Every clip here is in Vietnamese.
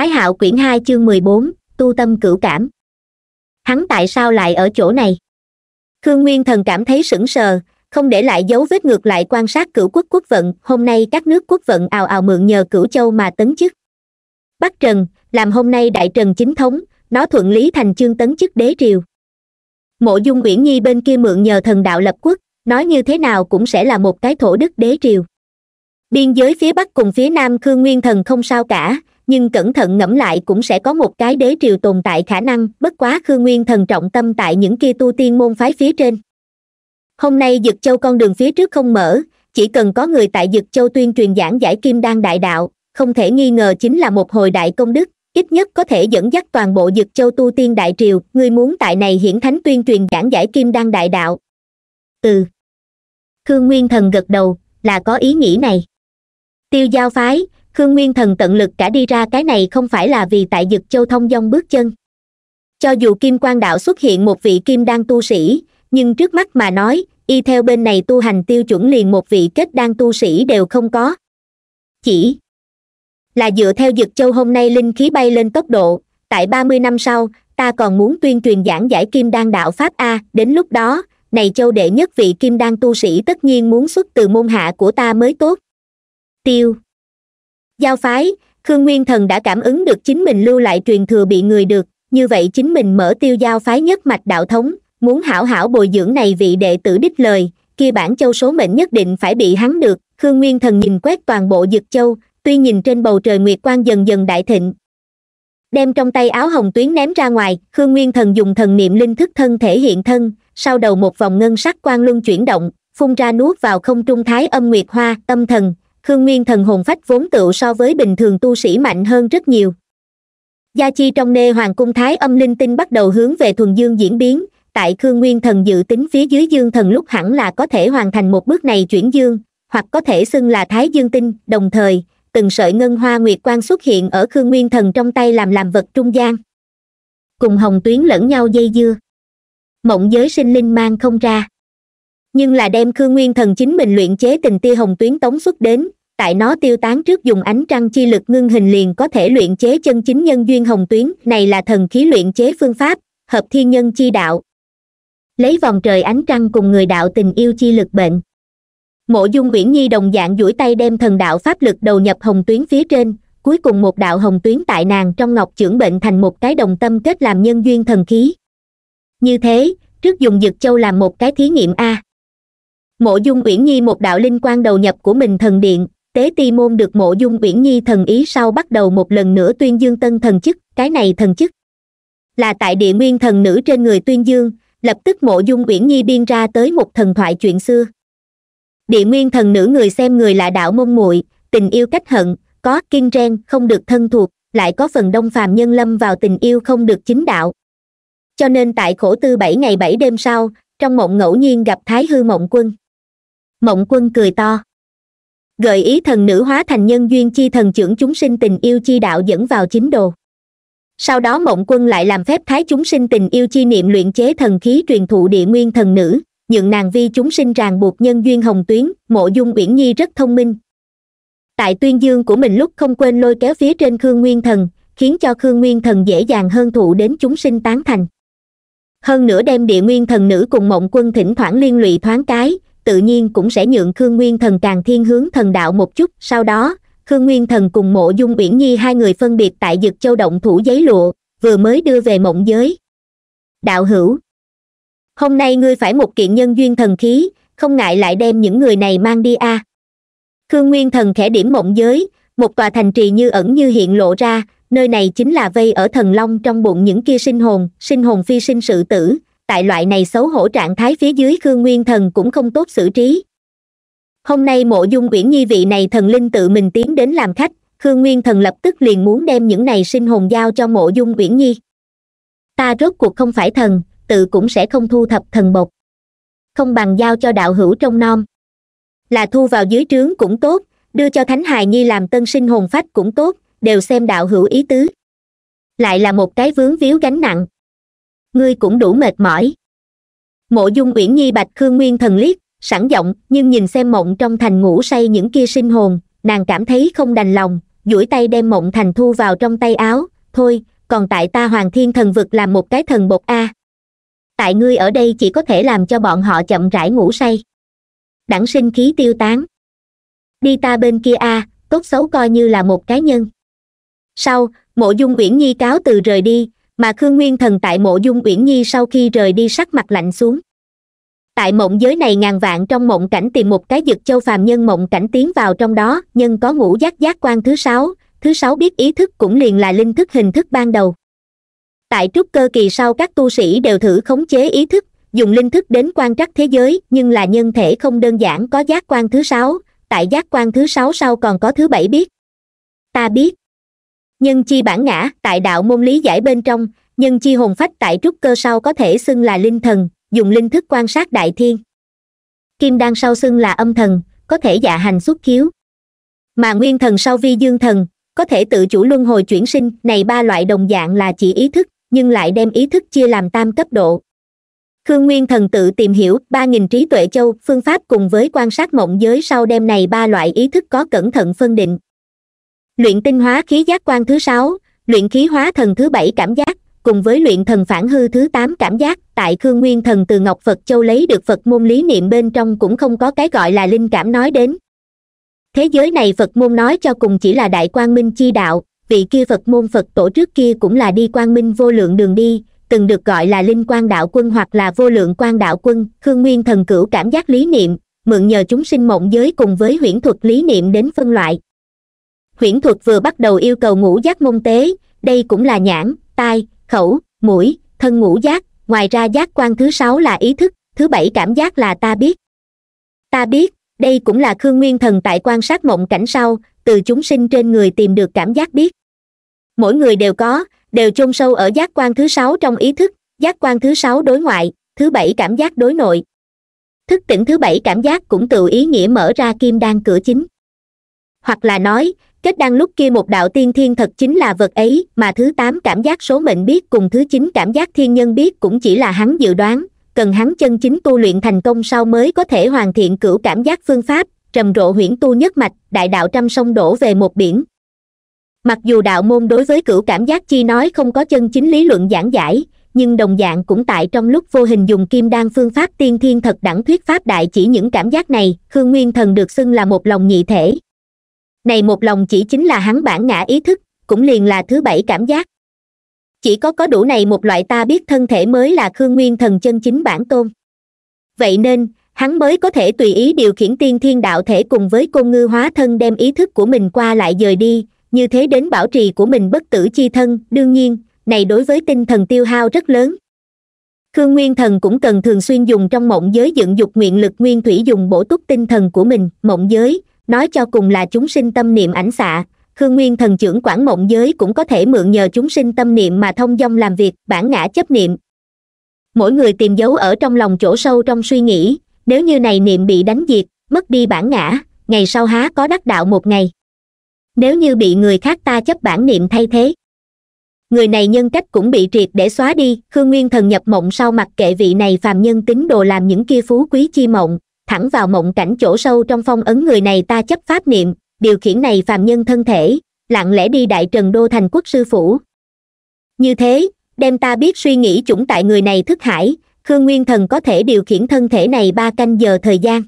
thái hạo quyển hai chương mười bốn tu tâm cửu cảm hắn tại sao lại ở chỗ này khương nguyên thần cảm thấy sững sờ không để lại dấu vết ngược lại quan sát cửu quốc quốc vận hôm nay các nước quốc vận ào ào mượn nhờ cửu châu mà tấn chức bắc trần làm hôm nay đại trần chính thống nó thuận lý thành chương tấn chức đế triều mộ dung uyển nhi bên kia mượn nhờ thần đạo lập quốc nói như thế nào cũng sẽ là một cái thổ đức đế triều biên giới phía bắc cùng phía nam khương nguyên thần không sao cả nhưng cẩn thận ngẫm lại cũng sẽ có một cái đế triều tồn tại khả năng bất quá khương nguyên thần trọng tâm tại những kia tu tiên môn phái phía trên hôm nay dực châu con đường phía trước không mở chỉ cần có người tại dực châu tuyên truyền giảng giải kim đan đại đạo không thể nghi ngờ chính là một hồi đại công đức ít nhất có thể dẫn dắt toàn bộ dực châu tu tiên đại triều ngươi muốn tại này hiển thánh tuyên truyền giảng giải kim đan đại đạo ừ khương nguyên thần gật đầu là có ý nghĩ này tiêu giao phái khương nguyên thần tận lực cả đi ra cái này không phải là vì tại dực châu thông dong bước chân cho dù kim quan đạo xuất hiện một vị kim đan tu sĩ nhưng trước mắt mà nói y theo bên này tu hành tiêu chuẩn liền một vị kết đan tu sĩ đều không có chỉ là dựa theo dực châu hôm nay linh khí bay lên tốc độ tại ba mươi năm sau ta còn muốn tuyên truyền giảng giải kim đan đạo pháp a đến lúc đó này châu đệ nhất vị kim đan tu sĩ tất nhiên muốn xuất từ môn hạ của ta mới tốt tiêu giao phái khương nguyên thần đã cảm ứng được chính mình lưu lại truyền thừa bị người được như vậy chính mình mở tiêu giao phái nhất mạch đạo thống muốn hảo hảo bồi dưỡng này vị đệ tử đích lời kia bản châu số mệnh nhất định phải bị hắn được khương nguyên thần nhìn quét toàn bộ dực châu tuy nhìn trên bầu trời nguyệt quang dần dần đại thịnh đem trong tay áo hồng tuyến ném ra ngoài khương nguyên thần dùng thần niệm linh thức thân thể hiện thân sau đầu một vòng ngân sắc quang luân chuyển động phun ra nuốt vào không trung thái âm nguyệt hoa tâm thần khương nguyên thần hồn phách vốn tựu so với bình thường tu sĩ mạnh hơn rất nhiều gia chi trong nê hoàng cung thái âm linh tinh bắt đầu hướng về thuần dương diễn biến tại khương nguyên thần dự tính phía dưới dương thần lúc hẳn là có thể hoàn thành một bước này chuyển dương hoặc có thể xưng là thái dương tinh đồng thời từng sợi ngân hoa nguyệt quang xuất hiện ở khương nguyên thần trong tay làm làm vật trung gian cùng hồng tuyến lẫn nhau dây dưa mộng giới sinh linh mang không ra nhưng là đem khương nguyên thần chính mình luyện chế tình tia hồng tuyến tống xuất đến tại nó tiêu tán trước dùng ánh trăng chi lực ngưng hình liền có thể luyện chế chân chính nhân duyên hồng tuyến này là thần khí luyện chế phương pháp hợp thiên nhân chi đạo lấy vòng trời ánh trăng cùng người đạo tình yêu chi lực bệnh mộ dung uyển nhi đồng dạng duỗi tay đem thần đạo pháp lực đầu nhập hồng tuyến phía trên cuối cùng một đạo hồng tuyến tại nàng trong ngọc trưởng bệnh thành một cái đồng tâm kết làm nhân duyên thần khí như thế trước dùng dực châu làm một cái thí nghiệm a mộ dung uyển nhi một đạo linh quan đầu nhập của mình thần điện tế ti môn được mộ dung uyển nhi thần ý sau bắt đầu một lần nữa tuyên dương tân thần chức cái này thần chức là tại địa nguyên thần nữ trên người tuyên dương lập tức mộ dung uyển nhi biên ra tới một thần thoại chuyện xưa địa nguyên thần nữ người xem người là đạo mông muội tình yêu cách hận có kiên ren không được thân thuộc lại có phần đông phàm nhân lâm vào tình yêu không được chính đạo cho nên tại khổ tư bảy ngày bảy đêm sau trong mộng ngẫu nhiên gặp thái hư mộng quân mộng quân cười to gợi ý thần nữ hóa thành nhân duyên chi thần trưởng chúng sinh tình yêu chi đạo dẫn vào chính đồ sau đó mộng quân lại làm phép thái chúng sinh tình yêu chi niệm luyện chế thần khí truyền thụ địa nguyên thần nữ nhượng nàng vi chúng sinh ràng buộc nhân duyên hồng tuyến mộ dung uyển nhi rất thông minh tại tuyên dương của mình lúc không quên lôi kéo phía trên khương nguyên thần khiến cho khương nguyên thần dễ dàng hơn thụ đến chúng sinh tán thành hơn nữa đem địa nguyên thần nữ cùng mộng quân thỉnh thoảng liên lụy thoáng cái tự nhiên cũng sẽ nhượng Khương Nguyên Thần càng thiên hướng thần đạo một chút. Sau đó, Khương Nguyên Thần cùng mộ dung uyển nhi hai người phân biệt tại dực châu động thủ giấy lụa, vừa mới đưa về mộng giới. Đạo hữu Hôm nay ngươi phải một kiện nhân duyên thần khí, không ngại lại đem những người này mang đi a à. Khương Nguyên Thần khẽ điểm mộng giới, một tòa thành trì như ẩn như hiện lộ ra, nơi này chính là vây ở thần long trong bụng những kia sinh hồn, sinh hồn phi sinh sự tử, tại loại này xấu hổ trạng thái phía dưới khương nguyên thần cũng không tốt xử trí hôm nay mộ dung uyển nhi vị này thần linh tự mình tiến đến làm khách khương nguyên thần lập tức liền muốn đem những này sinh hồn giao cho mộ dung uyển nhi ta rốt cuộc không phải thần tự cũng sẽ không thu thập thần bột không bằng giao cho đạo hữu trong nom là thu vào dưới trướng cũng tốt đưa cho thánh hài nhi làm tân sinh hồn phách cũng tốt đều xem đạo hữu ý tứ lại là một cái vướng víu gánh nặng ngươi cũng đủ mệt mỏi mộ dung uyển nhi bạch khương nguyên thần liếc sẵn giọng nhưng nhìn xem mộng trong thành ngủ say những kia sinh hồn nàng cảm thấy không đành lòng duỗi tay đem mộng thành thu vào trong tay áo thôi còn tại ta hoàng thiên thần vực làm một cái thần bột a tại ngươi ở đây chỉ có thể làm cho bọn họ chậm rãi ngủ say đẳng sinh khí tiêu tán đi ta bên kia a tốt xấu coi như là một cá nhân sau mộ dung uyển nhi cáo từ rời đi mà khương nguyên thần tại mộ dung uyển nhi sau khi rời đi sắc mặt lạnh xuống tại mộng giới này ngàn vạn trong mộng cảnh tìm một cái dực châu phàm nhân mộng cảnh tiến vào trong đó nhân có ngũ giác giác quan thứ sáu thứ sáu biết ý thức cũng liền là linh thức hình thức ban đầu tại trúc cơ kỳ sau các tu sĩ đều thử khống chế ý thức dùng linh thức đến quan trắc thế giới nhưng là nhân thể không đơn giản có giác quan thứ sáu tại giác quan thứ sáu sau còn có thứ bảy biết ta biết nhân chi bản ngã tại đạo môn lý giải bên trong nhân chi hồn phách tại trúc cơ sau có thể xưng là linh thần dùng linh thức quan sát đại thiên kim đan sau xưng là âm thần có thể dạ hành xuất khiếu mà nguyên thần sau vi dương thần có thể tự chủ luân hồi chuyển sinh này ba loại đồng dạng là chỉ ý thức nhưng lại đem ý thức chia làm tam cấp độ khương nguyên thần tự tìm hiểu ba nghìn trí tuệ châu phương pháp cùng với quan sát mộng giới sau đem này ba loại ý thức có cẩn thận phân định luyện tinh hóa khí giác quan thứ sáu luyện khí hóa thần thứ bảy cảm giác cùng với luyện thần phản hư thứ tám cảm giác tại khương nguyên thần từ ngọc phật châu lấy được phật môn lý niệm bên trong cũng không có cái gọi là linh cảm nói đến thế giới này phật môn nói cho cùng chỉ là đại quang minh chi đạo vị kia phật môn phật tổ trước kia cũng là đi quang minh vô lượng đường đi từng được gọi là linh quan đạo quân hoặc là vô lượng quan đạo quân khương nguyên thần cửu cảm giác lý niệm mượn nhờ chúng sinh mộng giới cùng với huyễn thuật lý niệm đến phân loại huyễn thuật vừa bắt đầu yêu cầu ngũ giác môn tế đây cũng là nhãn tai khẩu mũi thân ngũ giác ngoài ra giác quan thứ sáu là ý thức thứ bảy cảm giác là ta biết ta biết đây cũng là khương nguyên thần tại quan sát mộng cảnh sau từ chúng sinh trên người tìm được cảm giác biết mỗi người đều có đều chôn sâu ở giác quan thứ sáu trong ý thức giác quan thứ sáu đối ngoại thứ bảy cảm giác đối nội thức tỉnh thứ bảy cảm giác cũng tự ý nghĩa mở ra kim đan cửa chính hoặc là nói kết đăng lúc kia một đạo tiên thiên thật chính là vật ấy mà thứ tám cảm giác số mệnh biết cùng thứ chín cảm giác thiên nhân biết cũng chỉ là hắn dự đoán cần hắn chân chính tu luyện thành công sau mới có thể hoàn thiện cửu cảm giác phương pháp trầm rộ huyễn tu nhất mạch đại đạo trăm sông đổ về một biển mặc dù đạo môn đối với cửu cảm giác chi nói không có chân chính lý luận giảng giải nhưng đồng dạng cũng tại trong lúc vô hình dùng kim đan phương pháp tiên thiên thật đẳng thuyết pháp đại chỉ những cảm giác này hương nguyên thần được xưng là một lòng nhị thể này một lòng chỉ chính là hắn bản ngã ý thức cũng liền là thứ bảy cảm giác chỉ có có đủ này một loại ta biết thân thể mới là khương nguyên thần chân chính bản tôn vậy nên hắn mới có thể tùy ý điều khiển tiên thiên đạo thể cùng với côn ngư hóa thân đem ý thức của mình qua lại dời đi như thế đến bảo trì của mình bất tử chi thân đương nhiên này đối với tinh thần tiêu hao rất lớn khương nguyên thần cũng cần thường xuyên dùng trong mộng giới dựng dục nguyện lực nguyên thủy dùng bổ túc tinh thần của mình mộng giới nói cho cùng là chúng sinh tâm niệm ảnh xạ khương nguyên thần trưởng quản mộng giới cũng có thể mượn nhờ chúng sinh tâm niệm mà thông dong làm việc bản ngã chấp niệm mỗi người tìm dấu ở trong lòng chỗ sâu trong suy nghĩ nếu như này niệm bị đánh diệt mất đi bản ngã ngày sau há có đắc đạo một ngày nếu như bị người khác ta chấp bản niệm thay thế người này nhân cách cũng bị triệt để xóa đi khương nguyên thần nhập mộng sau mặc kệ vị này phàm nhân tín đồ làm những kia phú quý chi mộng thẳng vào mộng cảnh chỗ sâu trong phong ấn người này ta chấp pháp niệm điều khiển này phàm nhân thân thể lặng lẽ đi đại trần đô thành quốc sư phủ như thế đem ta biết suy nghĩ chủng tại người này thức hải khương nguyên thần có thể điều khiển thân thể này ba canh giờ thời gian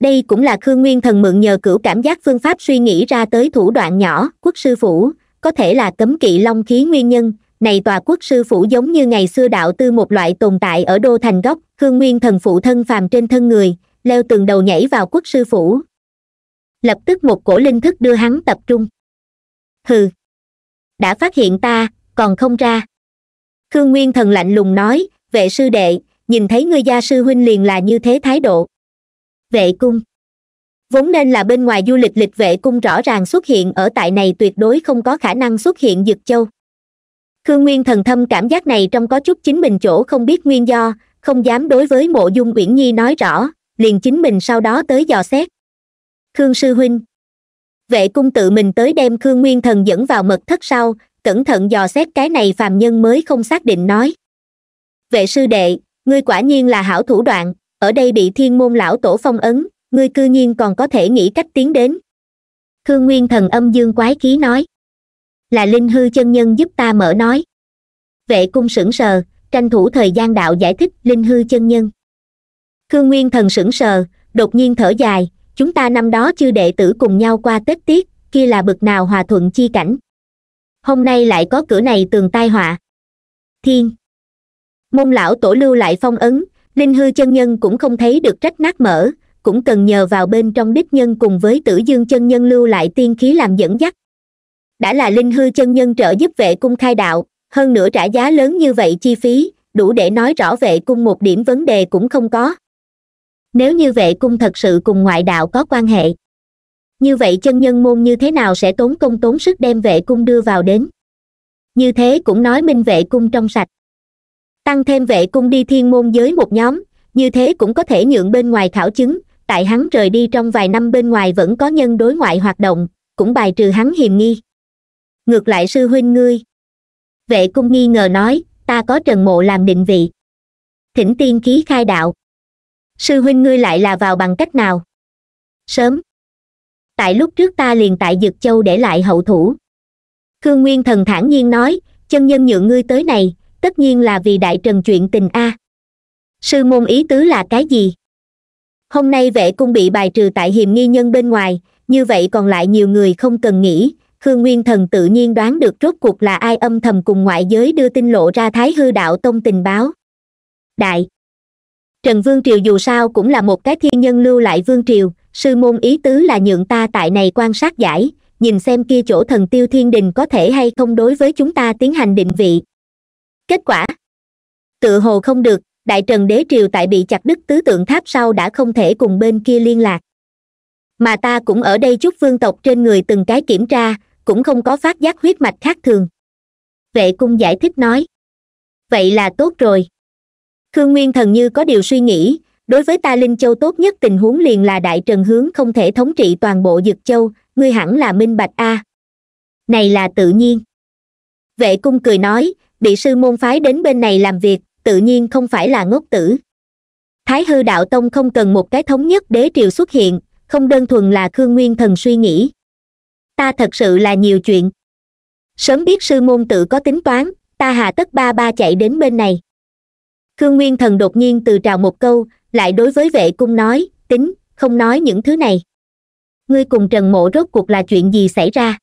đây cũng là khương nguyên thần mượn nhờ cửu cảm giác phương pháp suy nghĩ ra tới thủ đoạn nhỏ quốc sư phủ có thể là cấm kỵ long khí nguyên nhân này tòa quốc sư phủ giống như ngày xưa đạo tư một loại tồn tại ở đô thành góc khương nguyên thần phụ thân phàm trên thân người leo tường đầu nhảy vào quốc sư phủ lập tức một cổ linh thức đưa hắn tập trung hừ đã phát hiện ta còn không ra khương nguyên thần lạnh lùng nói vệ sư đệ nhìn thấy ngươi gia sư huynh liền là như thế thái độ vệ cung vốn nên là bên ngoài du lịch lịch vệ cung rõ ràng xuất hiện ở tại này tuyệt đối không có khả năng xuất hiện dực châu khương nguyên thần thâm cảm giác này trong có chút chính mình chỗ không biết nguyên do không dám đối với mộ dung uyển nhi nói rõ liền chính mình sau đó tới dò xét khương sư huynh vệ cung tự mình tới đem khương nguyên thần dẫn vào mật thất sau cẩn thận dò xét cái này phàm nhân mới không xác định nói vệ sư đệ ngươi quả nhiên là hảo thủ đoạn ở đây bị thiên môn lão tổ phong ấn ngươi cư nhiên còn có thể nghĩ cách tiến đến khương nguyên thần âm dương quái khí nói là linh hư chân nhân giúp ta mở nói vệ cung sững sờ tranh thủ thời gian đạo giải thích linh hư chân nhân khương nguyên thần sững sờ đột nhiên thở dài chúng ta năm đó chưa đệ tử cùng nhau qua tết tiết kia là bực nào hòa thuận chi cảnh hôm nay lại có cửa này tường tai họa thiên môn lão tổ lưu lại phong ấn linh hư chân nhân cũng không thấy được trách nát mở cũng cần nhờ vào bên trong đích nhân cùng với tử dương chân nhân lưu lại tiên khí làm dẫn dắt đã là linh hư chân nhân trợ giúp vệ cung khai đạo hơn nữa trả giá lớn như vậy chi phí đủ để nói rõ vệ cung một điểm vấn đề cũng không có nếu như vệ cung thật sự cùng ngoại đạo có quan hệ như vậy chân nhân môn như thế nào sẽ tốn công tốn sức đem vệ cung đưa vào đến như thế cũng nói minh vệ cung trong sạch tăng thêm vệ cung đi thiên môn giới một nhóm như thế cũng có thể nhượng bên ngoài khảo chứng tại hắn rời đi trong vài năm bên ngoài vẫn có nhân đối ngoại hoạt động cũng bài trừ hắn hiềm nghi ngược lại sư huynh ngươi vệ cung nghi ngờ nói ta có trần mộ làm định vị thỉnh tiên ký khai đạo sư huynh ngươi lại là vào bằng cách nào sớm tại lúc trước ta liền tại dực châu để lại hậu thủ khương nguyên thần thản nhiên nói chân nhân nhượng ngươi tới này tất nhiên là vì đại trần chuyện tình a sư môn ý tứ là cái gì hôm nay vệ cung bị bài trừ tại hiềm nghi nhân bên ngoài như vậy còn lại nhiều người không cần nghĩ khương nguyên thần tự nhiên đoán được rốt cuộc là ai âm thầm cùng ngoại giới đưa tin lộ ra thái hư đạo tông tình báo đại trần vương triều dù sao cũng là một cái thiên nhân lưu lại vương triều sư môn ý tứ là nhượng ta tại này quan sát giải nhìn xem kia chỗ thần tiêu thiên đình có thể hay không đối với chúng ta tiến hành định vị kết quả tự hồ không được đại trần đế triều tại bị chặt đứt tứ tượng tháp sau đã không thể cùng bên kia liên lạc mà ta cũng ở đây chúc vương tộc trên người từng cái kiểm tra cũng không có phát giác huyết mạch khác thường vệ cung giải thích nói vậy là tốt rồi khương nguyên thần như có điều suy nghĩ đối với ta linh châu tốt nhất tình huống liền là đại trần hướng không thể thống trị toàn bộ dực châu ngươi hẳn là minh bạch a này là tự nhiên vệ cung cười nói bị sư môn phái đến bên này làm việc tự nhiên không phải là ngốc tử thái hư đạo tông không cần một cái thống nhất đế triều xuất hiện không đơn thuần là khương nguyên thần suy nghĩ ta thật sự là nhiều chuyện sớm biết sư môn tự có tính toán ta hà tất ba ba chạy đến bên này khương nguyên thần đột nhiên từ trào một câu lại đối với vệ cung nói tính không nói những thứ này ngươi cùng trần mộ rốt cuộc là chuyện gì xảy ra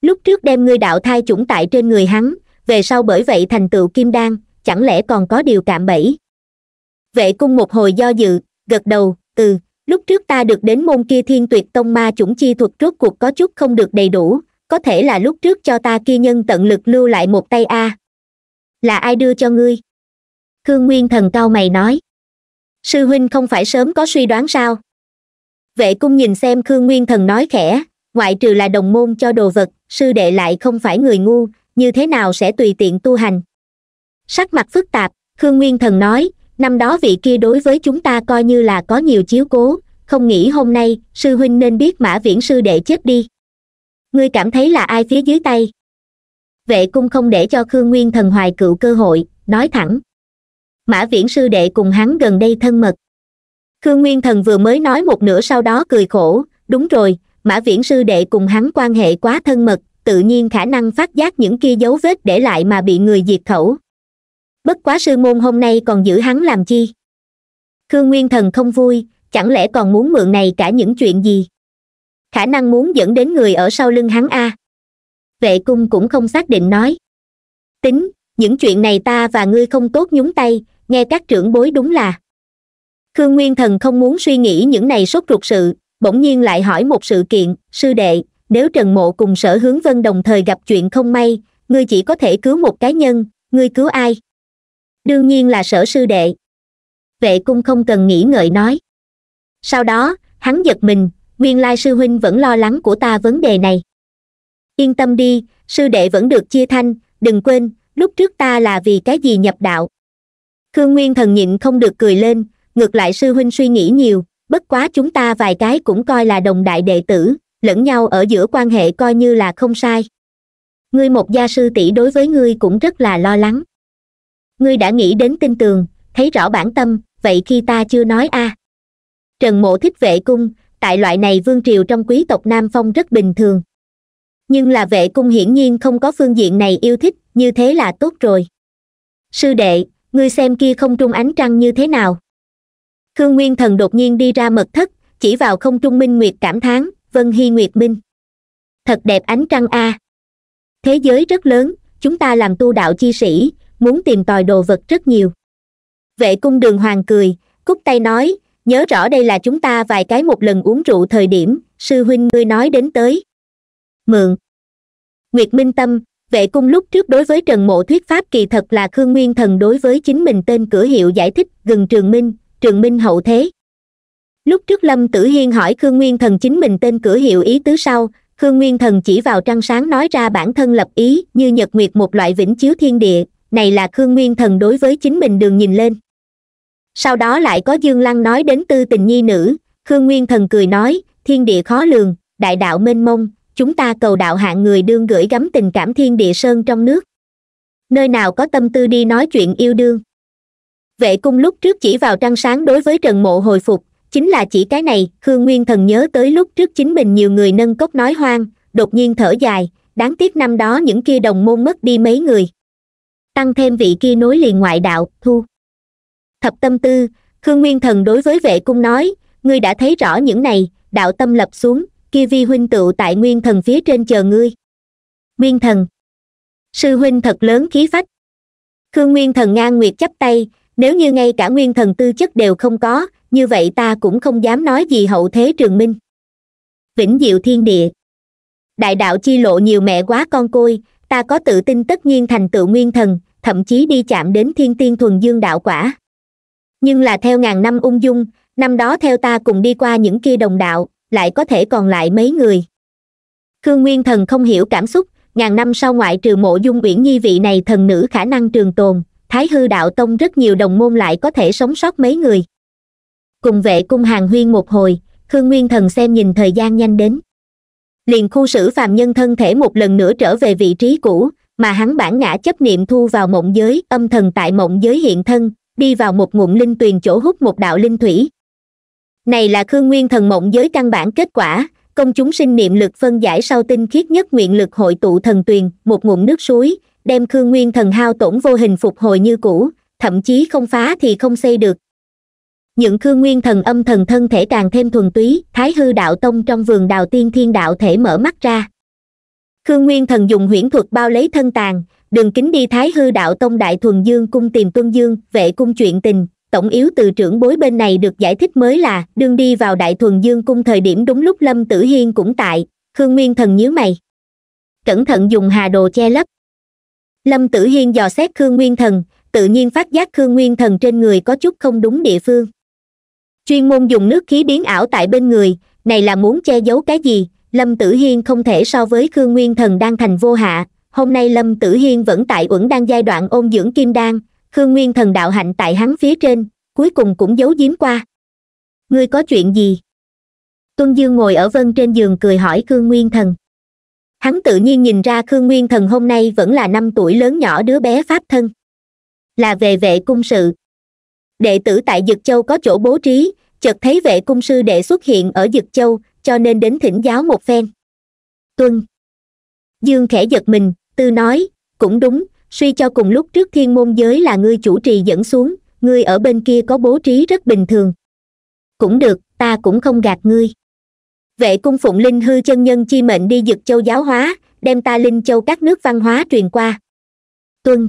lúc trước đem ngươi đạo thai chủng tại trên người hắn về sau bởi vậy thành tựu kim đan chẳng lẽ còn có điều cạm bẫy vệ cung một hồi do dự gật đầu từ lúc trước ta được đến môn kia thiên tuyệt tông ma chủng chi thuật rốt cuộc có chút không được đầy đủ có thể là lúc trước cho ta kia nhân tận lực lưu lại một tay a à. là ai đưa cho ngươi khương nguyên thần cao mày nói sư huynh không phải sớm có suy đoán sao vệ cung nhìn xem khương nguyên thần nói khẽ ngoại trừ là đồng môn cho đồ vật sư đệ lại không phải người ngu như thế nào sẽ tùy tiện tu hành sắc mặt phức tạp khương nguyên thần nói năm đó vị kia đối với chúng ta coi như là có nhiều chiếu cố không nghĩ hôm nay sư huynh nên biết mã viễn sư đệ chết đi ngươi cảm thấy là ai phía dưới tay vệ cung không để cho khương nguyên thần hoài cựu cơ hội nói thẳng mã viễn sư đệ cùng hắn gần đây thân mật khương nguyên thần vừa mới nói một nửa sau đó cười khổ đúng rồi mã viễn sư đệ cùng hắn quan hệ quá thân mật tự nhiên khả năng phát giác những kia dấu vết để lại mà bị người diệt khẩu bất quá sư môn hôm nay còn giữ hắn làm chi khương nguyên thần không vui chẳng lẽ còn muốn mượn này cả những chuyện gì khả năng muốn dẫn đến người ở sau lưng hắn a vệ cung cũng không xác định nói tính những chuyện này ta và ngươi không tốt nhúng tay nghe các trưởng bối đúng là khương nguyên thần không muốn suy nghĩ những này sốt ruột sự bỗng nhiên lại hỏi một sự kiện sư đệ nếu trần mộ cùng sở hướng vân đồng thời gặp chuyện không may ngươi chỉ có thể cứu một cá nhân ngươi cứu ai đương nhiên là sở sư đệ vệ cung không cần nghĩ ngợi nói sau đó hắn giật mình nguyên lai sư huynh vẫn lo lắng của ta vấn đề này yên tâm đi sư đệ vẫn được chia thanh đừng quên lúc trước ta là vì cái gì nhập đạo khương nguyên thần nhịn không được cười lên ngược lại sư huynh suy nghĩ nhiều bất quá chúng ta vài cái cũng coi là đồng đại đệ tử lẫn nhau ở giữa quan hệ coi như là không sai ngươi một gia sư tỷ đối với ngươi cũng rất là lo lắng ngươi đã nghĩ đến tin tường thấy rõ bản tâm vậy khi ta chưa nói a à. trần mộ thích vệ cung tại loại này vương triều trong quý tộc nam phong rất bình thường nhưng là vệ cung hiển nhiên không có phương diện này yêu thích như thế là tốt rồi sư đệ ngươi xem kia không trung ánh trăng như thế nào khương nguyên thần đột nhiên đi ra mật thất chỉ vào không trung minh nguyệt cảm thán vân hy nguyệt minh thật đẹp ánh trăng a à. thế giới rất lớn chúng ta làm tu đạo chi sĩ muốn tìm tòi đồ vật rất nhiều vệ cung đường hoàng cười cúc tay nói nhớ rõ đây là chúng ta vài cái một lần uống rượu thời điểm sư huynh ngươi nói đến tới mượn nguyệt minh tâm vệ cung lúc trước đối với trần mộ thuyết pháp kỳ thật là khương nguyên thần đối với chính mình tên cửa hiệu giải thích gần trường minh trường minh hậu thế lúc trước lâm tử hiên hỏi khương nguyên thần chính mình tên cửa hiệu ý tứ sau khương nguyên thần chỉ vào trăng sáng nói ra bản thân lập ý như nhật nguyệt một loại vĩnh chiếu thiên địa này là khương nguyên thần đối với chính mình đường nhìn lên sau đó lại có dương lăng nói đến tư tình nhi nữ khương nguyên thần cười nói thiên địa khó lường đại đạo mênh mông chúng ta cầu đạo hạng người đương gửi gắm tình cảm thiên địa sơn trong nước nơi nào có tâm tư đi nói chuyện yêu đương vệ cung lúc trước chỉ vào trăng sáng đối với trần mộ hồi phục chính là chỉ cái này khương nguyên thần nhớ tới lúc trước chính mình nhiều người nâng cốc nói hoang đột nhiên thở dài đáng tiếc năm đó những kia đồng môn mất đi mấy người tăng thêm vị kia nối liền ngoại đạo thu thập tâm tư khương nguyên thần đối với vệ cung nói ngươi đã thấy rõ những này đạo tâm lập xuống kia vi huynh tựu tại nguyên thần phía trên chờ ngươi nguyên thần sư huynh thật lớn khí phách khương nguyên thần ngang nguyệt chắp tay nếu như ngay cả nguyên thần tư chất đều không có như vậy ta cũng không dám nói gì hậu thế trường minh vĩnh diệu thiên địa đại đạo chi lộ nhiều mẹ quá con côi ta có tự tin tất nhiên thành tựu nguyên thần thậm chí đi chạm đến thiên tiên thuần dương đạo quả nhưng là theo ngàn năm ung dung năm đó theo ta cùng đi qua những kia đồng đạo lại có thể còn lại mấy người khương nguyên thần không hiểu cảm xúc ngàn năm sau ngoại trừ mộ dung uyển nhi vị này thần nữ khả năng trường tồn thái hư đạo tông rất nhiều đồng môn lại có thể sống sót mấy người cùng vệ cung hàng huyên một hồi khương nguyên thần xem nhìn thời gian nhanh đến liền khu sử phàm nhân thân thể một lần nữa trở về vị trí cũ mà hắn bản ngã chấp niệm thu vào mộng giới âm thần tại mộng giới hiện thân đi vào một ngụm linh tuyền chỗ hút một đạo linh thủy này là khương nguyên thần mộng giới căn bản kết quả công chúng sinh niệm lực phân giải sau tinh khiết nhất nguyện lực hội tụ thần tuyền một ngụm nước suối đem khương nguyên thần hao tổn vô hình phục hồi như cũ thậm chí không phá thì không xây được những khương nguyên thần âm thần thân thể càng thêm thuần túy thái hư đạo tông trong vườn đào tiên thiên đạo thể mở mắt ra khương nguyên thần dùng huyễn thuật bao lấy thân tàn đường kính đi thái hư đạo tông đại thuần dương cung tìm tuân dương vệ cung chuyện tình tổng yếu từ trưởng bối bên này được giải thích mới là đương đi vào đại thuần dương cung thời điểm đúng lúc lâm tử hiên cũng tại khương nguyên thần nhíu mày cẩn thận dùng hà đồ che lấp lâm tử hiên dò xét khương nguyên thần tự nhiên phát giác khương nguyên thần trên người có chút không đúng địa phương chuyên môn dùng nước khí biến ảo tại bên người này là muốn che giấu cái gì lâm tử hiên không thể so với khương nguyên thần đang thành vô hạ hôm nay lâm tử hiên vẫn tại uẩn đang giai đoạn ôn dưỡng kim đan khương nguyên thần đạo hạnh tại hắn phía trên cuối cùng cũng giấu giếm qua ngươi có chuyện gì tuân dương ngồi ở vân trên giường cười hỏi khương nguyên thần hắn tự nhiên nhìn ra khương nguyên thần hôm nay vẫn là năm tuổi lớn nhỏ đứa bé pháp thân là về vệ cung sự đệ tử tại dực châu có chỗ bố trí chợt thấy vệ cung sư đệ xuất hiện ở dực châu cho nên đến thỉnh giáo một phen tuân dương khẽ giật mình tư nói cũng đúng suy cho cùng lúc trước thiên môn giới là ngươi chủ trì dẫn xuống ngươi ở bên kia có bố trí rất bình thường cũng được ta cũng không gạt ngươi vệ cung phụng linh hư chân nhân chi mệnh đi dực châu giáo hóa đem ta linh châu các nước văn hóa truyền qua tuân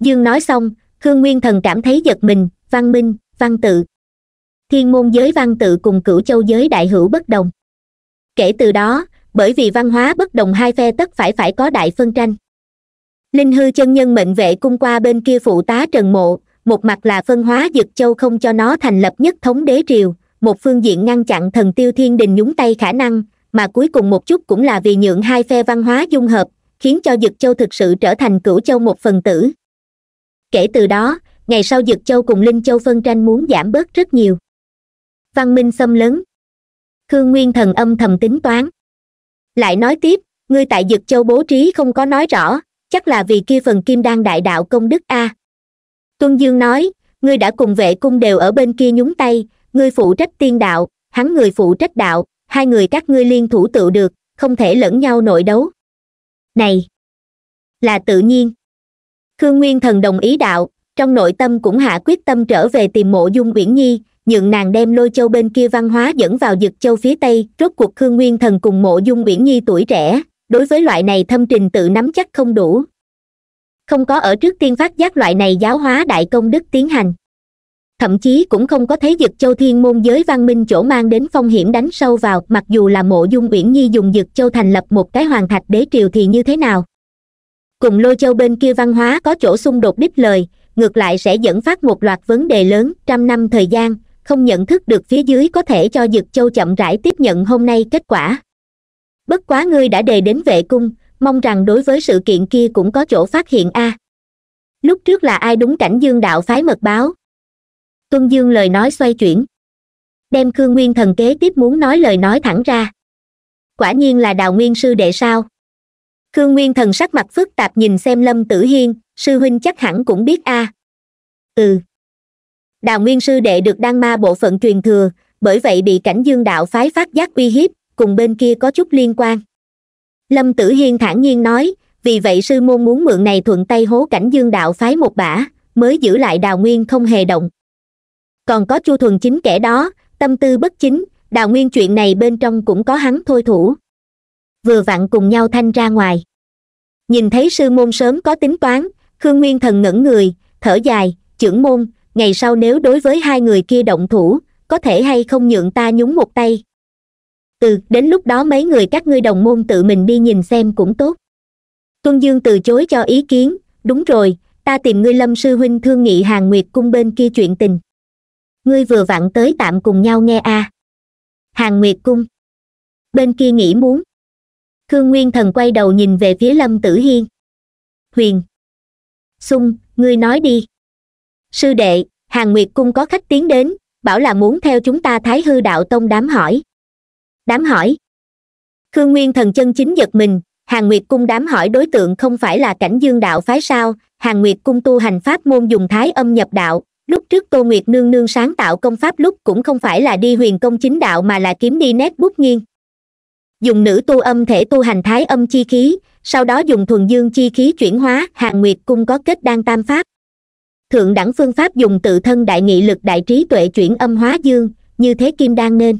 dương nói xong khương nguyên thần cảm thấy giật mình văn minh văn tự thiên môn giới văn tự cùng cửu châu giới đại hữu bất đồng kể từ đó bởi vì văn hóa bất đồng hai phe tất phải phải có đại phân tranh linh hư chân nhân mệnh vệ cung qua bên kia phụ tá trần mộ một mặt là phân hóa dực châu không cho nó thành lập nhất thống đế triều một phương diện ngăn chặn thần tiêu thiên đình nhúng tay khả năng mà cuối cùng một chút cũng là vì nhượng hai phe văn hóa dung hợp khiến cho dực châu thực sự trở thành cửu châu một phần tử kể từ đó ngày sau dực châu cùng linh châu phân tranh muốn giảm bớt rất nhiều văn minh xâm lấn khương nguyên thần âm thầm tính toán lại nói tiếp ngươi tại dực châu bố trí không có nói rõ chắc là vì kia phần kim đan đại đạo công đức a tuân dương nói ngươi đã cùng vệ cung đều ở bên kia nhúng tay ngươi phụ trách tiên đạo hắn người phụ trách đạo hai người các ngươi liên thủ tự được không thể lẫn nhau nội đấu này là tự nhiên khương nguyên thần đồng ý đạo trong nội tâm cũng hạ quyết tâm trở về tìm mộ dung uyển nhi nhượng nàng đem lôi châu bên kia văn hóa dẫn vào dực châu phía tây rốt cuộc khương nguyên thần cùng mộ dung uyển nhi tuổi trẻ đối với loại này thâm trình tự nắm chắc không đủ không có ở trước tiên phát giác loại này giáo hóa đại công đức tiến hành thậm chí cũng không có thấy dực châu thiên môn giới văn minh chỗ mang đến phong hiểm đánh sâu vào mặc dù là mộ dung uyển nhi dùng dực châu thành lập một cái hoàng thạch đế triều thì như thế nào cùng lôi châu bên kia văn hóa có chỗ xung đột đích lời ngược lại sẽ dẫn phát một loạt vấn đề lớn trăm năm thời gian không nhận thức được phía dưới có thể cho dực châu chậm rãi tiếp nhận hôm nay kết quả bất quá ngươi đã đề đến vệ cung mong rằng đối với sự kiện kia cũng có chỗ phát hiện a à. lúc trước là ai đúng cảnh dương đạo phái mật báo tuân dương lời nói xoay chuyển đem khương nguyên thần kế tiếp muốn nói lời nói thẳng ra quả nhiên là đào nguyên sư đệ sao khương nguyên thần sắc mặt phức tạp nhìn xem lâm tử hiên sư huynh chắc hẳn cũng biết a à. ừ đào nguyên sư đệ được đan ma bộ phận truyền thừa bởi vậy bị cảnh dương đạo phái phát giác uy hiếp cùng bên kia có chút liên quan lâm tử hiên thản nhiên nói vì vậy sư môn muốn mượn này thuận tay hố cảnh dương đạo phái một bả mới giữ lại đào nguyên không hề động còn có chu thuần chính kẻ đó tâm tư bất chính đào nguyên chuyện này bên trong cũng có hắn thôi thủ vừa vặn cùng nhau thanh ra ngoài nhìn thấy sư môn sớm có tính toán khương nguyên thần ngẩn người thở dài trưởng môn ngày sau nếu đối với hai người kia động thủ có thể hay không nhượng ta nhúng một tay từ đến lúc đó mấy người các ngươi đồng môn tự mình đi nhìn xem cũng tốt tuân dương từ chối cho ý kiến đúng rồi ta tìm ngươi lâm sư huynh thương nghị hàng nguyệt cung bên kia chuyện tình ngươi vừa vặn tới tạm cùng nhau nghe a à. hàng nguyệt cung bên kia nghĩ muốn thương nguyên thần quay đầu nhìn về phía lâm tử hiên huyền sung ngươi nói đi sư đệ hàng nguyệt cung có khách tiến đến bảo là muốn theo chúng ta thái hư đạo tông đám hỏi đám hỏi khương nguyên thần chân chính giật mình hàng nguyệt cung đám hỏi đối tượng không phải là cảnh dương đạo phái sao hàng nguyệt cung tu hành pháp môn dùng thái âm nhập đạo lúc trước tô nguyệt nương nương sáng tạo công pháp lúc cũng không phải là đi huyền công chính đạo mà là kiếm đi nét bút nghiêng dùng nữ tu âm thể tu hành thái âm chi khí sau đó dùng thuần dương chi khí chuyển hóa hàng nguyệt cung có kết đan tam pháp thượng đẳng phương pháp dùng tự thân đại nghị lực đại trí tuệ chuyển âm hóa dương như thế kim đan nên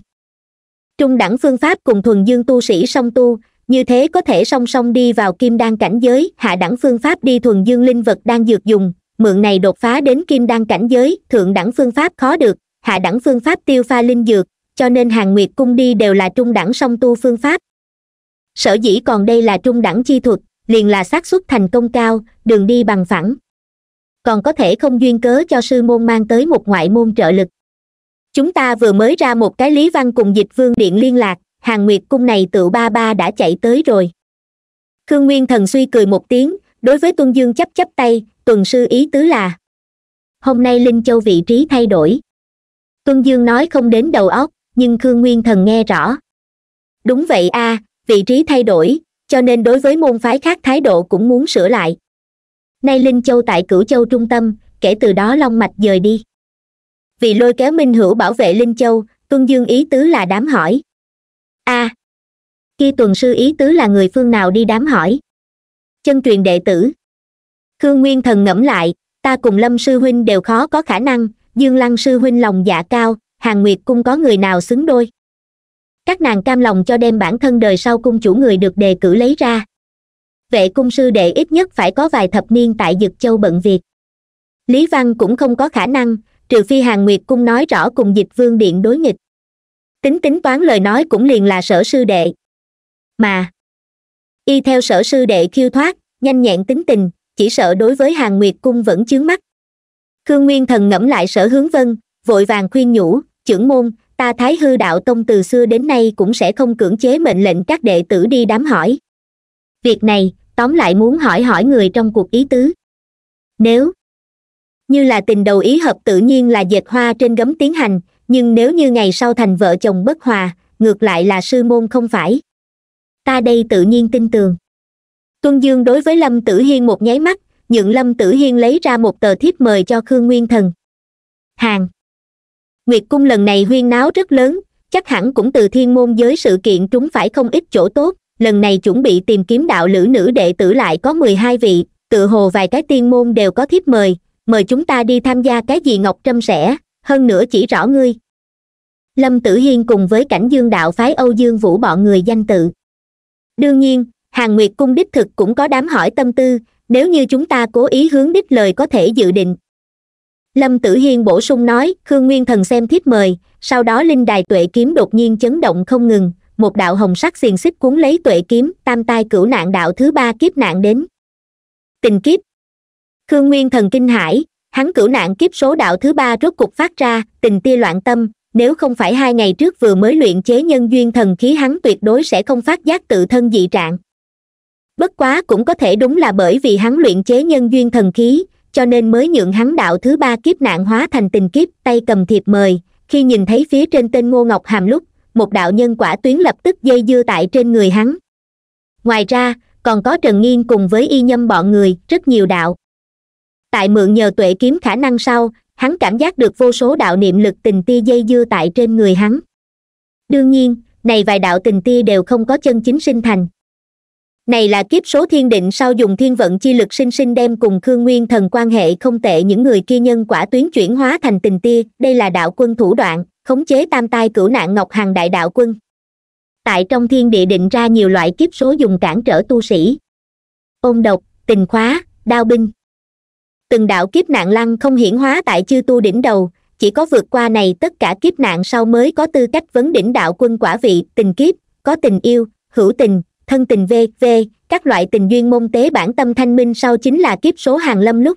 trung đẳng phương pháp cùng thuần dương tu sĩ song tu như thế có thể song song đi vào kim đan cảnh giới hạ đẳng phương pháp đi thuần dương linh vật đang dược dùng mượn này đột phá đến kim đan cảnh giới thượng đẳng phương pháp khó được hạ đẳng phương pháp tiêu pha linh dược cho nên hàng nguyệt cung đi đều là trung đẳng song tu phương pháp sở dĩ còn đây là trung đẳng chi thuật liền là xác suất thành công cao đường đi bằng phẳng còn có thể không duyên cớ cho sư môn mang tới một ngoại môn trợ lực chúng ta vừa mới ra một cái lý văn cùng dịch vương điện liên lạc hàng nguyệt cung này tự ba ba đã chạy tới rồi khương nguyên thần suy cười một tiếng đối với tuân dương chấp chấp tay tuần sư ý tứ là hôm nay linh châu vị trí thay đổi tuân dương nói không đến đầu óc nhưng khương nguyên thần nghe rõ đúng vậy a à, vị trí thay đổi cho nên đối với môn phái khác thái độ cũng muốn sửa lại nay linh châu tại cửu châu trung tâm kể từ đó long mạch dời đi vì lôi kéo minh hữu bảo vệ linh châu tuân dương ý tứ là đám hỏi a à, khi tuần sư ý tứ là người phương nào đi đám hỏi chân truyền đệ tử khương nguyên thần ngẫm lại ta cùng lâm sư huynh đều khó có khả năng dương lăng sư huynh lòng dạ cao hàng nguyệt cung có người nào xứng đôi các nàng cam lòng cho đem bản thân đời sau cung chủ người được đề cử lấy ra vệ cung sư đệ ít nhất phải có vài thập niên tại dực châu bận việc lý văn cũng không có khả năng trừ phi hàng nguyệt cung nói rõ cùng dịch vương điện đối nghịch tính tính toán lời nói cũng liền là sở sư đệ mà y theo sở sư đệ khiêu thoát nhanh nhẹn tính tình chỉ sợ đối với hàng nguyệt cung vẫn chướng mắt khương nguyên thần ngẫm lại sở hướng vân vội vàng khuyên nhủ trưởng môn ta thái hư đạo tông từ xưa đến nay cũng sẽ không cưỡng chế mệnh lệnh các đệ tử đi đám hỏi việc này tóm lại muốn hỏi hỏi người trong cuộc ý tứ nếu như là tình đầu ý hợp tự nhiên là dệt hoa trên gấm tiến hành nhưng nếu như ngày sau thành vợ chồng bất hòa ngược lại là sư môn không phải ta đây tự nhiên tin tường tuân dương đối với lâm tử hiên một nháy mắt nhượng lâm tử hiên lấy ra một tờ thiếp mời cho khương nguyên thần hàng nguyệt cung lần này huyên náo rất lớn chắc hẳn cũng từ thiên môn giới sự kiện trúng phải không ít chỗ tốt lần này chuẩn bị tìm kiếm đạo lữ nữ đệ tử lại có mười hai vị tự hồ vài cái tiên môn đều có thiếp mời mời chúng ta đi tham gia cái gì ngọc trâm sẽ hơn nữa chỉ rõ ngươi lâm tử hiên cùng với cảnh dương đạo phái âu dương vũ bọn người danh tự đương nhiên hàng nguyệt cung đích thực cũng có đám hỏi tâm tư nếu như chúng ta cố ý hướng đích lời có thể dự định lâm tử hiên bổ sung nói khương nguyên thần xem thiếp mời sau đó linh đài tuệ kiếm đột nhiên chấn động không ngừng một đạo hồng sắc xiềng xích cuốn lấy tuệ kiếm tam tai cửu nạn đạo thứ ba kiếp nạn đến tình kiếp khương nguyên thần kinh hãi hắn cửu nạn kiếp số đạo thứ ba rốt cục phát ra tình tia loạn tâm nếu không phải hai ngày trước vừa mới luyện chế nhân duyên thần khí hắn tuyệt đối sẽ không phát giác tự thân dị trạng bất quá cũng có thể đúng là bởi vì hắn luyện chế nhân duyên thần khí cho nên mới nhượng hắn đạo thứ ba kiếp nạn hóa thành tình kiếp tay cầm thiệp mời khi nhìn thấy phía trên tên ngô ngọc hàm lúc một đạo nhân quả tuyến lập tức dây dưa tại trên người hắn ngoài ra còn có trần nghiên cùng với y nhâm bọn người rất nhiều đạo tại mượn nhờ tuệ kiếm khả năng sau hắn cảm giác được vô số đạo niệm lực tình tia dây dưa tại trên người hắn đương nhiên này vài đạo tình tia đều không có chân chính sinh thành này là kiếp số thiên định sau dùng thiên vận chi lực sinh sinh đem cùng khương nguyên thần quan hệ không tệ những người kia nhân quả tuyến chuyển hóa thành tình tia đây là đạo quân thủ đoạn khống chế tam tai cửu nạn ngọc hằng đại đạo quân tại trong thiên địa định ra nhiều loại kiếp số dùng cản trở tu sĩ ôn độc tình khóa đao binh từng đạo kiếp nạn lăng không hiển hóa tại chư tu đỉnh đầu chỉ có vượt qua này tất cả kiếp nạn sau mới có tư cách vấn đỉnh đạo quân quả vị tình kiếp có tình yêu hữu tình thân tình v v các loại tình duyên môn tế bản tâm thanh minh sau chính là kiếp số hàng lâm lúc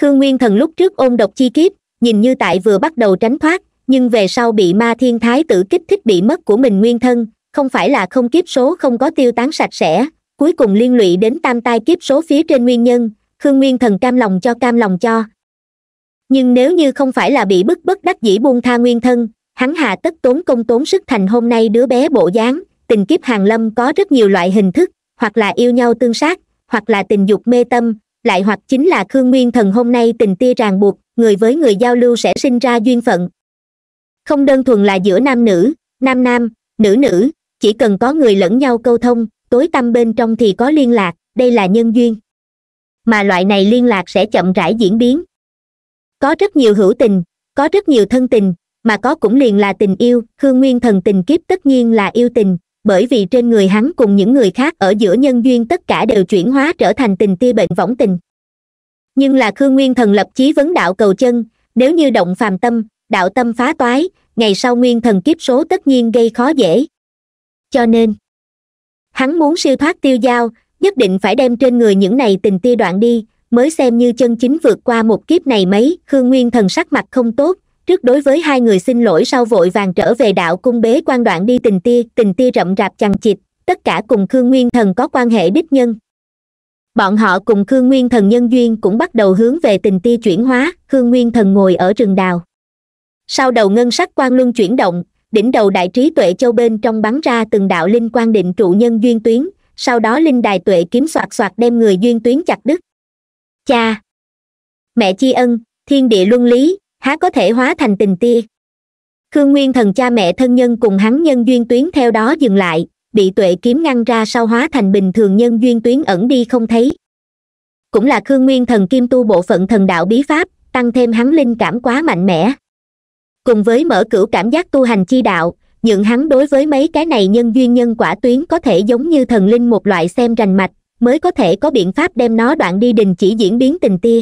khương nguyên thần lúc trước ôn độc chi kiếp nhìn như tại vừa bắt đầu tránh thoát nhưng về sau bị ma thiên thái tử kích thích bị mất của mình nguyên thân không phải là không kiếp số không có tiêu tán sạch sẽ cuối cùng liên lụy đến tam tai kiếp số phía trên nguyên nhân khương nguyên thần cam lòng cho cam lòng cho nhưng nếu như không phải là bị bức bất đắc dĩ buông tha nguyên thân hắn hạ tất tốn công tốn sức thành hôm nay đứa bé bộ dáng tình kiếp hàng lâm có rất nhiều loại hình thức hoặc là yêu nhau tương sát hoặc là tình dục mê tâm lại hoặc chính là khương nguyên thần hôm nay tình tia ràng buộc người với người giao lưu sẽ sinh ra duyên phận không đơn thuần là giữa nam nữ nam nam nữ nữ chỉ cần có người lẫn nhau câu thông tối tâm bên trong thì có liên lạc đây là nhân duyên mà loại này liên lạc sẽ chậm rãi diễn biến có rất nhiều hữu tình có rất nhiều thân tình mà có cũng liền là tình yêu khương nguyên thần tình kiếp tất nhiên là yêu tình bởi vì trên người hắn cùng những người khác ở giữa nhân duyên tất cả đều chuyển hóa trở thành tình tia bệnh võng tình nhưng là khương nguyên thần lập chí vấn đạo cầu chân nếu như động phàm tâm đạo tâm phá toái ngày sau nguyên thần kiếp số tất nhiên gây khó dễ cho nên hắn muốn siêu thoát tiêu giao nhất định phải đem trên người những này tình tiêu đoạn đi mới xem như chân chính vượt qua một kiếp này mấy khương nguyên thần sắc mặt không tốt trước đối với hai người xin lỗi sau vội vàng trở về đạo cung bế quan đoạn đi tình tia tình tia rậm rạp chằng chịt tất cả cùng khương nguyên thần có quan hệ đích nhân bọn họ cùng khương nguyên thần nhân duyên cũng bắt đầu hướng về tình tia chuyển hóa khương nguyên thần ngồi ở rừng đào sau đầu ngân sắc quan luân chuyển động đỉnh đầu đại trí tuệ châu bên trong bắn ra từng đạo linh quan định trụ nhân duyên tuyến sau đó linh đài tuệ kiếm soạt soạt đem người duyên tuyến chặt đứt cha mẹ chi ân thiên địa luân lý há có thể hóa thành tình tia khương nguyên thần cha mẹ thân nhân cùng hắn nhân duyên tuyến theo đó dừng lại bị tuệ kiếm ngăn ra sau hóa thành bình thường nhân duyên tuyến ẩn đi không thấy cũng là khương nguyên thần kim tu bộ phận thần đạo bí pháp tăng thêm hắn linh cảm quá mạnh mẽ cùng với mở cửu cảm giác tu hành chi đạo nhượng hắn đối với mấy cái này nhân duyên nhân quả tuyến có thể giống như thần linh một loại xem rành mạch mới có thể có biện pháp đem nó đoạn đi đình chỉ diễn biến tình tia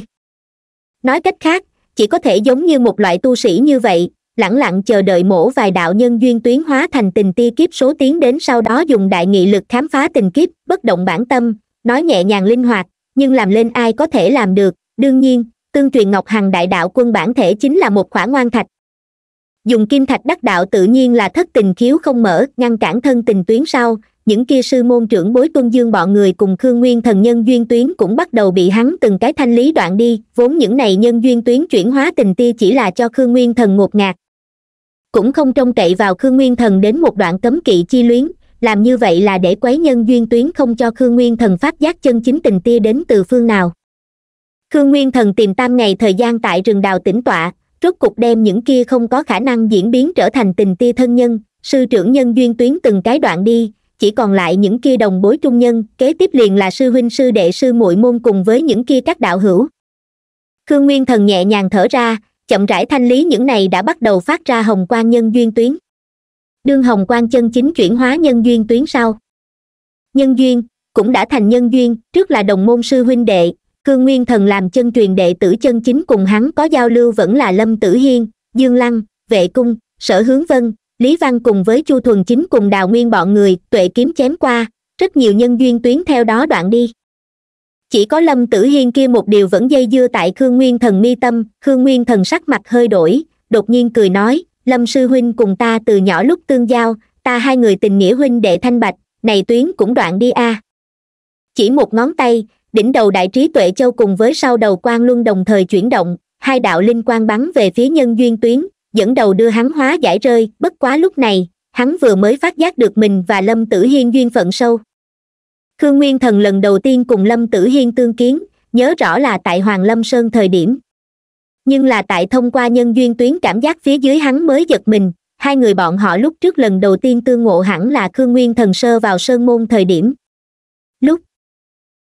nói cách khác chỉ có thể giống như một loại tu sĩ như vậy lẳng lặng chờ đợi mổ vài đạo nhân duyên tuyến hóa thành tình tia kiếp số tiến đến sau đó dùng đại nghị lực khám phá tình kiếp bất động bản tâm nói nhẹ nhàng linh hoạt nhưng làm lên ai có thể làm được đương nhiên tương truyền ngọc hằng đại đạo quân bản thể chính là một khỏa ngoan thạch dùng kim thạch đắc đạo tự nhiên là thất tình khiếu không mở ngăn cản thân tình tuyến sau những kia sư môn trưởng bối tuân dương bọn người cùng khương nguyên thần nhân duyên tuyến cũng bắt đầu bị hắn từng cái thanh lý đoạn đi vốn những này nhân duyên tuyến chuyển hóa tình tia chỉ là cho khương nguyên thần ngột ngạt cũng không trông cậy vào khương nguyên thần đến một đoạn cấm kỵ chi luyến làm như vậy là để quấy nhân duyên tuyến không cho khương nguyên thần phát giác chân chính tình tia đến từ phương nào khương nguyên thần tìm tam ngày thời gian tại rừng đào tĩnh tọa rốt cục đem những kia không có khả năng diễn biến trở thành tình tia thân nhân sư trưởng nhân duyên tuyến từng cái đoạn đi chỉ còn lại những kia đồng bối trung nhân kế tiếp liền là sư huynh sư đệ sư muội môn cùng với những kia các đạo hữu khương nguyên thần nhẹ nhàng thở ra chậm rãi thanh lý những này đã bắt đầu phát ra hồng quang nhân duyên tuyến đương hồng quang chân chính chuyển hóa nhân duyên tuyến sau nhân duyên cũng đã thành nhân duyên trước là đồng môn sư huynh đệ cương nguyên thần làm chân truyền đệ tử chân chính cùng hắn có giao lưu vẫn là lâm tử hiên dương lăng vệ cung sở hướng vân lý văn cùng với chu thuần chính cùng đào nguyên bọn người tuệ kiếm chém qua rất nhiều nhân duyên tuyến theo đó đoạn đi chỉ có lâm tử hiên kia một điều vẫn dây dưa tại khương nguyên thần mi tâm khương nguyên thần sắc mặt hơi đổi đột nhiên cười nói lâm sư huynh cùng ta từ nhỏ lúc tương giao ta hai người tình nghĩa huynh đệ thanh bạch này tuyến cũng đoạn đi a à. chỉ một ngón tay đỉnh đầu đại trí tuệ châu cùng với sau đầu quan luân đồng thời chuyển động hai đạo linh quang bắn về phía nhân duyên tuyến dẫn đầu đưa hắn hóa giải rơi bất quá lúc này hắn vừa mới phát giác được mình và lâm tử hiên duyên phận sâu khương nguyên thần lần đầu tiên cùng lâm tử hiên tương kiến nhớ rõ là tại hoàng lâm sơn thời điểm nhưng là tại thông qua nhân duyên tuyến cảm giác phía dưới hắn mới giật mình hai người bọn họ lúc trước lần đầu tiên tương ngộ hẳn là khương nguyên thần sơ vào sơn môn thời điểm lúc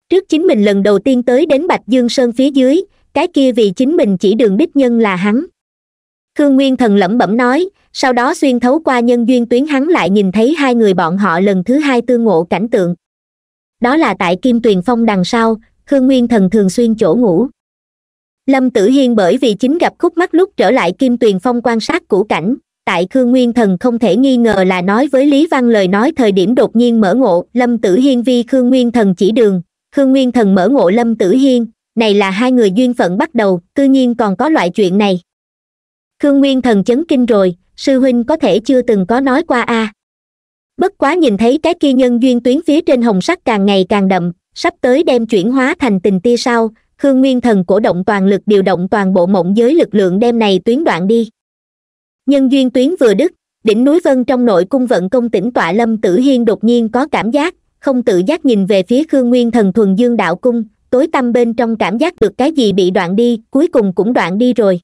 trước chính mình lần đầu tiên tới đến bạch dương sơn phía dưới cái kia vì chính mình chỉ đường đích nhân là hắn khương nguyên thần lẩm bẩm nói sau đó xuyên thấu qua nhân duyên tuyến hắn lại nhìn thấy hai người bọn họ lần thứ hai tương ngộ cảnh tượng đó là tại kim tuyền phong đằng sau khương nguyên thần thường xuyên chỗ ngủ lâm tử hiên bởi vì chính gặp khúc mắt lúc trở lại kim tuyền phong quan sát cũ cảnh tại khương nguyên thần không thể nghi ngờ là nói với lý văn lời nói thời điểm đột nhiên mở ngộ lâm tử hiên vi khương nguyên thần chỉ đường khương nguyên thần mở ngộ lâm tử hiên này là hai người duyên phận bắt đầu cư nhiên còn có loại chuyện này khương nguyên thần chấn kinh rồi sư huynh có thể chưa từng có nói qua a à. bất quá nhìn thấy cái kia nhân duyên tuyến phía trên hồng sắc càng ngày càng đậm sắp tới đem chuyển hóa thành tình tia sau khương nguyên thần cổ động toàn lực điều động toàn bộ mộng giới lực lượng đem này tuyến đoạn đi nhân duyên tuyến vừa đứt đỉnh núi vân trong nội cung vận công tỉnh tọa lâm tử hiên đột nhiên có cảm giác không tự giác nhìn về phía khương nguyên thần thuần dương đạo cung tối tăm bên trong cảm giác được cái gì bị đoạn đi cuối cùng cũng đoạn đi rồi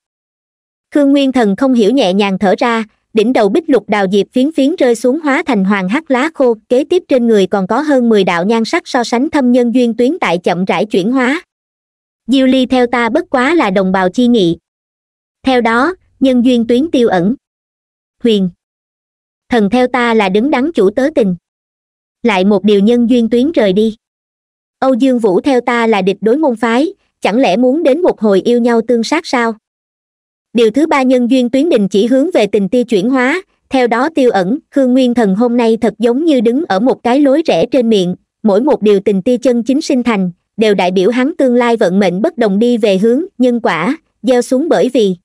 khương nguyên thần không hiểu nhẹ nhàng thở ra đỉnh đầu bích lục đào diệp phiến phiến rơi xuống hóa thành hoàng hắc lá khô kế tiếp trên người còn có hơn mười đạo nhan sắc so sánh thâm nhân duyên tuyến tại chậm rãi chuyển hóa diêu ly theo ta bất quá là đồng bào chi nghị theo đó nhân duyên tuyến tiêu ẩn huyền thần theo ta là đứng đắn chủ tớ tình lại một điều nhân duyên tuyến rời đi âu dương vũ theo ta là địch đối môn phái chẳng lẽ muốn đến một hồi yêu nhau tương sát sao điều thứ ba nhân duyên tuyến đình chỉ hướng về tình tiêu chuyển hóa theo đó tiêu ẩn khương nguyên thần hôm nay thật giống như đứng ở một cái lối rẽ trên miệng mỗi một điều tình tiêu chân chính sinh thành đều đại biểu hắn tương lai vận mệnh bất đồng đi về hướng nhân quả gieo xuống bởi vì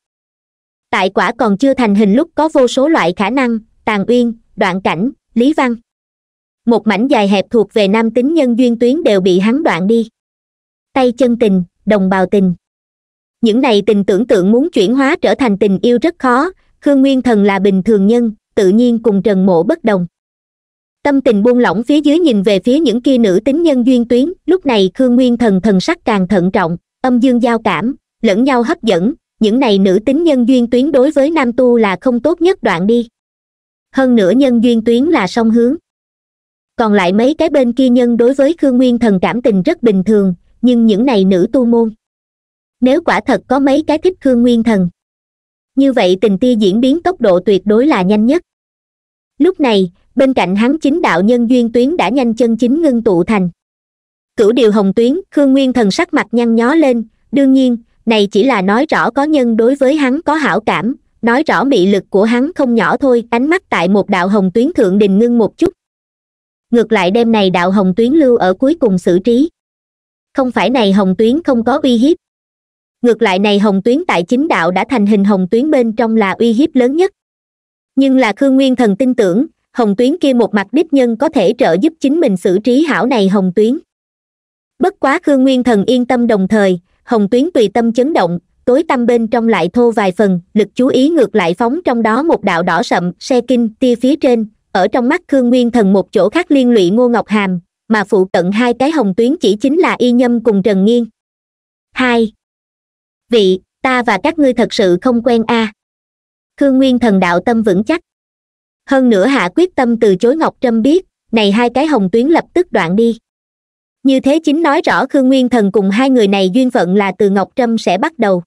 tại quả còn chưa thành hình lúc có vô số loại khả năng tàn uyên đoạn cảnh lý văn một mảnh dài hẹp thuộc về nam tính nhân duyên tuyến đều bị hắn đoạn đi tay chân tình đồng bào tình những này tình tưởng tượng muốn chuyển hóa trở thành tình yêu rất khó khương nguyên thần là bình thường nhân tự nhiên cùng trần mộ bất đồng tâm tình buông lỏng phía dưới nhìn về phía những kia nữ tính nhân duyên tuyến lúc này khương nguyên thần thần sắc càng thận trọng âm dương giao cảm lẫn nhau hấp dẫn những này nữ tính nhân duyên tuyến đối với nam tu là không tốt nhất đoạn đi hơn nữa nhân duyên tuyến là song hướng còn lại mấy cái bên kia nhân đối với khương nguyên thần cảm tình rất bình thường nhưng những này nữ tu môn nếu quả thật có mấy cái thích khương nguyên thần như vậy tình tia diễn biến tốc độ tuyệt đối là nhanh nhất lúc này bên cạnh hắn chính đạo nhân duyên tuyến đã nhanh chân chính ngưng tụ thành cửu điều hồng tuyến khương nguyên thần sắc mặt nhăn nhó lên đương nhiên này chỉ là nói rõ có nhân đối với hắn có hảo cảm nói rõ mị lực của hắn không nhỏ thôi ánh mắt tại một đạo hồng tuyến thượng đình ngưng một chút ngược lại đêm này đạo hồng tuyến lưu ở cuối cùng xử trí không phải này hồng tuyến không có uy hiếp ngược lại này hồng tuyến tại chính đạo đã thành hình hồng tuyến bên trong là uy hiếp lớn nhất nhưng là khương nguyên thần tin tưởng hồng tuyến kia một mặt đích nhân có thể trợ giúp chính mình xử trí hảo này hồng tuyến bất quá khương nguyên thần yên tâm đồng thời hồng tuyến tùy tâm chấn động tối tâm bên trong lại thô vài phần lực chú ý ngược lại phóng trong đó một đạo đỏ sậm xe kinh tia phía trên ở trong mắt khương nguyên thần một chỗ khác liên lụy ngô ngọc hàm mà phụ cận hai cái hồng tuyến chỉ chính là y nhâm cùng trần nghiên hai vị ta và các ngươi thật sự không quen a à. khương nguyên thần đạo tâm vững chắc hơn nữa hạ quyết tâm từ chối ngọc trâm biết này hai cái hồng tuyến lập tức đoạn đi như thế chính nói rõ khương nguyên thần cùng hai người này duyên phận là từ ngọc trâm sẽ bắt đầu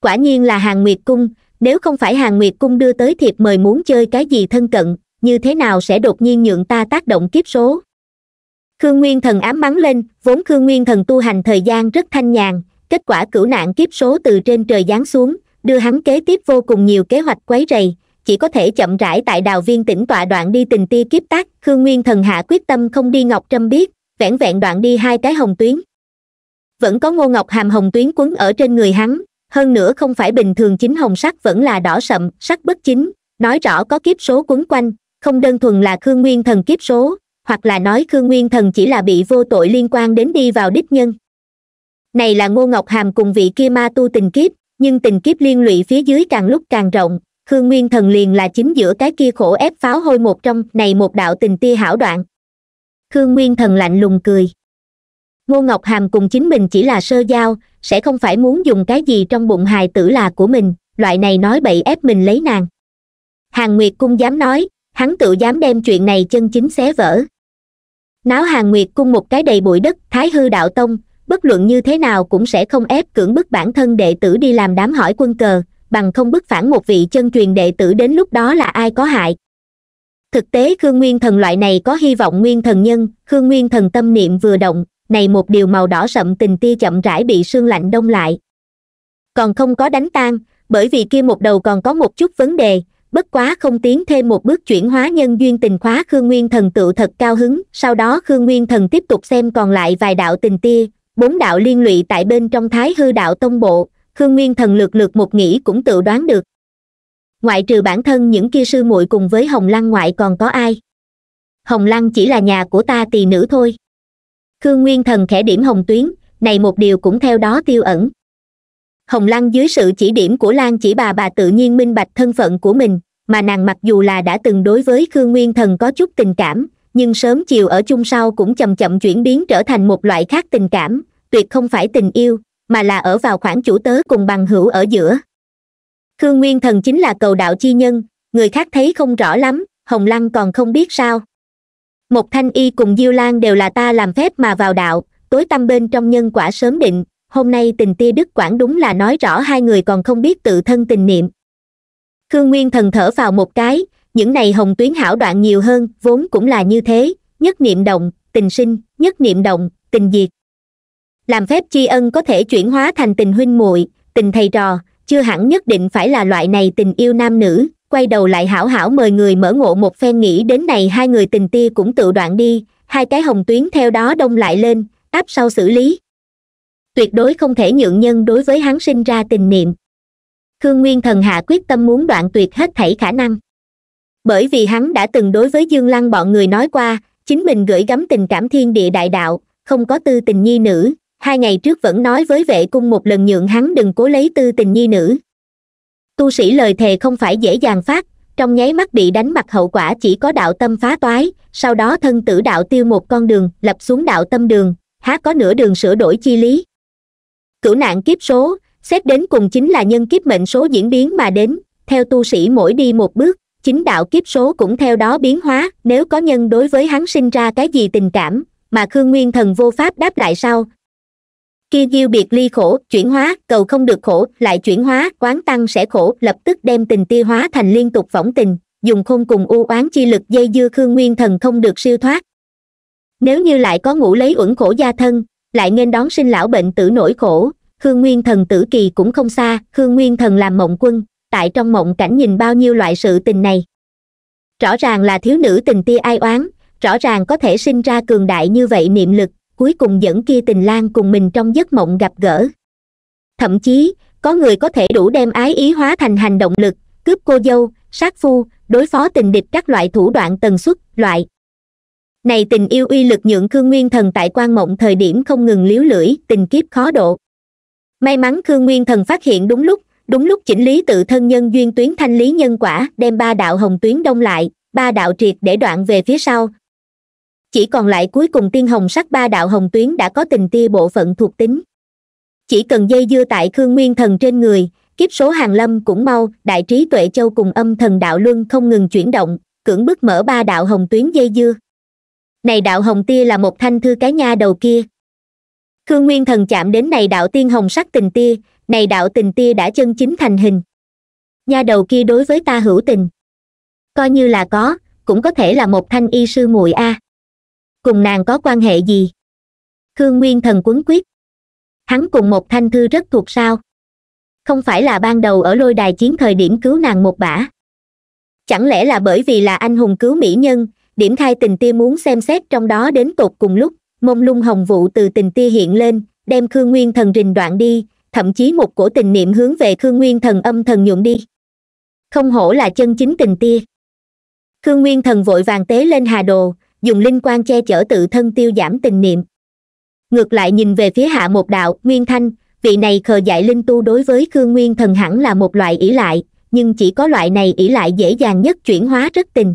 quả nhiên là hàng nguyệt cung nếu không phải hàng nguyệt cung đưa tới thiệp mời muốn chơi cái gì thân cận như thế nào sẽ đột nhiên nhượng ta tác động kiếp số khương nguyên thần ám mắng lên vốn khương nguyên thần tu hành thời gian rất thanh nhàn kết quả cửu nạn kiếp số từ trên trời giáng xuống đưa hắn kế tiếp vô cùng nhiều kế hoạch quấy rầy chỉ có thể chậm rãi tại đào viên tỉnh tọa đoạn đi tình tia kiếp tác khương nguyên thần hạ quyết tâm không đi ngọc trâm biết vẹn vẹn đoạn đi hai cái hồng tuyến vẫn có ngô ngọc hàm hồng tuyến quấn ở trên người hắn hơn nữa không phải bình thường chính hồng sắc vẫn là đỏ sậm sắc bất chính nói rõ có kiếp số quấn quanh không đơn thuần là khương nguyên thần kiếp số hoặc là nói khương nguyên thần chỉ là bị vô tội liên quan đến đi vào đích nhân này là ngô ngọc hàm cùng vị kia ma tu tình kiếp nhưng tình kiếp liên lụy phía dưới càng lúc càng rộng khương nguyên thần liền là chính giữa cái kia khổ ép pháo hôi một trong này một đạo tình tia hảo đoạn khương nguyên thần lạnh lùng cười ngô ngọc hàm cùng chính mình chỉ là sơ giao sẽ không phải muốn dùng cái gì trong bụng hài tử là của mình loại này nói bậy ép mình lấy nàng hàng nguyệt cung dám nói hắn tự dám đem chuyện này chân chính xé vỡ náo hàng nguyệt cung một cái đầy bụi đất thái hư đạo tông bất luận như thế nào cũng sẽ không ép cưỡng bức bản thân đệ tử đi làm đám hỏi quân cờ bằng không bức phản một vị chân truyền đệ tử đến lúc đó là ai có hại thực tế khương nguyên thần loại này có hy vọng nguyên thần nhân khương nguyên thần tâm niệm vừa động này một điều màu đỏ sậm tình tia chậm rãi bị sương lạnh đông lại còn không có đánh tan bởi vì kia một đầu còn có một chút vấn đề bất quá không tiến thêm một bước chuyển hóa nhân duyên tình khóa khương nguyên thần tự thật cao hứng sau đó khương nguyên thần tiếp tục xem còn lại vài đạo tình tia bốn đạo liên lụy tại bên trong thái hư đạo tông bộ khương nguyên thần lược lược một nghĩ cũng tự đoán được ngoại trừ bản thân những kia sư muội cùng với hồng lăng ngoại còn có ai hồng lăng chỉ là nhà của ta tỳ nữ thôi khương nguyên thần khẽ điểm hồng tuyến này một điều cũng theo đó tiêu ẩn hồng lăng dưới sự chỉ điểm của lan chỉ bà bà tự nhiên minh bạch thân phận của mình mà nàng mặc dù là đã từng đối với khương nguyên thần có chút tình cảm nhưng sớm chiều ở chung sau cũng chậm chậm chuyển biến trở thành một loại khác tình cảm tuyệt không phải tình yêu mà là ở vào khoảng chủ tớ cùng bằng hữu ở giữa khương nguyên thần chính là cầu đạo chi nhân người khác thấy không rõ lắm hồng lăng còn không biết sao một thanh y cùng diêu lan đều là ta làm phép mà vào đạo tối tâm bên trong nhân quả sớm định hôm nay tình tia đức quảng đúng là nói rõ hai người còn không biết tự thân tình niệm khương nguyên thần thở vào một cái những này hồng tuyến hảo đoạn nhiều hơn vốn cũng là như thế nhất niệm động tình sinh nhất niệm động tình diệt làm phép chi ân có thể chuyển hóa thành tình huynh muội tình thầy trò chưa hẳn nhất định phải là loại này tình yêu nam nữ quay đầu lại hảo hảo mời người mở ngộ một phen nghĩ đến này hai người tình tia cũng tự đoạn đi hai cái hồng tuyến theo đó đông lại lên áp sau xử lý tuyệt đối không thể nhượng nhân đối với hắn sinh ra tình niệm khương nguyên thần hạ quyết tâm muốn đoạn tuyệt hết thảy khả năng bởi vì hắn đã từng đối với dương lăng bọn người nói qua chính mình gửi gắm tình cảm thiên địa đại đạo không có tư tình nhi nữ hai ngày trước vẫn nói với vệ cung một lần nhượng hắn đừng cố lấy tư tình nhi nữ tu sĩ lời thề không phải dễ dàng phát trong nháy mắt bị đánh mặt hậu quả chỉ có đạo tâm phá toái sau đó thân tử đạo tiêu một con đường lập xuống đạo tâm đường há có nửa đường sửa đổi chi lý cửu nạn kiếp số xét đến cùng chính là nhân kiếp mệnh số diễn biến mà đến theo tu sĩ mỗi đi một bước chính đạo kiếp số cũng theo đó biến hóa nếu có nhân đối với hắn sinh ra cái gì tình cảm mà khương nguyên thần vô pháp đáp lại sau kia diêu biệt ly khổ chuyển hóa cầu không được khổ lại chuyển hóa quán tăng sẽ khổ lập tức đem tình tiêu hóa thành liên tục võng tình dùng khôn cùng u oán chi lực dây dưa khương nguyên thần không được siêu thoát nếu như lại có ngủ lấy uẩn khổ gia thân lại nên đón sinh lão bệnh tử nỗi khổ hương nguyên thần tử kỳ cũng không xa hương nguyên thần làm mộng quân tại trong mộng cảnh nhìn bao nhiêu loại sự tình này rõ ràng là thiếu nữ tình tia ai oán rõ ràng có thể sinh ra cường đại như vậy niệm lực cuối cùng dẫn kia tình lang cùng mình trong giấc mộng gặp gỡ thậm chí có người có thể đủ đem ái ý hóa thành hành động lực cướp cô dâu sát phu đối phó tình địch các loại thủ đoạn tần suất loại này tình yêu uy lực nhượng khương nguyên thần tại quan mộng thời điểm không ngừng liếu lưỡi tình kiếp khó độ may mắn khương nguyên thần phát hiện đúng lúc đúng lúc chỉnh lý tự thân nhân duyên tuyến thanh lý nhân quả đem ba đạo hồng tuyến đông lại ba đạo triệt để đoạn về phía sau chỉ còn lại cuối cùng tiên hồng sắc ba đạo hồng tuyến đã có tình tia bộ phận thuộc tính chỉ cần dây dưa tại khương nguyên thần trên người kiếp số hàng lâm cũng mau đại trí tuệ châu cùng âm thần đạo luân không ngừng chuyển động cưỡng bức mở ba đạo hồng tuyến dây dưa này đạo hồng tia là một thanh thư cái nha đầu kia khương nguyên thần chạm đến này đạo tiên hồng sắc tình tia này đạo tình tia đã chân chính thành hình nha đầu kia đối với ta hữu tình coi như là có cũng có thể là một thanh y sư muội a à. cùng nàng có quan hệ gì khương nguyên thần quấn quyết hắn cùng một thanh thư rất thuộc sao không phải là ban đầu ở lôi đài chiến thời điểm cứu nàng một bả chẳng lẽ là bởi vì là anh hùng cứu mỹ nhân điểm khai tình tia muốn xem xét trong đó đến tột cùng lúc mông lung hồng vụ từ tình tia hiện lên đem khương nguyên thần rình đoạn đi thậm chí một cổ tình niệm hướng về khương nguyên thần âm thần nhuộm đi không hổ là chân chính tình tia khương nguyên thần vội vàng tế lên hà đồ dùng linh quan che chở tự thân tiêu giảm tình niệm ngược lại nhìn về phía hạ một đạo nguyên thanh vị này khờ dại linh tu đối với khương nguyên thần hẳn là một loại ỷ lại nhưng chỉ có loại này ỷ lại dễ dàng nhất chuyển hóa rất tình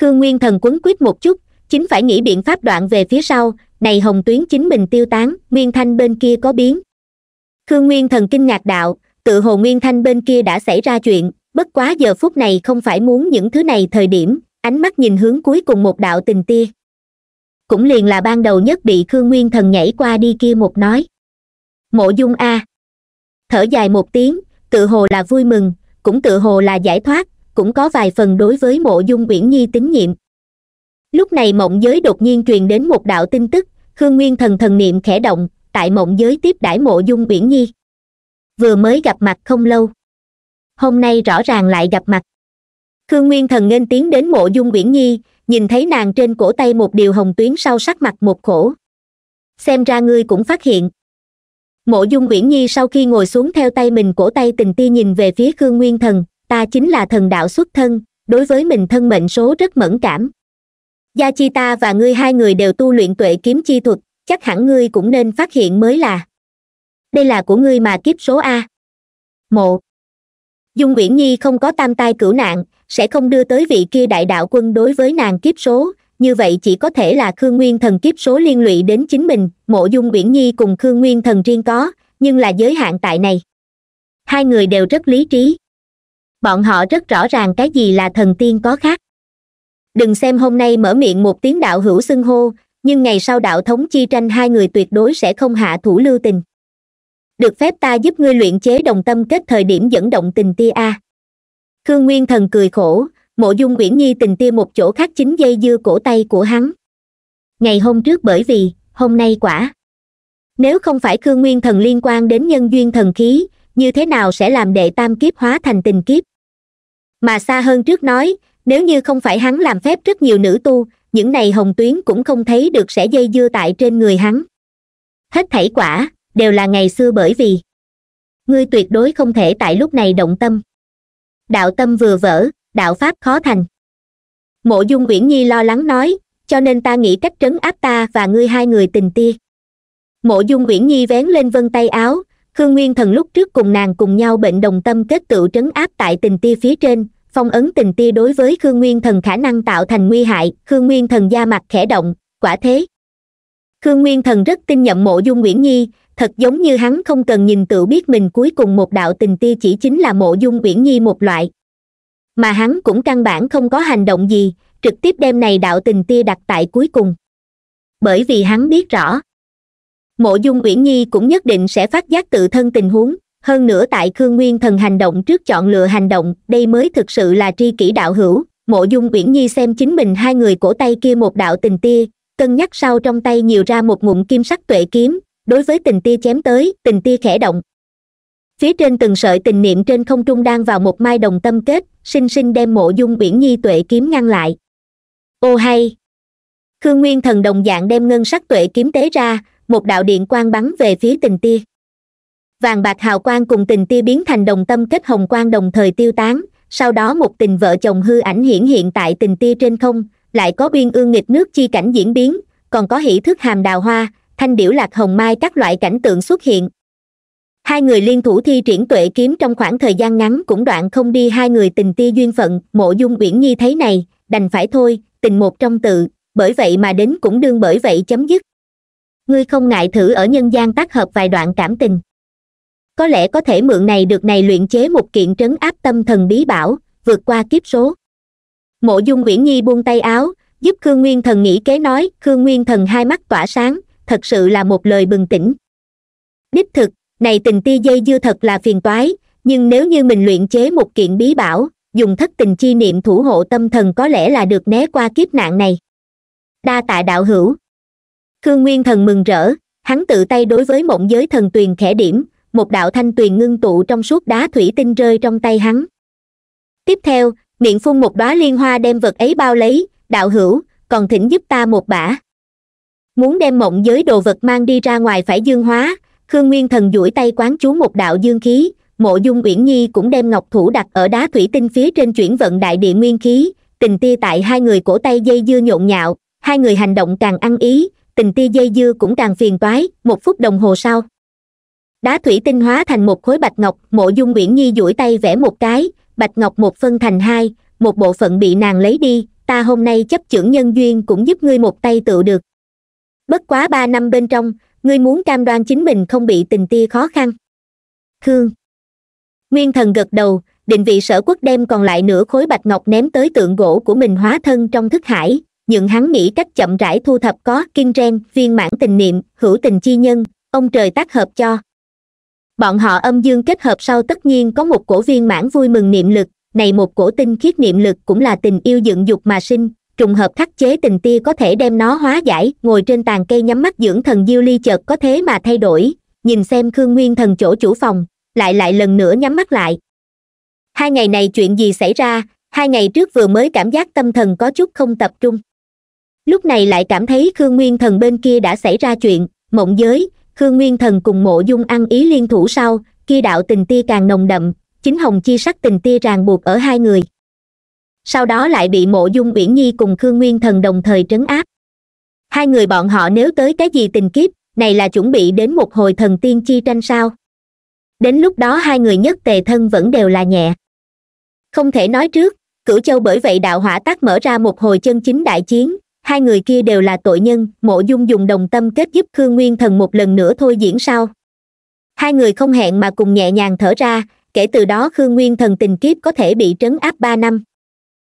khương nguyên thần quấn quýt một chút chính phải nghĩ biện pháp đoạn về phía sau này hồng tuyến chính mình tiêu tán nguyên thanh bên kia có biến khương nguyên thần kinh ngạc đạo tự hồ nguyên thanh bên kia đã xảy ra chuyện bất quá giờ phút này không phải muốn những thứ này thời điểm ánh mắt nhìn hướng cuối cùng một đạo tình tia cũng liền là ban đầu nhất bị khương nguyên thần nhảy qua đi kia một nói mộ dung a thở dài một tiếng tự hồ là vui mừng cũng tự hồ là giải thoát cũng có vài phần đối với mộ dung uyển nhi tín nhiệm lúc này mộng giới đột nhiên truyền đến một đạo tin tức khương nguyên thần thần niệm khẽ động tại mộng giới tiếp đãi mộ dung uyển nhi vừa mới gặp mặt không lâu hôm nay rõ ràng lại gặp mặt khương nguyên thần nghênh tiến đến mộ dung uyển nhi nhìn thấy nàng trên cổ tay một điều hồng tuyến sau sắc mặt một khổ xem ra ngươi cũng phát hiện mộ dung uyển nhi sau khi ngồi xuống theo tay mình cổ tay tình ti nhìn về phía khương nguyên thần ta chính là thần đạo xuất thân đối với mình thân mệnh số rất mẫn cảm gia chi ta và ngươi hai người đều tu luyện tuệ kiếm chi thuật chắc hẳn ngươi cũng nên phát hiện mới là đây là của ngươi mà kiếp số a một dung uyển nhi không có tam tai cửu nạn sẽ không đưa tới vị kia đại đạo quân đối với nàng kiếp số như vậy chỉ có thể là khương nguyên thần kiếp số liên lụy đến chính mình mộ dung uyển nhi cùng khương nguyên thần riêng có nhưng là giới hạn tại này hai người đều rất lý trí bọn họ rất rõ ràng cái gì là thần tiên có khác đừng xem hôm nay mở miệng một tiếng đạo hữu xưng hô nhưng ngày sau đạo thống chi tranh hai người tuyệt đối sẽ không hạ thủ lưu tình được phép ta giúp ngươi luyện chế đồng tâm kết thời điểm dẫn động tình tia a khương nguyên thần cười khổ mộ dung uyển nhi tình tia một chỗ khác chính dây dưa cổ tay của hắn ngày hôm trước bởi vì hôm nay quả nếu không phải khương nguyên thần liên quan đến nhân duyên thần khí như thế nào sẽ làm đệ tam kiếp hóa thành tình kiếp mà xa hơn trước nói nếu như không phải hắn làm phép rất nhiều nữ tu những này hồng tuyến cũng không thấy được sẽ dây dưa tại trên người hắn hết thảy quả đều là ngày xưa bởi vì ngươi tuyệt đối không thể tại lúc này động tâm đạo tâm vừa vỡ đạo pháp khó thành mộ dung uyển nhi lo lắng nói cho nên ta nghĩ cách trấn áp ta và ngươi hai người tình tia mộ dung uyển nhi vén lên vân tay áo khương nguyên thần lúc trước cùng nàng cùng nhau bệnh đồng tâm kết tự trấn áp tại tình tia phía trên phong ấn tình tia đối với khương nguyên thần khả năng tạo thành nguy hại khương nguyên thần da mặt khẽ động quả thế khương nguyên thần rất tin nhậm mộ dung uyển nhi thật giống như hắn không cần nhìn tự biết mình cuối cùng một đạo tình tia chỉ chính là mộ dung uyển nhi một loại mà hắn cũng căn bản không có hành động gì trực tiếp đem này đạo tình tia đặt tại cuối cùng bởi vì hắn biết rõ mộ dung uyển nhi cũng nhất định sẽ phát giác tự thân tình huống hơn nữa tại khương nguyên thần hành động trước chọn lựa hành động đây mới thực sự là tri kỷ đạo hữu mộ dung uyển nhi xem chính mình hai người cổ tay kia một đạo tình tia cân nhắc sau trong tay nhiều ra một ngụm kim sắc tuệ kiếm đối với tình tia chém tới tình tia khẽ động phía trên từng sợi tình niệm trên không trung đang vào một mai đồng tâm kết sinh sinh đem mộ dung uyển nhi tuệ kiếm ngăn lại ô hay khương nguyên thần đồng dạng đem ngân sắc tuệ kiếm tế ra một đạo điện quang bắn về phía tình tia vàng bạc hào quang cùng tình tia biến thành đồng tâm kết hồng quang đồng thời tiêu tán sau đó một tình vợ chồng hư ảnh hiển hiện tại tình tia trên không lại có biên ương nghịch nước chi cảnh diễn biến còn có hỷ thức hàm đào hoa thanh điểu lạc hồng mai các loại cảnh tượng xuất hiện hai người liên thủ thi triển tuệ kiếm trong khoảng thời gian ngắn cũng đoạn không đi hai người tình tia duyên phận mộ dung uyển nhi thấy này đành phải thôi tình một trong tự bởi vậy mà đến cũng đương bởi vậy chấm dứt ngươi không ngại thử ở nhân gian tác hợp vài đoạn cảm tình có lẽ có thể mượn này được này luyện chế một kiện trấn áp tâm thần bí bảo vượt qua kiếp số mộ dung uyển nhi buông tay áo giúp khương nguyên thần nghĩ kế nói khương nguyên thần hai mắt tỏa sáng thật sự là một lời bừng tỉnh đích thực này tình ti dây dưa thật là phiền toái nhưng nếu như mình luyện chế một kiện bí bảo dùng thất tình chi niệm thủ hộ tâm thần có lẽ là được né qua kiếp nạn này đa tạ đạo hữu khương nguyên thần mừng rỡ hắn tự tay đối với mộng giới thần tuyền khẽ điểm một đạo thanh tuyền ngưng tụ trong suốt đá thủy tinh rơi trong tay hắn tiếp theo miệng phun một đóa liên hoa đem vật ấy bao lấy đạo hữu còn thỉnh giúp ta một bả muốn đem mộng giới đồ vật mang đi ra ngoài phải dương hóa khương nguyên thần duỗi tay quán chú một đạo dương khí mộ dung uyển nhi cũng đem ngọc thủ đặt ở đá thủy tinh phía trên chuyển vận đại địa nguyên khí tình tia tại hai người cổ tay dây dưa nhộn nhạo hai người hành động càng ăn ý tình tia dây dưa cũng càng phiền toái một phút đồng hồ sau đá thủy tinh hóa thành một khối bạch ngọc mộ dung uyển nhi duỗi tay vẽ một cái bạch ngọc một phân thành hai một bộ phận bị nàng lấy đi ta hôm nay chấp chưởng nhân duyên cũng giúp ngươi một tay tự được bất quá ba năm bên trong ngươi muốn cam đoan chính mình không bị tình tia khó khăn khương nguyên thần gật đầu định vị sở quốc đem còn lại nửa khối bạch ngọc ném tới tượng gỗ của mình hóa thân trong thức hải nhưng hắn nghĩ cách chậm rãi thu thập có kinh ren viên mãn tình niệm hữu tình chi nhân ông trời tác hợp cho bọn họ âm dương kết hợp sau tất nhiên có một cổ viên mãn vui mừng niệm lực này một cổ tinh khiết niệm lực cũng là tình yêu dựng dục mà sinh trùng hợp khắc chế tình tia có thể đem nó hóa giải ngồi trên tàn cây nhắm mắt dưỡng thần diêu ly chợt có thế mà thay đổi nhìn xem khương nguyên thần chỗ chủ phòng lại lại lần nữa nhắm mắt lại hai ngày này chuyện gì xảy ra hai ngày trước vừa mới cảm giác tâm thần có chút không tập trung lúc này lại cảm thấy khương nguyên thần bên kia đã xảy ra chuyện mộng giới khương nguyên thần cùng mộ dung ăn ý liên thủ sau kia đạo tình tia càng nồng đậm chính hồng chi sắc tình tia ràng buộc ở hai người sau đó lại bị mộ dung uyển nhi cùng khương nguyên thần đồng thời trấn áp hai người bọn họ nếu tới cái gì tình kiếp này là chuẩn bị đến một hồi thần tiên chi tranh sao đến lúc đó hai người nhất tề thân vẫn đều là nhẹ không thể nói trước cửu châu bởi vậy đạo hỏa tác mở ra một hồi chân chính đại chiến hai người kia đều là tội nhân mộ dung dùng đồng tâm kết giúp khương nguyên thần một lần nữa thôi diễn sao hai người không hẹn mà cùng nhẹ nhàng thở ra kể từ đó khương nguyên thần tình kiếp có thể bị trấn áp ba năm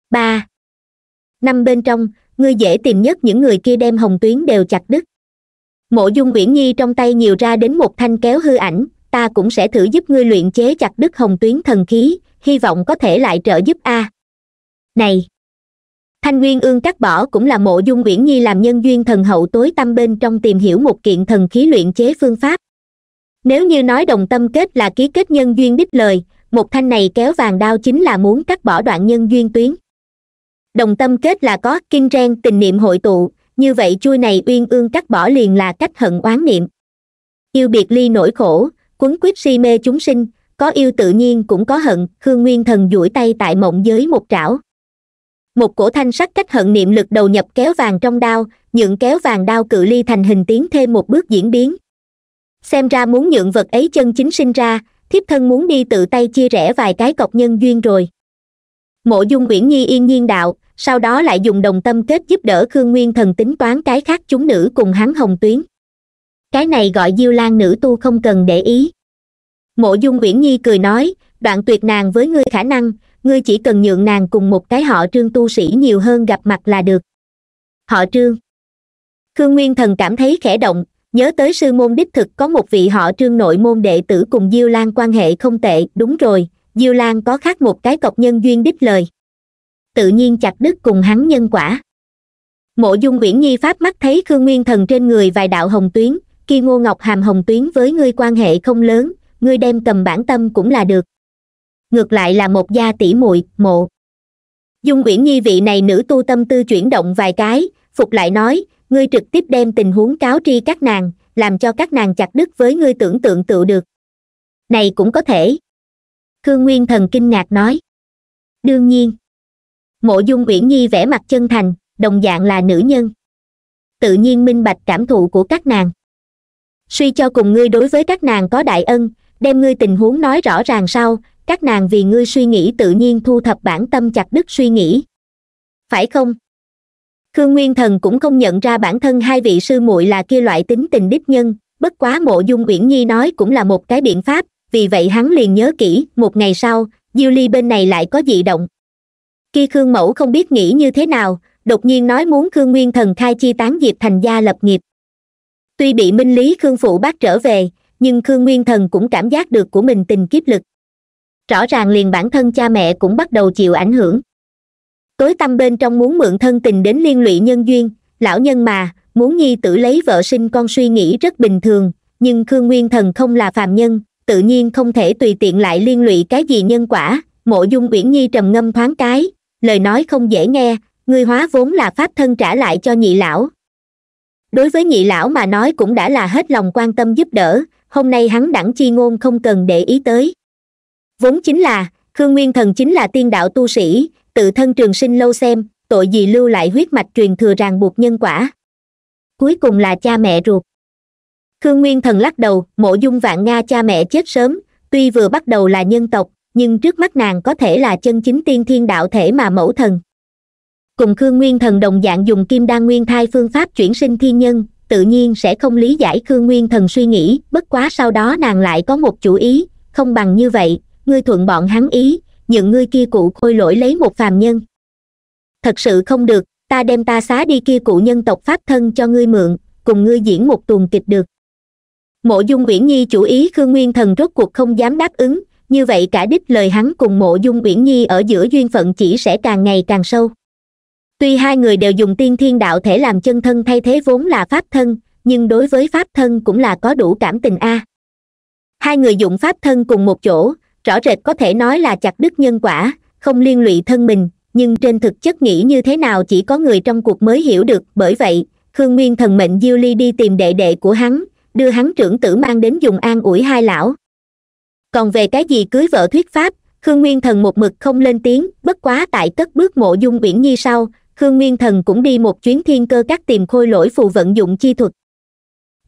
ba năm bên trong ngươi dễ tìm nhất những người kia đem hồng tuyến đều chặt đứt mộ dung uyển nhi trong tay nhiều ra đến một thanh kéo hư ảnh ta cũng sẽ thử giúp ngươi luyện chế chặt đứt hồng tuyến thần khí hy vọng có thể lại trợ giúp a này thanh nguyên ương cắt bỏ cũng là mộ dung uyển nhi làm nhân duyên thần hậu tối tâm bên trong tìm hiểu một kiện thần khí luyện chế phương pháp nếu như nói đồng tâm kết là ký kết nhân duyên đích lời một thanh này kéo vàng đao chính là muốn cắt bỏ đoạn nhân duyên tuyến đồng tâm kết là có kinh ren tình niệm hội tụ như vậy chui này uyên ương cắt bỏ liền là cách hận oán niệm yêu biệt ly nỗi khổ quấn quýt si mê chúng sinh có yêu tự nhiên cũng có hận khương nguyên thần duỗi tay tại mộng giới một trảo một cổ thanh sắc cách hận niệm lực đầu nhập kéo vàng trong đao nhượng kéo vàng đao cự ly thành hình tiến thêm một bước diễn biến xem ra muốn nhượng vật ấy chân chính sinh ra thiếp thân muốn đi tự tay chia rẽ vài cái cọc nhân duyên rồi mộ dung uyển nhi yên nhiên đạo sau đó lại dùng đồng tâm kết giúp đỡ khương nguyên thần tính toán cái khác chúng nữ cùng hắn hồng tuyến cái này gọi diêu lan nữ tu không cần để ý mộ dung uyển nhi cười nói đoạn tuyệt nàng với ngươi khả năng ngươi chỉ cần nhượng nàng cùng một cái họ trương tu sĩ nhiều hơn gặp mặt là được họ trương khương nguyên thần cảm thấy khẽ động nhớ tới sư môn đích thực có một vị họ trương nội môn đệ tử cùng diêu lan quan hệ không tệ đúng rồi diêu lan có khác một cái cọc nhân duyên đích lời tự nhiên chặt đứt cùng hắn nhân quả mộ dung uyển nhi pháp mắt thấy khương nguyên thần trên người vài đạo hồng tuyến kia ngô ngọc hàm hồng tuyến với ngươi quan hệ không lớn ngươi đem cầm bản tâm cũng là được ngược lại là một gia tỷ muội mộ dung uyển nhi vị này nữ tu tâm tư chuyển động vài cái phục lại nói ngươi trực tiếp đem tình huống cáo tri các nàng làm cho các nàng chặt đứt với ngươi tưởng tượng tự được này cũng có thể khương nguyên thần kinh ngạc nói đương nhiên mộ dung uyển nhi vẻ mặt chân thành đồng dạng là nữ nhân tự nhiên minh bạch cảm thụ của các nàng suy cho cùng ngươi đối với các nàng có đại ân đem ngươi tình huống nói rõ ràng sau các nàng vì ngươi suy nghĩ tự nhiên thu thập bản tâm chặt đứt suy nghĩ phải không khương nguyên thần cũng không nhận ra bản thân hai vị sư muội là kia loại tính tình đích nhân bất quá mộ dung uyển nhi nói cũng là một cái biện pháp vì vậy hắn liền nhớ kỹ một ngày sau diêu ly bên này lại có dị động khi khương mẫu không biết nghĩ như thế nào đột nhiên nói muốn khương nguyên thần khai chi tán diệp thành gia lập nghiệp tuy bị minh lý khương phụ bác trở về nhưng khương nguyên thần cũng cảm giác được của mình tình kiếp lực rõ ràng liền bản thân cha mẹ cũng bắt đầu chịu ảnh hưởng tối tâm bên trong muốn mượn thân tình đến liên lụy nhân duyên lão nhân mà muốn nhi tử lấy vợ sinh con suy nghĩ rất bình thường nhưng khương nguyên thần không là phàm nhân tự nhiên không thể tùy tiện lại liên lụy cái gì nhân quả mộ dung uyển nhi trầm ngâm thoáng cái lời nói không dễ nghe ngươi hóa vốn là pháp thân trả lại cho nhị lão đối với nhị lão mà nói cũng đã là hết lòng quan tâm giúp đỡ hôm nay hắn đẳng chi ngôn không cần để ý tới vốn chính là khương nguyên thần chính là tiên đạo tu sĩ tự thân trường sinh lâu xem tội gì lưu lại huyết mạch truyền thừa ràng buộc nhân quả cuối cùng là cha mẹ ruột khương nguyên thần lắc đầu mộ dung vạn nga cha mẹ chết sớm tuy vừa bắt đầu là nhân tộc nhưng trước mắt nàng có thể là chân chính tiên thiên đạo thể mà mẫu thần cùng khương nguyên thần đồng dạng dùng kim đa nguyên thai phương pháp chuyển sinh thiên nhân tự nhiên sẽ không lý giải khương nguyên thần suy nghĩ bất quá sau đó nàng lại có một chủ ý không bằng như vậy ngươi thuận bọn hắn ý những ngươi kia cụ khôi lỗi lấy một phàm nhân thật sự không được ta đem ta xá đi kia cụ nhân tộc pháp thân cho ngươi mượn cùng ngươi diễn một tuần kịch được mộ dung uyển nhi chủ ý khương nguyên thần rốt cuộc không dám đáp ứng như vậy cả đích lời hắn cùng mộ dung uyển nhi ở giữa duyên phận chỉ sẽ càng ngày càng sâu tuy hai người đều dùng tiên thiên đạo thể làm chân thân thay thế vốn là pháp thân nhưng đối với pháp thân cũng là có đủ cảm tình a hai người dụng pháp thân cùng một chỗ rõ rệt có thể nói là chặt đứt nhân quả không liên lụy thân mình nhưng trên thực chất nghĩ như thế nào chỉ có người trong cuộc mới hiểu được bởi vậy khương nguyên thần mệnh diêu ly đi tìm đệ đệ của hắn đưa hắn trưởng tử mang đến dùng an ủi hai lão còn về cái gì cưới vợ thuyết pháp khương nguyên thần một mực không lên tiếng bất quá tại cất bước mộ dung uyển nhi sau khương nguyên thần cũng đi một chuyến thiên cơ các tìm khôi lỗi phù vận dụng chi thuật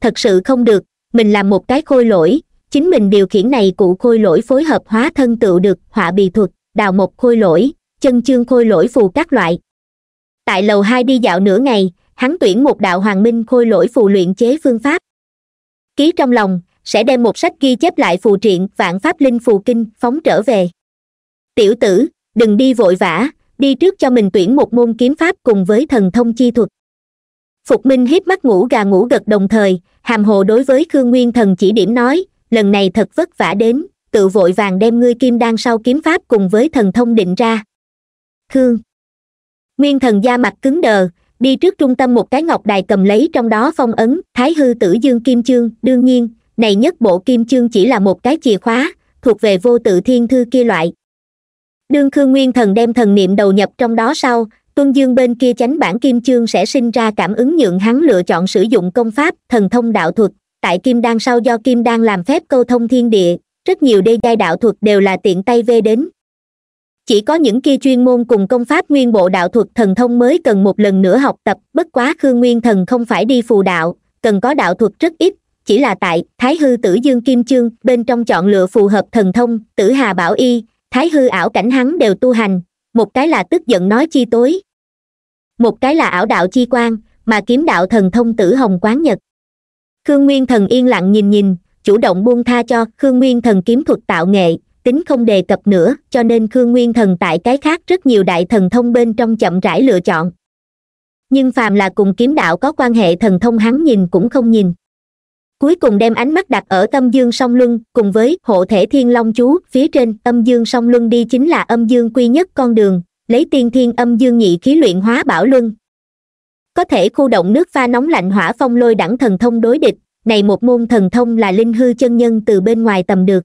thật sự không được mình làm một cái khôi lỗi chính mình điều khiển này cụ khôi lỗi phối hợp hóa thân tựu được họa bì thuật đào một khôi lỗi chân chương khôi lỗi phù các loại tại lầu hai đi dạo nửa ngày hắn tuyển một đạo hoàng minh khôi lỗi phù luyện chế phương pháp ký trong lòng sẽ đem một sách ghi chép lại phù triện vạn pháp linh phù kinh phóng trở về tiểu tử đừng đi vội vã đi trước cho mình tuyển một môn kiếm pháp cùng với thần thông chi thuật phục minh hít mắt ngủ gà ngủ gật đồng thời hàm hồ đối với khương nguyên thần chỉ điểm nói lần này thật vất vả đến tự vội vàng đem ngươi kim đan sau kiếm pháp cùng với thần thông định ra Khương nguyên thần da mặt cứng đờ đi trước trung tâm một cái ngọc đài cầm lấy trong đó phong ấn thái hư tử dương kim chương đương nhiên này nhất bộ kim chương chỉ là một cái chìa khóa thuộc về vô tự thiên thư kia loại đương khương nguyên thần đem thần niệm đầu nhập trong đó sau tuân dương bên kia chánh bản kim chương sẽ sinh ra cảm ứng nhượng hắn lựa chọn sử dụng công pháp thần thông đạo thuật tại kim đan sau do kim đan làm phép câu thông thiên địa rất nhiều đê giai đạo thuật đều là tiện tay vê đến chỉ có những kia chuyên môn cùng công pháp nguyên bộ đạo thuật thần thông mới cần một lần nữa học tập bất quá khương nguyên thần không phải đi phù đạo cần có đạo thuật rất ít chỉ là tại thái hư tử dương kim chương bên trong chọn lựa phù hợp thần thông tử hà bảo y thái hư ảo cảnh hắn đều tu hành một cái là tức giận nói chi tối một cái là ảo đạo chi quan mà kiếm đạo thần thông tử hồng quán nhật khương nguyên thần yên lặng nhìn nhìn chủ động buông tha cho khương nguyên thần kiếm thuật tạo nghệ tính không đề cập nữa cho nên khương nguyên thần tại cái khác rất nhiều đại thần thông bên trong chậm rãi lựa chọn nhưng phàm là cùng kiếm đạo có quan hệ thần thông hắn nhìn cũng không nhìn cuối cùng đem ánh mắt đặt ở âm dương song luân cùng với hộ thể thiên long chú phía trên âm dương song luân đi chính là âm dương quy nhất con đường lấy tiên thiên âm dương nhị khí luyện hóa bảo luân có thể khu động nước pha nóng lạnh hỏa phong lôi đẳng thần thông đối địch này một môn thần thông là linh hư chân nhân từ bên ngoài tầm được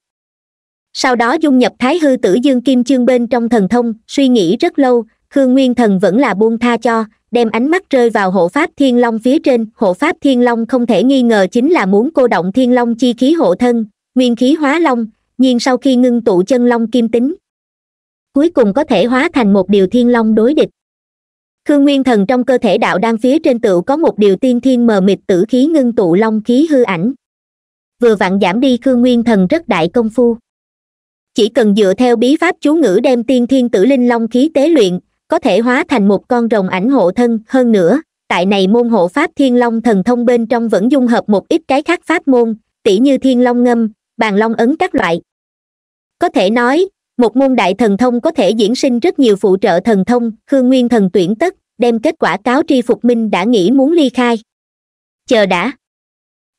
sau đó dung nhập thái hư tử dương kim chương bên trong thần thông suy nghĩ rất lâu khương nguyên thần vẫn là buông tha cho đem ánh mắt rơi vào hộ pháp thiên long phía trên hộ pháp thiên long không thể nghi ngờ chính là muốn cô động thiên long chi khí hộ thân nguyên khí hóa long nhiên sau khi ngưng tụ chân long kim tính cuối cùng có thể hóa thành một điều thiên long đối địch khương nguyên thần trong cơ thể đạo đan phía trên tựu có một điều tiên thiên mờ mịt tử khí ngưng tụ long khí hư ảnh vừa vặn giảm đi khương nguyên thần rất đại công phu chỉ cần dựa theo bí pháp chú ngữ đem tiên thiên tử linh long khí tế luyện có thể hóa thành một con rồng ảnh hộ thân hơn nữa tại này môn hộ pháp thiên long thần thông bên trong vẫn dung hợp một ít cái khác pháp môn tỷ như thiên long ngâm bàn long ấn các loại có thể nói một môn đại thần thông có thể diễn sinh rất nhiều phụ trợ thần thông khương nguyên thần tuyển tất đem kết quả cáo tri phục minh đã nghĩ muốn ly khai chờ đã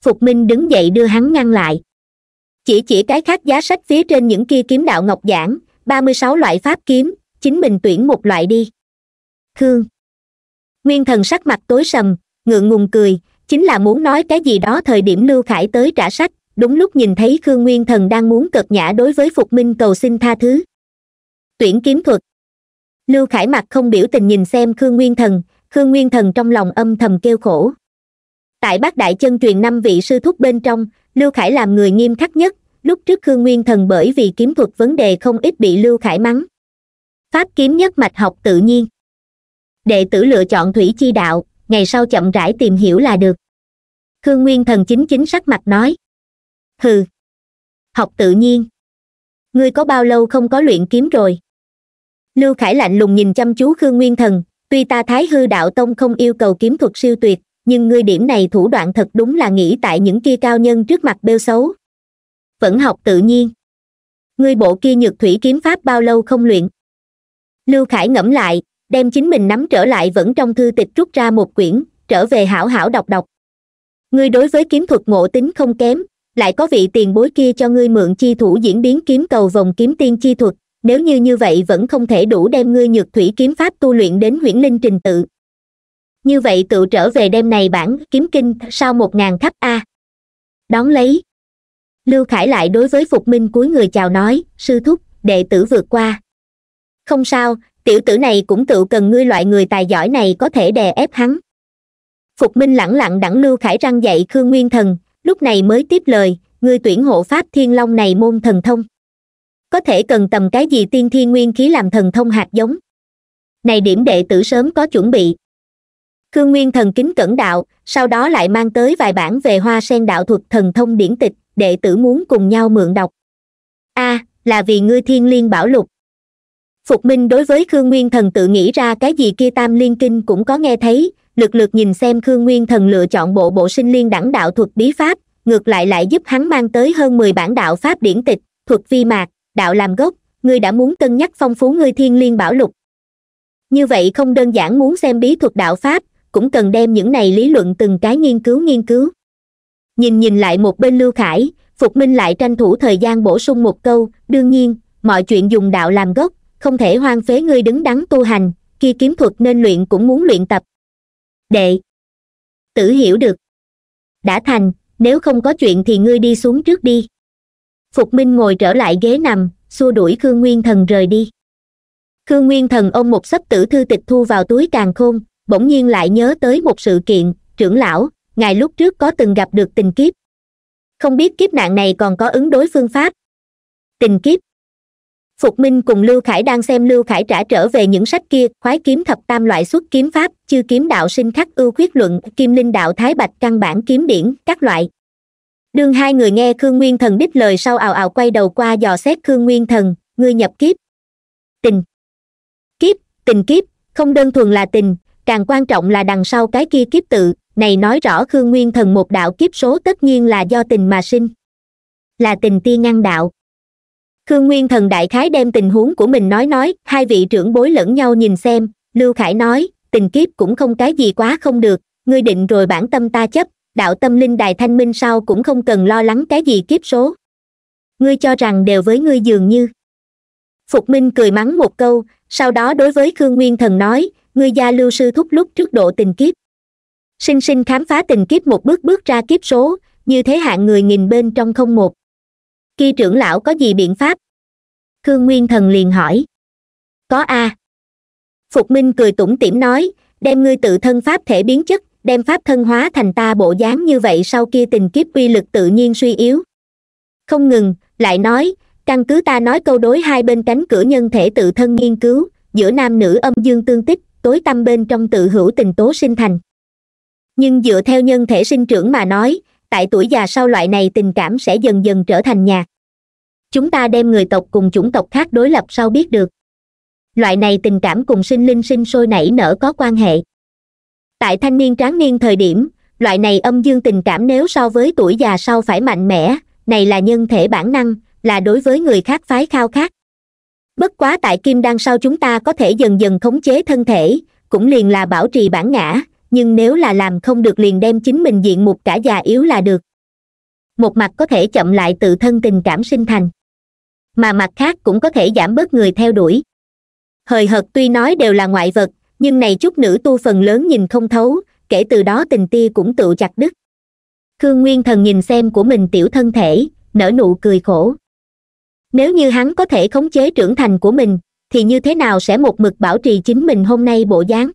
phục minh đứng dậy đưa hắn ngăn lại chỉ chỉ cái khác giá sách phía trên những kia kiếm đạo ngọc giảng ba mươi sáu loại pháp kiếm chính mình tuyển một loại đi khương nguyên thần sắc mặt tối sầm ngượng ngùng cười chính là muốn nói cái gì đó thời điểm lưu khải tới trả sách đúng lúc nhìn thấy khương nguyên thần đang muốn cợt nhã đối với phục minh cầu xin tha thứ tuyển kiếm thuật lưu khải mặt không biểu tình nhìn xem khương nguyên thần khương nguyên thần trong lòng âm thầm kêu khổ tại bác đại chân truyền năm vị sư thúc bên trong lưu khải làm người nghiêm khắc nhất lúc trước khương nguyên thần bởi vì kiếm thuật vấn đề không ít bị lưu khải mắng pháp kiếm nhất mạch học tự nhiên đệ tử lựa chọn thủy chi đạo ngày sau chậm rãi tìm hiểu là được khương nguyên thần chính chính sắc mặt nói hừ học tự nhiên ngươi có bao lâu không có luyện kiếm rồi lưu khải lạnh lùng nhìn chăm chú khương nguyên thần tuy ta thái hư đạo tông không yêu cầu kiếm thuật siêu tuyệt nhưng ngươi điểm này thủ đoạn thật đúng là nghĩ tại những kia cao nhân trước mặt bêu xấu vẫn học tự nhiên ngươi bộ kia nhược thủy kiếm pháp bao lâu không luyện lưu khải ngẫm lại đem chính mình nắm trở lại vẫn trong thư tịch rút ra một quyển trở về hảo hảo đọc đọc ngươi đối với kiếm thuật ngộ tính không kém lại có vị tiền bối kia cho ngươi mượn chi thủ diễn biến kiếm cầu vòng kiếm tiên chi thuật nếu như như vậy vẫn không thể đủ đem ngươi nhược thủy kiếm pháp tu luyện đến huyễn linh trình tự như vậy tự trở về đêm này bản kiếm kinh sau một ngàn tháp a đón lấy lưu khải lại đối với phục minh cuối người chào nói sư thúc đệ tử vượt qua không sao tiểu tử này cũng tự cần ngươi loại người tài giỏi này có thể đè ép hắn phục minh lẳng lặng đẳng lưu khải răng dạy khương nguyên thần lúc này mới tiếp lời ngươi tuyển hộ pháp thiên long này môn thần thông có thể cần tầm cái gì tiên thiên nguyên khí làm thần thông hạt giống này điểm đệ tử sớm có chuẩn bị khương nguyên thần kính cẩn đạo sau đó lại mang tới vài bản về hoa sen đạo thuật thần thông điển tịch đệ tử muốn cùng nhau mượn đọc a à, là vì ngươi thiên liên bảo lục phục minh đối với khương nguyên thần tự nghĩ ra cái gì kia tam liên kinh cũng có nghe thấy lực lượt nhìn xem khương nguyên thần lựa chọn bộ bộ sinh liên đẳng đạo thuật bí pháp ngược lại lại giúp hắn mang tới hơn mười bản đạo pháp điển tịch thuật vi mạc đạo làm gốc ngươi đã muốn cân nhắc phong phú ngươi thiên liên bảo lục như vậy không đơn giản muốn xem bí thuật đạo pháp cũng cần đem những này lý luận từng cái nghiên cứu nghiên cứu nhìn nhìn lại một bên lưu khải phục minh lại tranh thủ thời gian bổ sung một câu đương nhiên mọi chuyện dùng đạo làm gốc không thể hoang phế ngươi đứng đắn tu hành kia kiếm thuật nên luyện cũng muốn luyện tập đệ tử hiểu được đã thành nếu không có chuyện thì ngươi đi xuống trước đi phục minh ngồi trở lại ghế nằm xua đuổi khương nguyên thần rời đi khương nguyên thần ôm một sấp tử thư tịch thu vào túi càng khôn bỗng nhiên lại nhớ tới một sự kiện trưởng lão ngài lúc trước có từng gặp được tình kiếp không biết kiếp nạn này còn có ứng đối phương pháp tình kiếp phục minh cùng lưu khải đang xem lưu khải trả trở về những sách kia khoái kiếm thập tam loại xuất kiếm pháp chư kiếm đạo sinh khắc ưu khuyết luận kim linh đạo thái bạch căn bản kiếm điển các loại đương hai người nghe khương nguyên thần đích lời sau ào ào quay đầu qua dò xét khương nguyên thần ngươi nhập kiếp tình kiếp tình kiếp không đơn thuần là tình càng quan trọng là đằng sau cái kia kiếp tự này nói rõ khương nguyên thần một đạo kiếp số tất nhiên là do tình mà sinh là tình tiên ngăn đạo khương nguyên thần đại khái đem tình huống của mình nói nói hai vị trưởng bối lẫn nhau nhìn xem lưu khải nói tình kiếp cũng không cái gì quá không được ngươi định rồi bản tâm ta chấp đạo tâm linh đài thanh minh sau cũng không cần lo lắng cái gì kiếp số ngươi cho rằng đều với ngươi dường như phục minh cười mắng một câu sau đó đối với khương nguyên thần nói ngươi gia lưu sư thúc lúc trước độ tình kiếp sinh sinh khám phá tình kiếp một bước bước ra kiếp số như thế hạng người nghìn bên trong không một kia trưởng lão có gì biện pháp khương nguyên thần liền hỏi có a à. phục minh cười tủm tỉm nói đem ngươi tự thân pháp thể biến chất đem pháp thân hóa thành ta bộ dáng như vậy sau kia tình kiếp uy lực tự nhiên suy yếu không ngừng lại nói căn cứ ta nói câu đối hai bên cánh cửa nhân thể tự thân nghiên cứu giữa nam nữ âm dương tương tích tối tâm bên trong tự hữu tình tố sinh thành nhưng dựa theo nhân thể sinh trưởng mà nói tại tuổi già sau loại này tình cảm sẽ dần dần trở thành nhà chúng ta đem người tộc cùng chủng tộc khác đối lập sau biết được loại này tình cảm cùng sinh linh sinh sôi nảy nở có quan hệ tại thanh niên tráng niên thời điểm loại này âm dương tình cảm nếu so với tuổi già sau phải mạnh mẽ này là nhân thể bản năng là đối với người khác phái khao khát bất quá tại kim đan sau chúng ta có thể dần dần khống chế thân thể cũng liền là bảo trì bản ngã nhưng nếu là làm không được liền đem chính mình diện mục cả già yếu là được một mặt có thể chậm lại tự thân tình cảm sinh thành mà mặt khác cũng có thể giảm bớt người theo đuổi hời hợt tuy nói đều là ngoại vật nhưng này chút nữ tu phần lớn nhìn không thấu kể từ đó tình tia cũng tự chặt đứt khương nguyên thần nhìn xem của mình tiểu thân thể nở nụ cười khổ nếu như hắn có thể khống chế trưởng thành của mình thì như thế nào sẽ một mực bảo trì chính mình hôm nay bộ dáng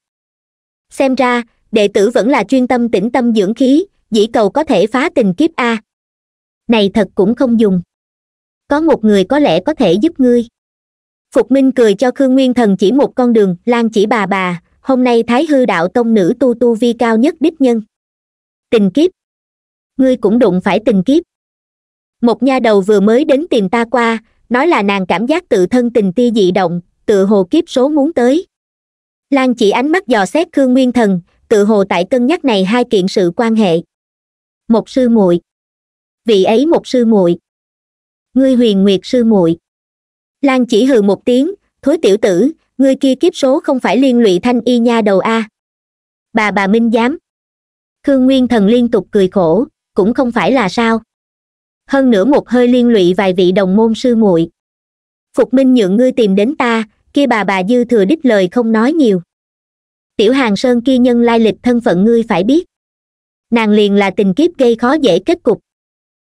xem ra đệ tử vẫn là chuyên tâm tĩnh tâm dưỡng khí dĩ cầu có thể phá tình kiếp a này thật cũng không dùng có một người có lẽ có thể giúp ngươi phục minh cười cho khương nguyên thần chỉ một con đường lan chỉ bà bà hôm nay thái hư đạo tông nữ tu tu vi cao nhất đích nhân tình kiếp ngươi cũng đụng phải tình kiếp một nha đầu vừa mới đến tìm ta qua nói là nàng cảm giác tự thân tình ti dị động tự hồ kiếp số muốn tới lan chỉ ánh mắt dò xét khương nguyên thần tự hồ tại cân nhắc này hai kiện sự quan hệ một sư muội vị ấy một sư muội ngươi huyền nguyệt sư muội lan chỉ hừ một tiếng thối tiểu tử ngươi kia kiếp số không phải liên lụy thanh y nha đầu a bà bà minh giám khương nguyên thần liên tục cười khổ cũng không phải là sao hơn nữa một hơi liên lụy vài vị đồng môn sư muội phục minh nhượng ngươi tìm đến ta kia bà bà dư thừa đích lời không nói nhiều tiểu hàng sơn kia nhân lai lịch thân phận ngươi phải biết nàng liền là tình kiếp gây khó dễ kết cục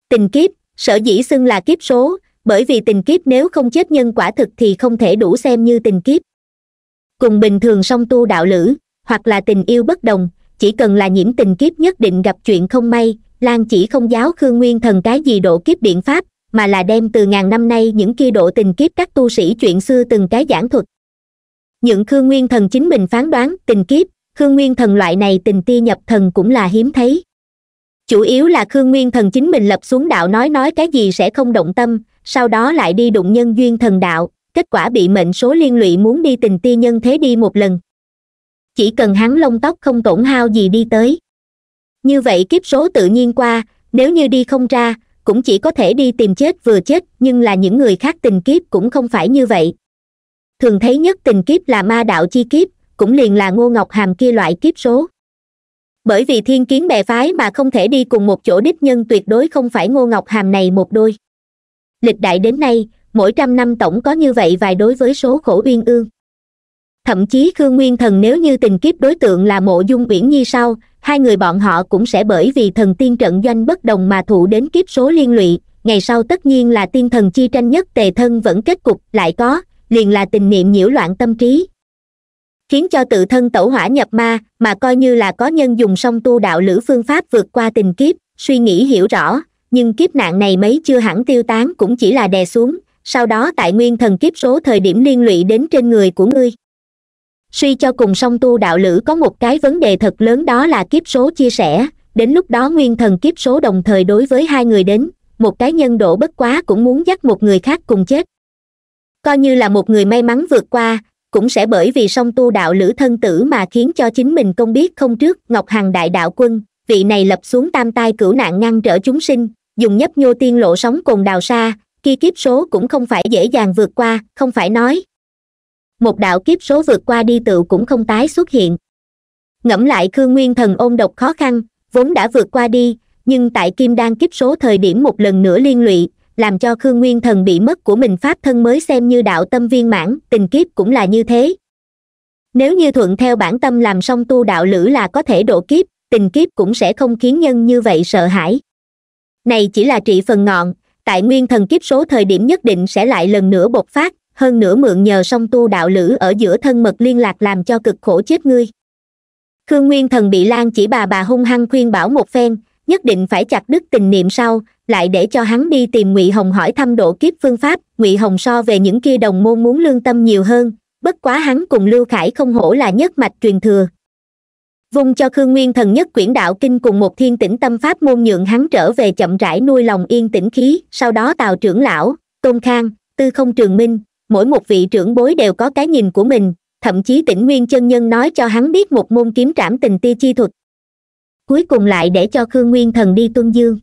tình kiếp sở dĩ xưng là kiếp số bởi vì tình kiếp nếu không chết nhân quả thực thì không thể đủ xem như tình kiếp cùng bình thường song tu đạo lữ hoặc là tình yêu bất đồng chỉ cần là nhiễm tình kiếp nhất định gặp chuyện không may lan chỉ không giáo khương nguyên thần cái gì độ kiếp biện pháp mà là đem từ ngàn năm nay những kia độ tình kiếp các tu sĩ chuyện xưa từng cái giảng thuật nhượng khương nguyên thần chính mình phán đoán tình kiếp khương nguyên thần loại này tình ti nhập thần cũng là hiếm thấy chủ yếu là khương nguyên thần chính mình lập xuống đạo nói nói cái gì sẽ không động tâm sau đó lại đi đụng nhân duyên thần đạo kết quả bị mệnh số liên lụy muốn đi tình ti nhân thế đi một lần chỉ cần hắn lông tóc không tổn hao gì đi tới như vậy kiếp số tự nhiên qua nếu như đi không ra cũng chỉ có thể đi tìm chết vừa chết nhưng là những người khác tình kiếp cũng không phải như vậy thường thấy nhất tình kiếp là ma đạo chi kiếp cũng liền là ngô ngọc hàm kia loại kiếp số bởi vì thiên kiến bè phái mà không thể đi cùng một chỗ đích nhân tuyệt đối không phải ngô ngọc hàm này một đôi lịch đại đến nay mỗi trăm năm tổng có như vậy vài đối với số khổ uyên ương thậm chí khương nguyên thần nếu như tình kiếp đối tượng là mộ dung uyển nhi sau hai người bọn họ cũng sẽ bởi vì thần tiên trận doanh bất đồng mà thụ đến kiếp số liên lụy ngày sau tất nhiên là tiên thần chi tranh nhất tề thân vẫn kết cục lại có liền là tình niệm nhiễu loạn tâm trí khiến cho tự thân tẩu hỏa nhập ma mà coi như là có nhân dùng song tu đạo lữ phương pháp vượt qua tình kiếp suy nghĩ hiểu rõ nhưng kiếp nạn này mấy chưa hẳn tiêu tán cũng chỉ là đè xuống sau đó tại nguyên thần kiếp số thời điểm liên lụy đến trên người của ngươi suy cho cùng song tu đạo lữ có một cái vấn đề thật lớn đó là kiếp số chia sẻ đến lúc đó nguyên thần kiếp số đồng thời đối với hai người đến một cái nhân đổ bất quá cũng muốn dắt một người khác cùng chết coi như là một người may mắn vượt qua cũng sẽ bởi vì song tu đạo lữ thân tử mà khiến cho chính mình công biết không trước ngọc hằng đại đạo quân vị này lập xuống tam tai cửu nạn ngăn trở chúng sinh dùng nhấp nhô tiên lộ sóng cồn đào xa kia kiếp số cũng không phải dễ dàng vượt qua không phải nói một đạo kiếp số vượt qua đi tự cũng không tái xuất hiện ngẫm lại khương nguyên thần ôn độc khó khăn vốn đã vượt qua đi nhưng tại kim đan kiếp số thời điểm một lần nữa liên lụy làm cho khương nguyên thần bị mất của mình pháp thân mới xem như đạo tâm viên mãn tình kiếp cũng là như thế nếu như thuận theo bản tâm làm xong tu đạo lữ là có thể độ kiếp tình kiếp cũng sẽ không khiến nhân như vậy sợ hãi này chỉ là trị phần ngọn tại nguyên thần kiếp số thời điểm nhất định sẽ lại lần nữa bộc phát hơn nữa mượn nhờ song tu đạo lữ ở giữa thân mật liên lạc làm cho cực khổ chết ngươi khương nguyên thần bị lan chỉ bà bà hung hăng khuyên bảo một phen nhất định phải chặt đứt tình niệm sau lại để cho hắn đi tìm ngụy hồng hỏi thăm độ kiếp phương pháp ngụy hồng so về những kia đồng môn muốn lương tâm nhiều hơn bất quá hắn cùng lưu khải không hổ là nhất mạch truyền thừa vung cho khương nguyên thần nhất quyển đạo kinh cùng một thiên tĩnh tâm pháp môn nhượng hắn trở về chậm rãi nuôi lòng yên tĩnh khí sau đó tào trưởng lão tôn khang tư không trường minh mỗi một vị trưởng bối đều có cái nhìn của mình thậm chí tỉnh nguyên chân nhân nói cho hắn biết một môn kiếm trảm tình ti chi thuật cuối cùng lại để cho khương nguyên thần đi tuân dương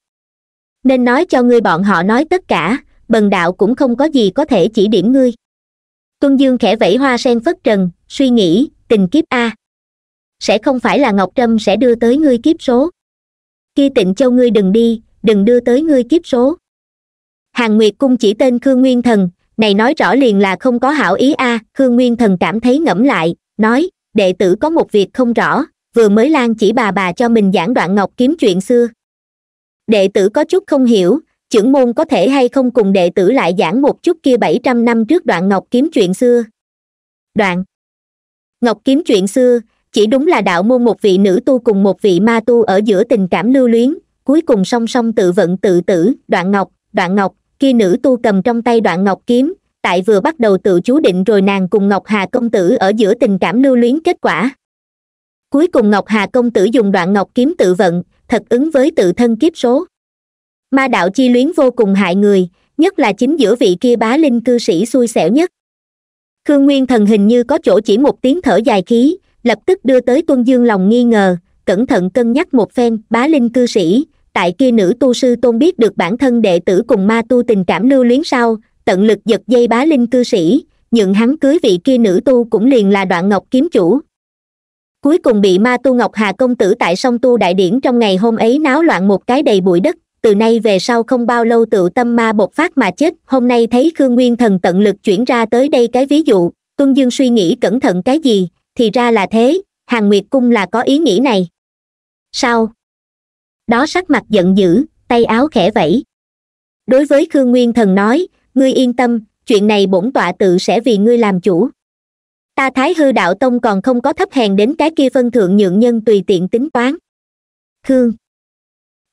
nên nói cho ngươi bọn họ nói tất cả bần đạo cũng không có gì có thể chỉ điểm ngươi tuân dương khẽ vẫy hoa sen phất trần suy nghĩ tình kiếp a sẽ không phải là ngọc trâm sẽ đưa tới ngươi kiếp số kia tịnh châu ngươi đừng đi đừng đưa tới ngươi kiếp số hàng nguyệt cung chỉ tên khương nguyên thần này nói rõ liền là không có hảo ý a khương nguyên thần cảm thấy ngẫm lại nói đệ tử có một việc không rõ vừa mới lan chỉ bà bà cho mình giảng đoạn ngọc kiếm chuyện xưa đệ tử có chút không hiểu trưởng môn có thể hay không cùng đệ tử lại giảng một chút kia bảy trăm năm trước đoạn ngọc kiếm chuyện xưa đoạn ngọc kiếm chuyện xưa chỉ đúng là đạo môn một vị nữ tu cùng một vị ma tu ở giữa tình cảm lưu luyến cuối cùng song song tự vận tự tử đoạn ngọc đoạn ngọc kia nữ tu cầm trong tay đoạn ngọc kiếm tại vừa bắt đầu tự chú định rồi nàng cùng ngọc hà công tử ở giữa tình cảm lưu luyến kết quả cuối cùng ngọc hà công tử dùng đoạn ngọc kiếm tự vận thật ứng với tự thân kiếp số ma đạo chi luyến vô cùng hại người nhất là chính giữa vị kia bá linh cư sĩ xui xẻo nhất khương nguyên thần hình như có chỗ chỉ một tiếng thở dài khí lập tức đưa tới tuân dương lòng nghi ngờ cẩn thận cân nhắc một phen bá linh cư sĩ tại kia nữ tu sư tôn biết được bản thân đệ tử cùng ma tu tình cảm lưu luyến sau tận lực giật dây bá linh cư sĩ nhận hắn cưới vị kia nữ tu cũng liền là đoạn ngọc kiếm chủ cuối cùng bị ma tu ngọc hà công tử tại sông tu đại điển trong ngày hôm ấy náo loạn một cái đầy bụi đất từ nay về sau không bao lâu tự tâm ma bộc phát mà chết hôm nay thấy khương nguyên thần tận lực chuyển ra tới đây cái ví dụ tuân dương suy nghĩ cẩn thận cái gì thì ra là thế hàng nguyệt cung là có ý nghĩ này sao đó sắc mặt giận dữ tay áo khẽ vẫy đối với khương nguyên thần nói ngươi yên tâm chuyện này bổn tọa tự sẽ vì ngươi làm chủ ta thái hư đạo tông còn không có thấp hèn đến cái kia phân thượng nhượng nhân tùy tiện tính toán Khương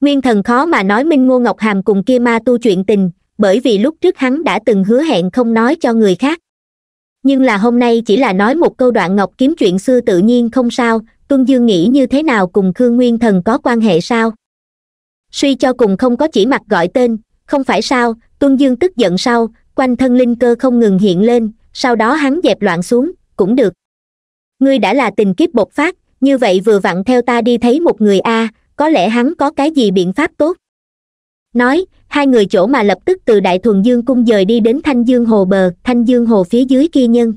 nguyên thần khó mà nói minh ngô ngọc hàm cùng kia ma tu chuyện tình bởi vì lúc trước hắn đã từng hứa hẹn không nói cho người khác nhưng là hôm nay chỉ là nói một câu đoạn ngọc kiếm chuyện xưa tự nhiên không sao tuân dương nghĩ như thế nào cùng khương nguyên thần có quan hệ sao suy cho cùng không có chỉ mặt gọi tên không phải sao tuân dương tức giận sau quanh thân linh cơ không ngừng hiện lên sau đó hắn dẹp loạn xuống cũng được ngươi đã là tình kiếp bộc phát như vậy vừa vặn theo ta đi thấy một người a có lẽ hắn có cái gì biện pháp tốt nói hai người chỗ mà lập tức từ đại thuần dương cung dời đi đến thanh dương hồ bờ thanh dương hồ phía dưới kia nhân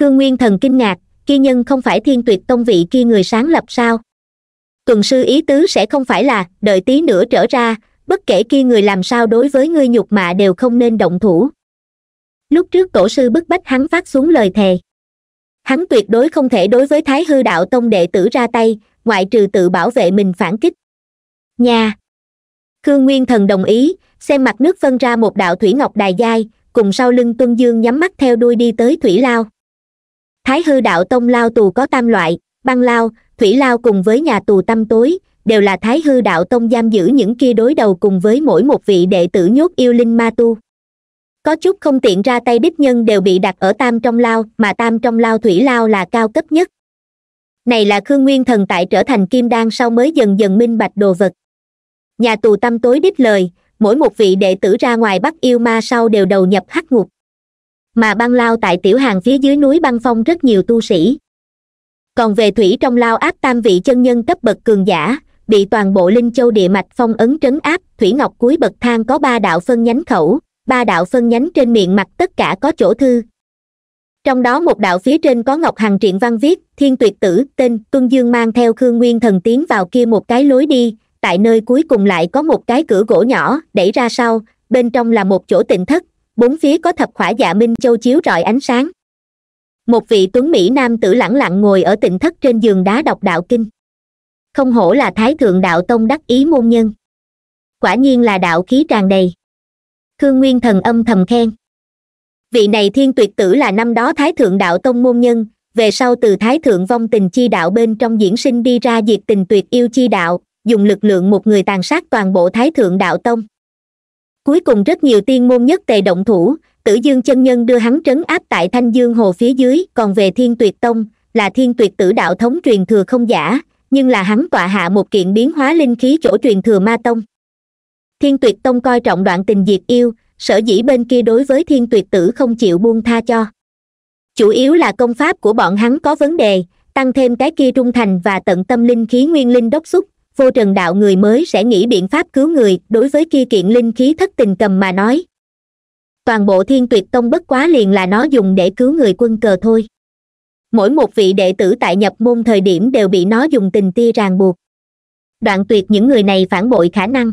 khương nguyên thần kinh ngạc kia nhân không phải thiên tuyệt tông vị kia người sáng lập sao tuần sư ý tứ sẽ không phải là đợi tí nữa trở ra bất kể kia người làm sao đối với ngươi nhục mạ đều không nên động thủ lúc trước tổ sư bức bách hắn phát xuống lời thề hắn tuyệt đối không thể đối với thái hư đạo tông đệ tử ra tay ngoại trừ tự bảo vệ mình phản kích nhà khương nguyên thần đồng ý xem mặt nước phân ra một đạo thủy ngọc đài giai cùng sau lưng tuân dương nhắm mắt theo đuôi đi tới thủy lao thái hư đạo tông lao tù có tam loại băng lao thủy lao cùng với nhà tù tâm tối đều là thái hư đạo tông giam giữ những kia đối đầu cùng với mỗi một vị đệ tử nhốt yêu linh ma tu có chút không tiện ra tay đích nhân đều bị đặt ở tam trong lao mà tam trong lao thủy lao là cao cấp nhất này là khương nguyên thần tại trở thành kim đan sau mới dần dần minh bạch đồ vật nhà tù tâm tối đích lời mỗi một vị đệ tử ra ngoài bắt yêu ma sau đều đầu nhập hắc ngục mà băng lao tại tiểu hàng phía dưới núi băng phong rất nhiều tu sĩ còn về thủy trong lao áp tam vị chân nhân cấp bậc cường giả bị toàn bộ linh châu địa mạch phong ấn trấn áp thủy ngọc cuối bậc thang có ba đạo phân nhánh khẩu ba đạo phân nhánh trên miệng mặt tất cả có chỗ thư trong đó một đạo phía trên có ngọc hằng triện văn viết thiên tuyệt tử tên tuân dương mang theo khương nguyên thần tiến vào kia một cái lối đi tại nơi cuối cùng lại có một cái cửa gỗ nhỏ đẩy ra sau bên trong là một chỗ tịnh thất bốn phía có thập khỏa dạ minh châu chiếu rọi ánh sáng một vị tuấn mỹ nam tử lẳng lặng ngồi ở tịnh thất trên giường đá đọc đạo kinh không hổ là thái thượng đạo tông đắc ý môn nhân quả nhiên là đạo khí tràn đầy thương nguyên thần âm thầm khen vị này thiên tuyệt tử là năm đó thái thượng đạo tông môn nhân về sau từ thái thượng vong tình chi đạo bên trong diễn sinh đi ra diệt tình tuyệt yêu chi đạo dùng lực lượng một người tàn sát toàn bộ thái thượng đạo tông cuối cùng rất nhiều tiên môn nhất tề động thủ tử dương chân nhân đưa hắn trấn áp tại thanh dương hồ phía dưới còn về thiên tuyệt tông là thiên tuyệt tử đạo thống truyền thừa không giả nhưng là hắn tọa hạ một kiện biến hóa linh khí chỗ truyền thừa ma tông thiên tuyệt tông coi trọng đoạn tình diệt yêu sở dĩ bên kia đối với thiên tuyệt tử không chịu buông tha cho chủ yếu là công pháp của bọn hắn có vấn đề tăng thêm cái kia trung thành và tận tâm linh khí nguyên linh đốc xúc vô trần đạo người mới sẽ nghĩ biện pháp cứu người đối với kia kiện linh khí thất tình cầm mà nói toàn bộ thiên tuyệt tông bất quá liền là nó dùng để cứu người quân cờ thôi mỗi một vị đệ tử tại nhập môn thời điểm đều bị nó dùng tình tia ràng buộc đoạn tuyệt những người này phản bội khả năng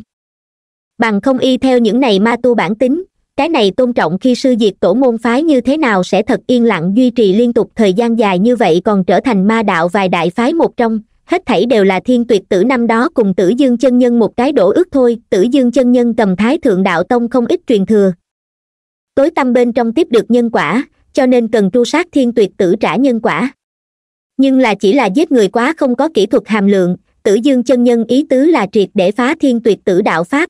bằng không y theo những này ma tu bản tính cái này tôn trọng khi sư diệt tổ môn phái như thế nào sẽ thật yên lặng duy trì liên tục thời gian dài như vậy còn trở thành ma đạo vài đại phái một trong hết thảy đều là thiên tuyệt tử năm đó cùng tử dương chân nhân một cái đổ ước thôi tử dương chân nhân cầm thái thượng đạo tông không ít truyền thừa tối tâm bên trong tiếp được nhân quả cho nên cần tru sát thiên tuyệt tử trả nhân quả nhưng là chỉ là giết người quá không có kỹ thuật hàm lượng tử dương chân nhân ý tứ là triệt để phá thiên tuyệt tử đạo pháp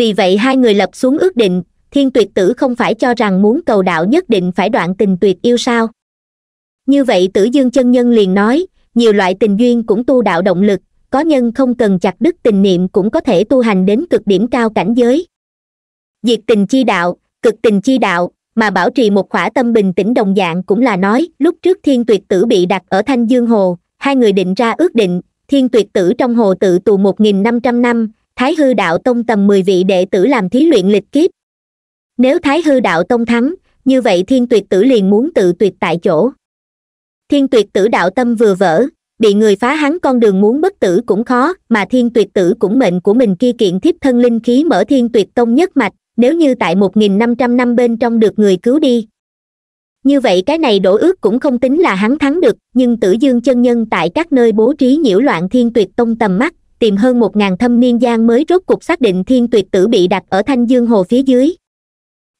vì vậy hai người lập xuống ước định thiên tuyệt tử không phải cho rằng muốn cầu đạo nhất định phải đoạn tình tuyệt yêu sao như vậy tử dương chân nhân liền nói nhiều loại tình duyên cũng tu đạo động lực có nhân không cần chặt đứt tình niệm cũng có thể tu hành đến cực điểm cao cảnh giới diệt tình chi đạo cực tình chi đạo mà bảo trì một khỏa tâm bình tĩnh đồng dạng cũng là nói lúc trước thiên tuyệt tử bị đặt ở thanh dương hồ hai người định ra ước định thiên tuyệt tử trong hồ tự tù một nghìn năm trăm năm thái hư đạo tông tầm mười vị đệ tử làm thí luyện lịch kiếp nếu thái hư đạo tông thắng như vậy thiên tuyệt tử liền muốn tự tuyệt tại chỗ thiên tuyệt tử đạo tâm vừa vỡ bị người phá hắn con đường muốn bất tử cũng khó mà thiên tuyệt tử cũng mệnh của mình kia kiện thiếp thân linh khí mở thiên tuyệt tông nhất mạch nếu như tại một nghìn năm trăm năm bên trong được người cứu đi như vậy cái này đổ ước cũng không tính là hắn thắng được nhưng tử dương chân nhân tại các nơi bố trí nhiễu loạn thiên tuyệt tông tầm mắt tìm hơn một ngàn thâm niên giang mới rốt cục xác định thiên tuyệt tử bị đặt ở thanh dương hồ phía dưới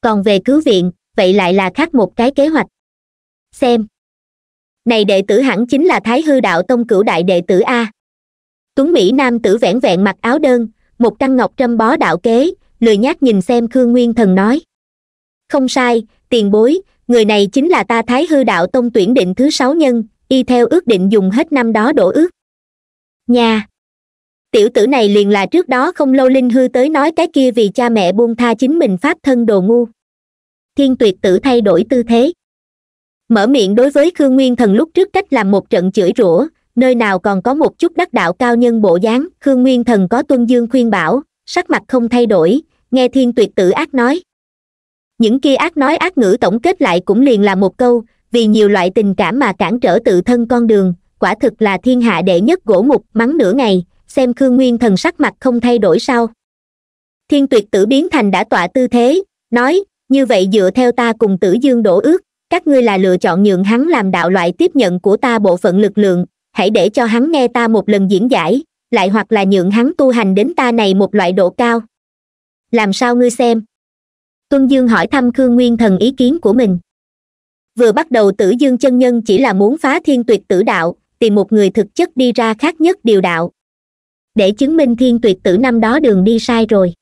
còn về cứu viện vậy lại là khác một cái kế hoạch xem này đệ tử hẳn chính là thái hư đạo tông cửu đại đệ tử a tuấn mỹ nam tử vẻn vẹn mặc áo đơn một căn ngọc trâm bó đạo kế lười nhác nhìn xem khương nguyên thần nói không sai tiền bối người này chính là ta thái hư đạo tông tuyển định thứ sáu nhân y theo ước định dùng hết năm đó đổ ước nhà tiểu tử này liền là trước đó không lâu linh hư tới nói cái kia vì cha mẹ buông tha chính mình pháp thân đồ ngu thiên tuyệt tử thay đổi tư thế mở miệng đối với khương nguyên thần lúc trước cách làm một trận chửi rủa nơi nào còn có một chút đắc đạo cao nhân bộ dáng khương nguyên thần có tuân dương khuyên bảo sắc mặt không thay đổi nghe thiên tuyệt tử ác nói những kia ác nói ác ngữ tổng kết lại cũng liền là một câu vì nhiều loại tình cảm mà cản trở tự thân con đường quả thực là thiên hạ đệ nhất gỗ mục mắng nửa ngày xem khương nguyên thần sắc mặt không thay đổi sao thiên tuyệt tử biến thành đã tọa tư thế nói như vậy dựa theo ta cùng tử dương đổ ước các ngươi là lựa chọn nhượng hắn làm đạo loại tiếp nhận của ta bộ phận lực lượng hãy để cho hắn nghe ta một lần diễn giải lại hoặc là nhượng hắn tu hành đến ta này một loại độ cao làm sao ngươi xem tuân dương hỏi thăm khương nguyên thần ý kiến của mình vừa bắt đầu tử dương chân nhân chỉ là muốn phá thiên tuyệt tử đạo tìm một người thực chất đi ra khác nhất điều đạo để chứng minh thiên tuyệt tử năm đó đường đi sai rồi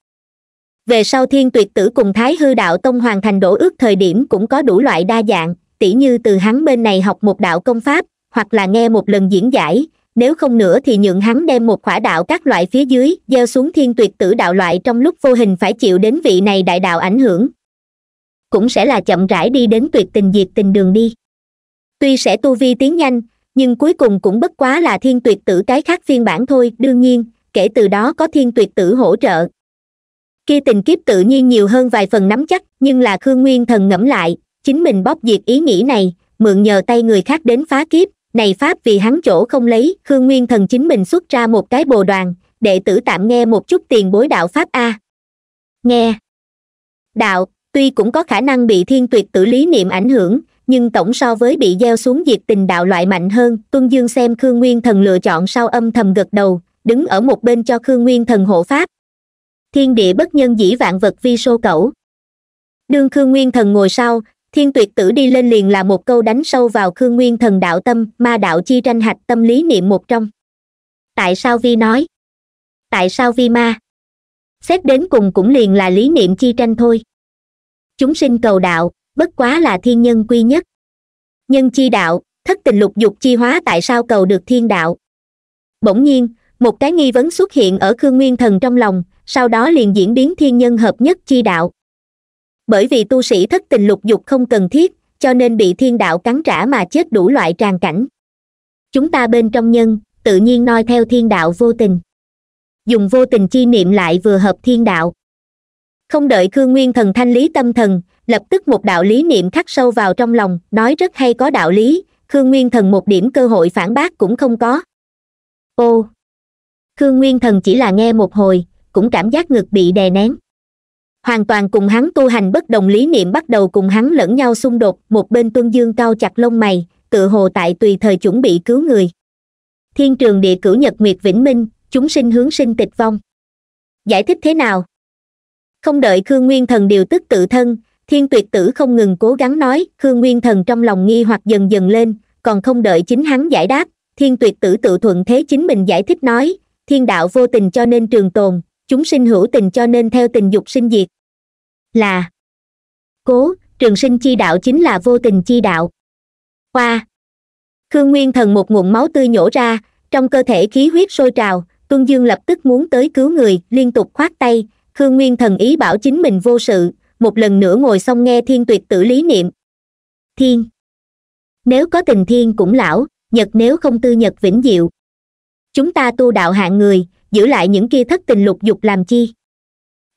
về sau thiên tuyệt tử cùng thái hư đạo tông hoàn thành đổ ước thời điểm cũng có đủ loại đa dạng tỉ như từ hắn bên này học một đạo công pháp hoặc là nghe một lần diễn giải nếu không nữa thì nhượng hắn đem một khỏa đạo các loại phía dưới gieo xuống thiên tuyệt tử đạo loại trong lúc vô hình phải chịu đến vị này đại đạo ảnh hưởng cũng sẽ là chậm rãi đi đến tuyệt tình diệt tình đường đi tuy sẽ tu vi tiến nhanh nhưng cuối cùng cũng bất quá là thiên tuyệt tử cái khác phiên bản thôi đương nhiên kể từ đó có thiên tuyệt tử hỗ trợ kia tình kiếp tự nhiên nhiều hơn vài phần nắm chắc nhưng là khương nguyên thần ngẫm lại chính mình bóp diệt ý nghĩ này mượn nhờ tay người khác đến phá kiếp này pháp vì hắn chỗ không lấy khương nguyên thần chính mình xuất ra một cái bồ đoàn đệ tử tạm nghe một chút tiền bối đạo pháp a nghe đạo tuy cũng có khả năng bị thiên tuyệt tử lý niệm ảnh hưởng nhưng tổng so với bị gieo xuống diệt tình đạo loại mạnh hơn tuân dương xem khương nguyên thần lựa chọn sau âm thầm gật đầu đứng ở một bên cho khương nguyên thần hộ pháp thiên địa bất nhân dĩ vạn vật vi sô cẩu đương khương nguyên thần ngồi sau thiên tuyệt tử đi lên liền là một câu đánh sâu vào khương nguyên thần đạo tâm ma đạo chi tranh hạch tâm lý niệm một trong tại sao vi nói tại sao vi ma xét đến cùng cũng liền là lý niệm chi tranh thôi chúng sinh cầu đạo bất quá là thiên nhân quy nhất nhân chi đạo thất tình lục dục chi hóa tại sao cầu được thiên đạo bỗng nhiên một cái nghi vấn xuất hiện ở khương nguyên thần trong lòng sau đó liền diễn biến thiên nhân hợp nhất chi đạo bởi vì tu sĩ thất tình lục dục không cần thiết cho nên bị thiên đạo cắn trả mà chết đủ loại tràn cảnh chúng ta bên trong nhân tự nhiên noi theo thiên đạo vô tình dùng vô tình chi niệm lại vừa hợp thiên đạo không đợi khương nguyên thần thanh lý tâm thần lập tức một đạo lý niệm khắc sâu vào trong lòng nói rất hay có đạo lý khương nguyên thần một điểm cơ hội phản bác cũng không có ô khương nguyên thần chỉ là nghe một hồi cũng cảm giác ngực bị đè nén hoàn toàn cùng hắn tu hành bất đồng lý niệm bắt đầu cùng hắn lẫn nhau xung đột một bên tuân dương cao chặt lông mày tự hồ tại tùy thời chuẩn bị cứu người thiên trường địa cửu nhật nguyệt vĩnh minh chúng sinh hướng sinh tịch vong giải thích thế nào không đợi khương nguyên thần điều tức tự thân thiên tuyệt tử không ngừng cố gắng nói khương nguyên thần trong lòng nghi hoặc dần dần lên còn không đợi chính hắn giải đáp thiên tuyệt tử tự thuận thế chính mình giải thích nói thiên đạo vô tình cho nên trường tồn chúng sinh hữu tình cho nên theo tình dục sinh diệt là cố trường sinh chi đạo chính là vô tình chi đạo hoa khương nguyên thần một nguồn máu tươi nhổ ra trong cơ thể khí huyết sôi trào tuân dương lập tức muốn tới cứu người liên tục khoát tay khương nguyên thần ý bảo chính mình vô sự một lần nữa ngồi xong nghe thiên tuyệt tử lý niệm thiên nếu có tình thiên cũng lão nhật nếu không tư nhật vĩnh diệu chúng ta tu đạo hạng người giữ lại những kia thất tình lục dục làm chi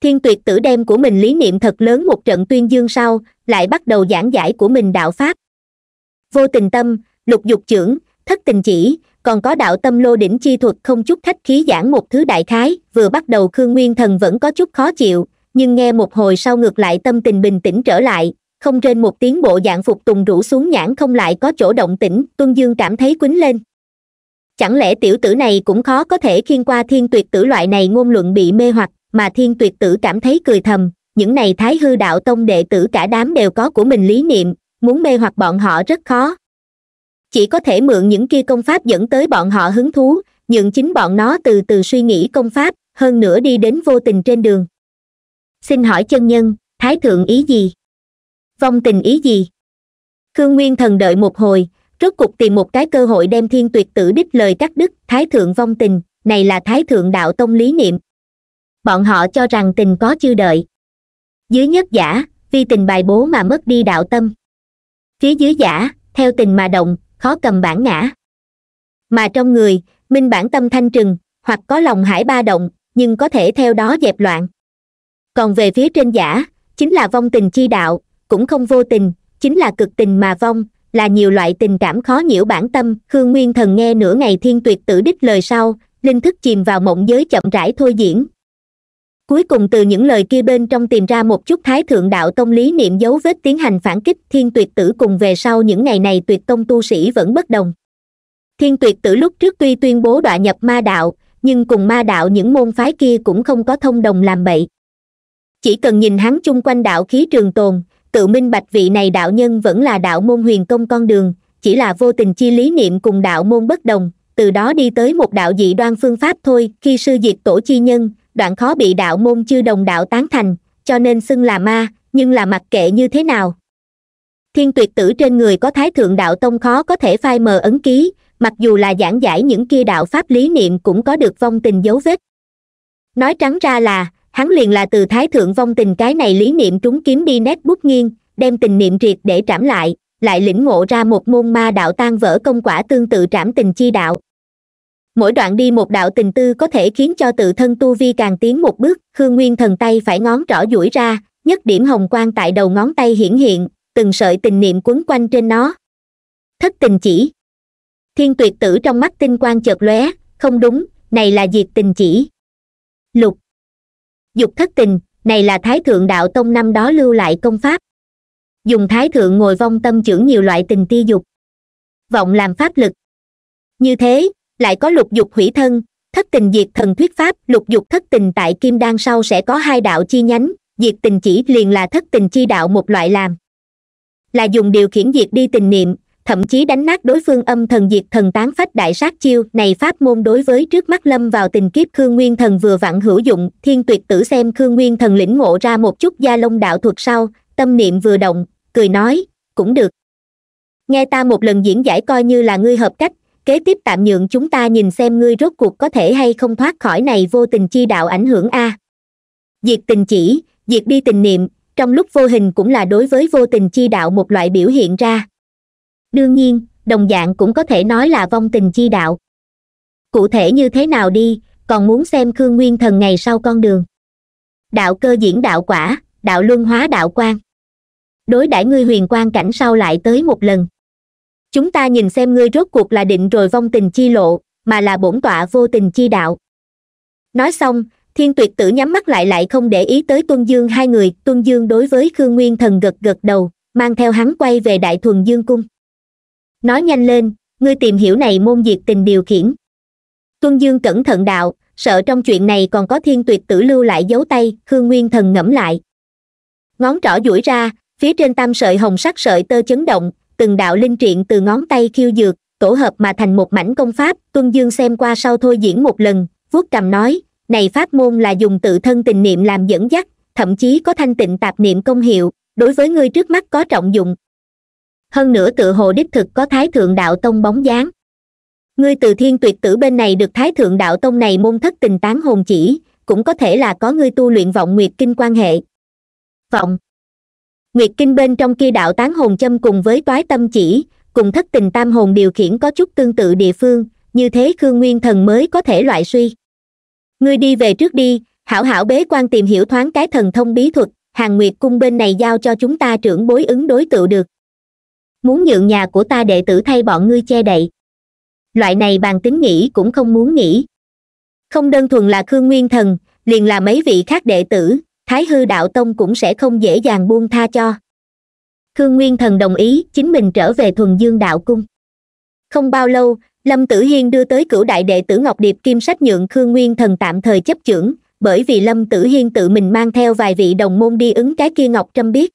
thiên tuyệt tử đem của mình lý niệm thật lớn một trận tuyên dương sau lại bắt đầu giảng giải của mình đạo pháp vô tình tâm lục dục trưởng thất tình chỉ còn có đạo tâm lô đỉnh chi thuật không chút khách khí giảng một thứ đại khái vừa bắt đầu khương nguyên thần vẫn có chút khó chịu nhưng nghe một hồi sau ngược lại tâm tình bình tĩnh trở lại không trên một tiếng bộ dạng phục tùng rủ xuống nhãn không lại có chỗ động tĩnh tuân dương cảm thấy quýnh lên chẳng lẽ tiểu tử này cũng khó có thể khiên qua thiên tuyệt tử loại này ngôn luận bị mê hoặc mà thiên tuyệt tử cảm thấy cười thầm những này thái hư đạo tông đệ tử cả đám đều có của mình lý niệm muốn mê hoặc bọn họ rất khó chỉ có thể mượn những kia công pháp dẫn tới bọn họ hứng thú nhượng chính bọn nó từ từ suy nghĩ công pháp hơn nữa đi đến vô tình trên đường xin hỏi chân nhân thái thượng ý gì vong tình ý gì khương nguyên thần đợi một hồi rốt cục tìm một cái cơ hội đem thiên tuyệt tử đích lời cắt đứt thái thượng vong tình này là thái thượng đạo tông lý niệm bọn họ cho rằng tình có chưa đợi dưới nhất giả vì tình bài bố mà mất đi đạo tâm phía dưới giả theo tình mà động khó cầm bản ngã mà trong người minh bản tâm thanh trừng hoặc có lòng hải ba động nhưng có thể theo đó dẹp loạn còn về phía trên giả chính là vong tình chi đạo cũng không vô tình chính là cực tình mà vong là nhiều loại tình cảm khó nhiễu bản tâm khương nguyên thần nghe nửa ngày thiên tuyệt tử đích lời sau linh thức chìm vào mộng giới chậm rãi thôi diễn cuối cùng từ những lời kia bên trong tìm ra một chút thái thượng đạo tông lý niệm dấu vết tiến hành phản kích thiên tuyệt tử cùng về sau những ngày này tuyệt tông tu sĩ vẫn bất đồng thiên tuyệt tử lúc trước tuy tuyên bố đọa nhập ma đạo nhưng cùng ma đạo những môn phái kia cũng không có thông đồng làm bậy chỉ cần nhìn hắn chung quanh đạo khí trường tồn tự minh bạch vị này đạo nhân vẫn là đạo môn huyền công con đường chỉ là vô tình chi lý niệm cùng đạo môn bất đồng từ đó đi tới một đạo dị đoan phương pháp thôi khi sư diệt tổ chi nhân đoạn khó bị đạo môn chưa đồng đạo tán thành cho nên xưng là ma nhưng là mặc kệ như thế nào thiên tuyệt tử trên người có thái thượng đạo tông khó có thể phai mờ ấn ký mặc dù là giảng giải những kia đạo pháp lý niệm cũng có được vong tình dấu vết nói trắng ra là hắn liền là từ thái thượng vong tình cái này lý niệm trúng kiếm đi nét bút nghiêng đem tình niệm triệt để trảm lại lại lĩnh ngộ ra một môn ma đạo tan vỡ công quả tương tự trảm tình chi đạo mỗi đoạn đi một đạo tình tư có thể khiến cho tự thân tu vi càng tiến một bước khương nguyên thần tay phải ngón trỏ duỗi ra nhất điểm hồng quang tại đầu ngón tay hiển hiện từng sợi tình niệm quấn quanh trên nó thất tình chỉ thiên tuyệt tử trong mắt tinh quang chợt lóe không đúng này là diệt tình chỉ lục dục thất tình này là thái thượng đạo tông năm đó lưu lại công pháp dùng thái thượng ngồi vong tâm trưởng nhiều loại tình ti dục vọng làm pháp lực như thế lại có lục dục hủy thân thất tình diệt thần thuyết pháp lục dục thất tình tại kim đan sau sẽ có hai đạo chi nhánh diệt tình chỉ liền là thất tình chi đạo một loại làm là dùng điều khiển diệt đi tình niệm thậm chí đánh nát đối phương âm thần diệt thần tán phách đại sát chiêu này pháp môn đối với trước mắt lâm vào tình kiếp khương nguyên thần vừa vặn hữu dụng thiên tuyệt tử xem khương nguyên thần lĩnh ngộ ra một chút gia lông đạo thuật sau tâm niệm vừa động cười nói cũng được nghe ta một lần diễn giải coi như là ngươi hợp cách kế tiếp tạm nhượng chúng ta nhìn xem ngươi rốt cuộc có thể hay không thoát khỏi này vô tình chi đạo ảnh hưởng a diệt tình chỉ diệt đi tình niệm trong lúc vô hình cũng là đối với vô tình chi đạo một loại biểu hiện ra đương nhiên đồng dạng cũng có thể nói là vong tình chi đạo cụ thể như thế nào đi còn muốn xem khương nguyên thần ngày sau con đường đạo cơ diễn đạo quả đạo luân hóa đạo quan đối đãi ngươi huyền quan cảnh sau lại tới một lần chúng ta nhìn xem ngươi rốt cuộc là định rồi vong tình chi lộ mà là bổn tọa vô tình chi đạo nói xong thiên tuyệt tử nhắm mắt lại lại không để ý tới tuân dương hai người tuân dương đối với khương nguyên thần gật gật đầu mang theo hắn quay về đại thuần dương cung nói nhanh lên ngươi tìm hiểu này môn diệt tình điều khiển tuân dương cẩn thận đạo sợ trong chuyện này còn có thiên tuyệt tử lưu lại dấu tay khương nguyên thần ngẫm lại ngón trỏ duỗi ra phía trên tam sợi hồng sắc sợi tơ chấn động từng đạo linh triện từ ngón tay khiêu dược tổ hợp mà thành một mảnh công pháp tuân dương xem qua sau thôi diễn một lần vuốt cầm nói này pháp môn là dùng tự thân tình niệm làm dẫn dắt thậm chí có thanh tịnh tạp niệm công hiệu đối với ngươi trước mắt có trọng dụng hơn nữa tự hồ đích thực có thái thượng đạo tông bóng dáng ngươi từ thiên tuyệt tử bên này được thái thượng đạo tông này môn thất tình tán hồn chỉ cũng có thể là có ngươi tu luyện vọng nguyệt kinh quan hệ vọng nguyệt kinh bên trong kia đạo tán hồn châm cùng với toái tâm chỉ cùng thất tình tam hồn điều khiển có chút tương tự địa phương như thế khương nguyên thần mới có thể loại suy ngươi đi về trước đi hảo hảo bế quan tìm hiểu thoáng cái thần thông bí thuật hàng nguyệt cung bên này giao cho chúng ta trưởng bối ứng đối tự được muốn nhượng nhà của ta đệ tử thay bọn ngươi che đậy loại này bàn tính nghĩ cũng không muốn nghĩ không đơn thuần là khương nguyên thần liền là mấy vị khác đệ tử thái hư đạo tông cũng sẽ không dễ dàng buông tha cho khương nguyên thần đồng ý chính mình trở về thuần dương đạo cung không bao lâu lâm tử hiên đưa tới cửu đại đệ tử ngọc điệp kim sách nhượng khương nguyên thần tạm thời chấp chưởng bởi vì lâm tử hiên tự mình mang theo vài vị đồng môn đi ứng cái kia ngọc trâm biết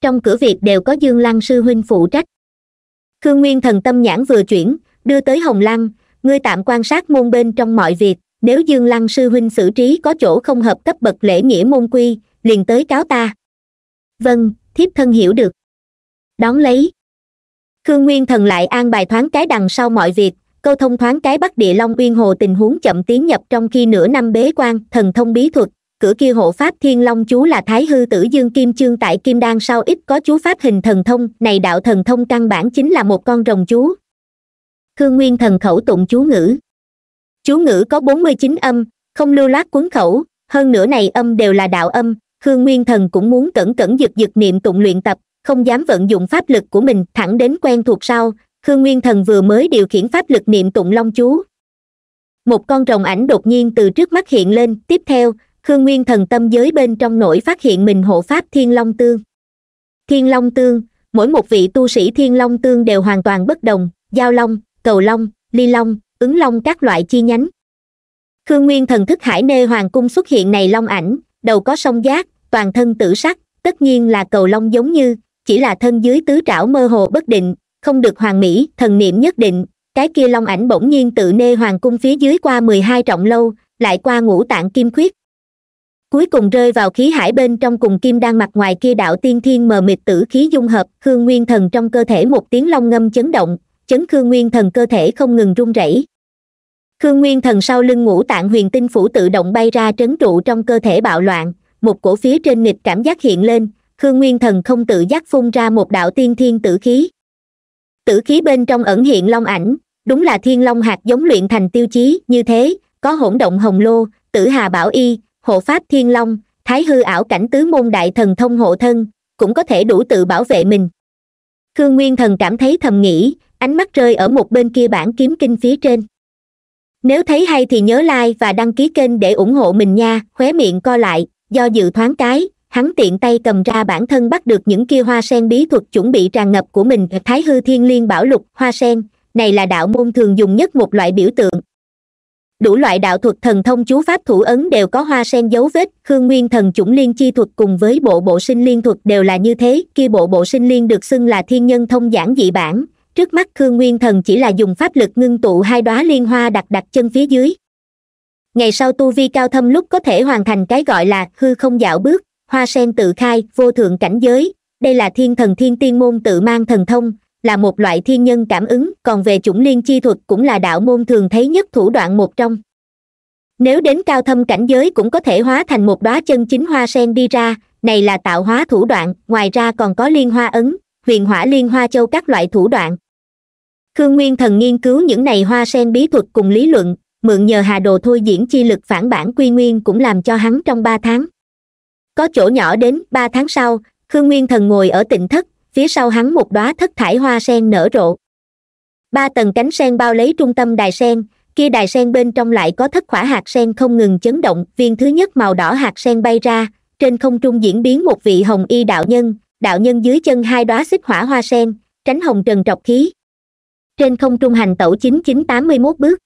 trong cửa việc đều có dương lăng sư huynh phụ trách khương nguyên thần tâm nhãn vừa chuyển đưa tới hồng lăng ngươi tạm quan sát môn bên trong mọi việc nếu dương lăng sư huynh xử trí có chỗ không hợp cấp bậc lễ nghĩa môn quy liền tới cáo ta vâng thiếp thân hiểu được đón lấy khương nguyên thần lại an bài thoáng cái đằng sau mọi việc câu thông thoáng cái bắt địa long uyên hồ tình huống chậm tiến nhập trong khi nửa năm bế quan thần thông bí thuật cửa kia hộ pháp thiên long chú là thái hư tử dương kim chương tại kim đan sau ít có chú pháp hình thần thông này đạo thần thông căn bản chính là một con rồng chú khương nguyên thần khẩu tụng chú ngữ chú ngữ có bốn mươi chín âm không lưu loát cuốn khẩu hơn nữa này âm đều là đạo âm khương nguyên thần cũng muốn cẩn cẩn giật giật niệm tụng luyện tập không dám vận dụng pháp lực của mình thẳng đến quen thuộc sau khương nguyên thần vừa mới điều khiển pháp lực niệm tụng long chú một con rồng ảnh đột nhiên từ trước mắt hiện lên tiếp theo khương nguyên thần tâm giới bên trong nổi phát hiện mình hộ pháp thiên long tương thiên long tương mỗi một vị tu sĩ thiên long tương đều hoàn toàn bất đồng giao long cầu long ly long ứng long các loại chi nhánh khương nguyên thần thức hải nê hoàng cung xuất hiện này long ảnh đầu có sông giác toàn thân tử sắc tất nhiên là cầu long giống như chỉ là thân dưới tứ trảo mơ hồ bất định không được hoàng mỹ thần niệm nhất định cái kia long ảnh bỗng nhiên tự nê hoàng cung phía dưới qua mười hai trọng lâu lại qua ngũ tạng kim khuyết cuối cùng rơi vào khí hải bên trong cùng kim đan mặt ngoài kia đạo tiên thiên mờ mịt tử khí dung hợp khương nguyên thần trong cơ thể một tiếng long ngâm chấn động chấn khương nguyên thần cơ thể không ngừng run rẩy khương nguyên thần sau lưng ngũ tạng huyền tinh phủ tự động bay ra trấn trụ trong cơ thể bạo loạn một cổ phía trên nghịch cảm giác hiện lên khương nguyên thần không tự giác phun ra một đạo tiên thiên tử khí tử khí bên trong ẩn hiện long ảnh đúng là thiên long hạt giống luyện thành tiêu chí như thế có hỗn động hồng lô tử hà bảo y hộ pháp thiên long thái hư ảo cảnh tứ môn đại thần thông hộ thân cũng có thể đủ tự bảo vệ mình khương nguyên thần cảm thấy thầm nghĩ ánh mắt rơi ở một bên kia bản kiếm kinh phía trên nếu thấy hay thì nhớ like và đăng ký kênh để ủng hộ mình nha khóe miệng co lại do dự thoáng cái hắn tiện tay cầm ra bản thân bắt được những kia hoa sen bí thuật chuẩn bị tràn ngập của mình thái hư thiên liên bảo lục hoa sen này là đạo môn thường dùng nhất một loại biểu tượng đủ loại đạo thuật thần thông chú pháp thủ ấn đều có hoa sen dấu vết khương nguyên thần chủng liên chi thuật cùng với bộ bộ sinh liên thuật đều là như thế kia bộ bộ sinh liên được xưng là thiên nhân thông giản dị bản trước mắt khương nguyên thần chỉ là dùng pháp lực ngưng tụ hai đóa liên hoa đặt đặt chân phía dưới ngày sau tu vi cao thâm lúc có thể hoàn thành cái gọi là hư không dạo bước hoa sen tự khai vô thượng cảnh giới đây là thiên thần thiên tiên môn tự mang thần thông là một loại thiên nhân cảm ứng còn về chủng liên chi thuật cũng là đạo môn thường thấy nhất thủ đoạn một trong nếu đến cao thâm cảnh giới cũng có thể hóa thành một đóa chân chính hoa sen đi ra này là tạo hóa thủ đoạn ngoài ra còn có liên hoa ấn huyền hỏa liên hoa châu các loại thủ đoạn khương nguyên thần nghiên cứu những này hoa sen bí thuật cùng lý luận mượn nhờ hà đồ thôi diễn chi lực phản bản quy nguyên cũng làm cho hắn trong ba tháng có chỗ nhỏ đến ba tháng sau khương nguyên thần ngồi ở tịnh thất phía sau hắn một đóa thất thải hoa sen nở rộ ba tầng cánh sen bao lấy trung tâm đài sen kia đài sen bên trong lại có thất khỏa hạt sen không ngừng chấn động viên thứ nhất màu đỏ hạt sen bay ra trên không trung diễn biến một vị hồng y đạo nhân đạo nhân dưới chân hai đóa xích hỏa hoa sen tránh hồng trần trọc khí trên không trung hành tẩu chín chín tám mươi mốt bước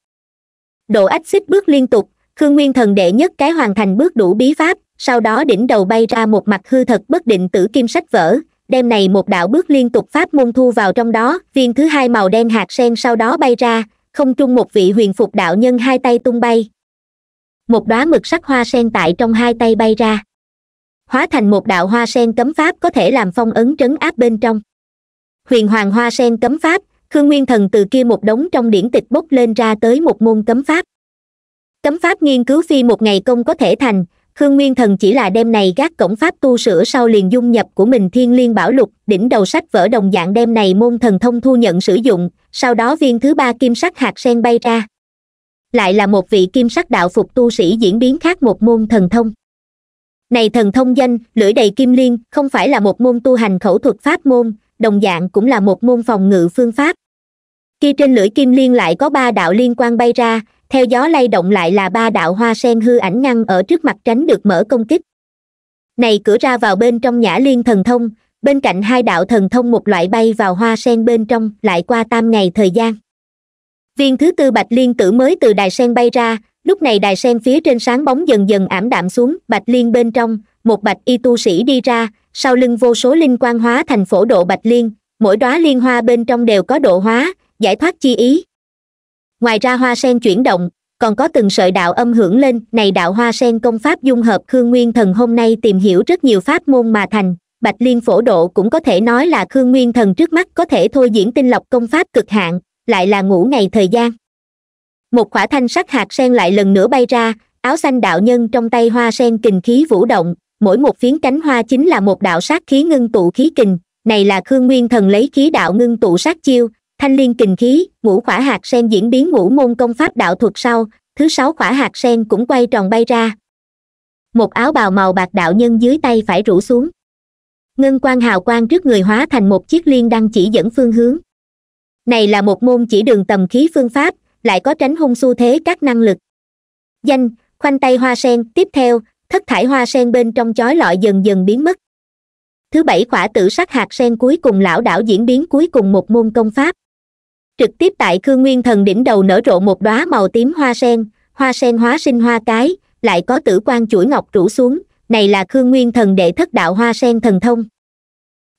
độ ách xích bước liên tục khương nguyên thần đệ nhất cái hoàn thành bước đủ bí pháp sau đó đỉnh đầu bay ra một mặt hư thật bất định tử kim sách vỡ đêm này một đạo bước liên tục pháp môn thu vào trong đó viên thứ hai màu đen hạt sen sau đó bay ra không trung một vị huyền phục đạo nhân hai tay tung bay một đóa mực sắc hoa sen tại trong hai tay bay ra hóa thành một đạo hoa sen cấm pháp có thể làm phong ấn trấn áp bên trong huyền hoàng hoa sen cấm pháp khương nguyên thần từ kia một đống trong điển tịch bốc lên ra tới một môn cấm pháp cấm pháp nghiên cứu phi một ngày công có thể thành khương nguyên thần chỉ là đem này gác cổng pháp tu sửa sau liền dung nhập của mình thiên liên bảo lục đỉnh đầu sách vỡ đồng dạng đem này môn thần thông thu nhận sử dụng sau đó viên thứ ba kim sắc hạt sen bay ra lại là một vị kim sắc đạo phục tu sĩ diễn biến khác một môn thần thông này thần thông danh lưỡi đầy kim liên không phải là một môn tu hành khẩu thuật pháp môn đồng dạng cũng là một môn phòng ngự phương pháp khi trên lưỡi kim liên lại có ba đạo liên quan bay ra theo gió lay động lại là ba đạo hoa sen hư ảnh ngăn ở trước mặt tránh được mở công kích này cửa ra vào bên trong nhã liên thần thông bên cạnh hai đạo thần thông một loại bay vào hoa sen bên trong lại qua tam ngày thời gian viên thứ tư bạch liên tử mới từ đài sen bay ra lúc này đài sen phía trên sáng bóng dần dần ảm đạm xuống bạch liên bên trong một bạch y tu sĩ đi ra sau lưng vô số linh quan hóa thành phổ độ bạch liên mỗi đóa liên hoa bên trong đều có độ hóa giải thoát chi ý ngoài ra hoa sen chuyển động còn có từng sợi đạo âm hưởng lên này đạo hoa sen công pháp dung hợp khương nguyên thần hôm nay tìm hiểu rất nhiều pháp môn mà thành bạch liên phổ độ cũng có thể nói là khương nguyên thần trước mắt có thể thôi diễn tinh lọc công pháp cực hạn lại là ngủ ngày thời gian một khỏa thanh sắc hạt sen lại lần nữa bay ra áo xanh đạo nhân trong tay hoa sen kình khí vũ động mỗi một phiến cánh hoa chính là một đạo sát khí ngưng tụ khí kình này là khương nguyên thần lấy khí đạo ngưng tụ sát chiêu thanh liên kình khí ngũ khỏa hạt sen diễn biến ngũ môn công pháp đạo thuật sau thứ sáu khỏa hạt sen cũng quay tròn bay ra một áo bào màu bạc đạo nhân dưới tay phải rủ xuống ngân quan hào quang trước người hóa thành một chiếc liên đăng chỉ dẫn phương hướng này là một môn chỉ đường tầm khí phương pháp lại có tránh hung xu thế các năng lực danh khoanh tay hoa sen tiếp theo thất thải hoa sen bên trong chói lọi dần dần biến mất thứ bảy khỏa tử sắc hạt sen cuối cùng lão đảo diễn biến cuối cùng một môn công pháp trực tiếp tại khương nguyên thần đỉnh đầu nở rộ một đóa màu tím hoa sen hoa sen hóa sinh hoa cái lại có tử quan chuỗi ngọc rủ xuống này là khương nguyên thần đệ thất đạo hoa sen thần thông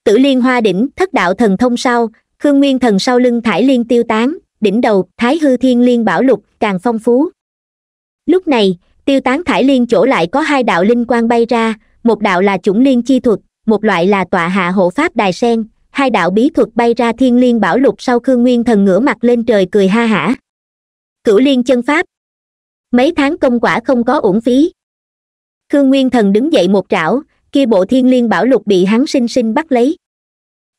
tử liên hoa đỉnh thất đạo thần thông sau khương nguyên thần sau lưng thải liên tiêu tán đỉnh đầu thái hư thiên liên bảo lục càng phong phú lúc này tiêu tán thải liên chỗ lại có hai đạo linh quang bay ra một đạo là chủng liên chi thuật một loại là tọa hạ hộ pháp đài sen hai đạo bí thuật bay ra thiên liên bảo lục sau khương nguyên thần ngửa mặt lên trời cười ha hả cửu liên chân pháp mấy tháng công quả không có uổng phí khương nguyên thần đứng dậy một trảo kia bộ thiên liên bảo lục bị hắn sinh sinh bắt lấy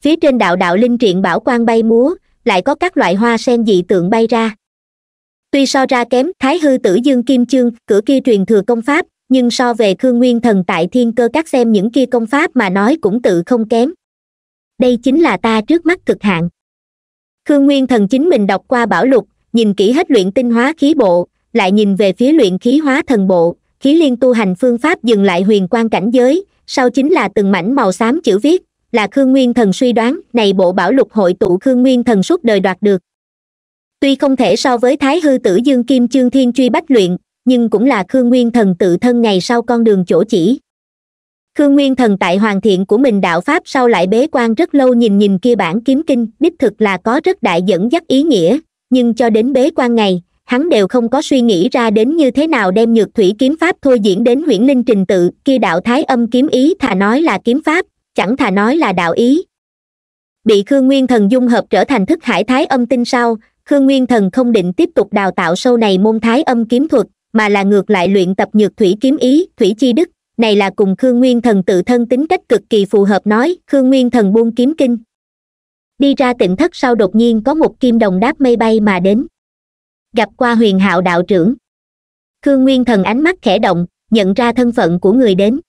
phía trên đạo đạo linh triện bảo quan bay múa lại có các loại hoa sen dị tượng bay ra tuy so ra kém thái hư tử dương kim chương cửa kia truyền thừa công pháp nhưng so về khương nguyên thần tại thiên cơ các xem những kia công pháp mà nói cũng tự không kém đây chính là ta trước mắt cực hạn khương nguyên thần chính mình đọc qua bảo lục nhìn kỹ hết luyện tinh hóa khí bộ lại nhìn về phía luyện khí hóa thần bộ khí liên tu hành phương pháp dừng lại huyền quan cảnh giới sau chính là từng mảnh màu xám chữ viết là khương nguyên thần suy đoán này bộ bảo lục hội tụ khương nguyên thần suốt đời đoạt được tuy không thể so với thái hư tử dương kim chương thiên truy bách luyện nhưng cũng là khương nguyên thần tự thân ngày sau con đường chỗ chỉ khương nguyên thần tại hoàn thiện của mình đạo pháp sau lại bế quan rất lâu nhìn nhìn kia bản kiếm kinh đích thực là có rất đại dẫn dắt ý nghĩa nhưng cho đến bế quan ngày hắn đều không có suy nghĩ ra đến như thế nào đem nhược thủy kiếm pháp thôi diễn đến huyễn linh trình tự kia đạo thái âm kiếm ý thà nói là kiếm pháp chẳng thà nói là đạo ý bị khương nguyên thần dung hợp trở thành thức hải thái âm tinh sau khương nguyên thần không định tiếp tục đào tạo sâu này môn thái âm kiếm thuật mà là ngược lại luyện tập nhược thủy kiếm ý thủy chi đức này là cùng khương nguyên thần tự thân tính cách cực kỳ phù hợp nói khương nguyên thần buông kiếm kinh đi ra tỉnh thất sau đột nhiên có một kim đồng đáp mây bay mà đến gặp qua huyền hạo đạo trưởng khương nguyên thần ánh mắt khẽ động nhận ra thân phận của người đến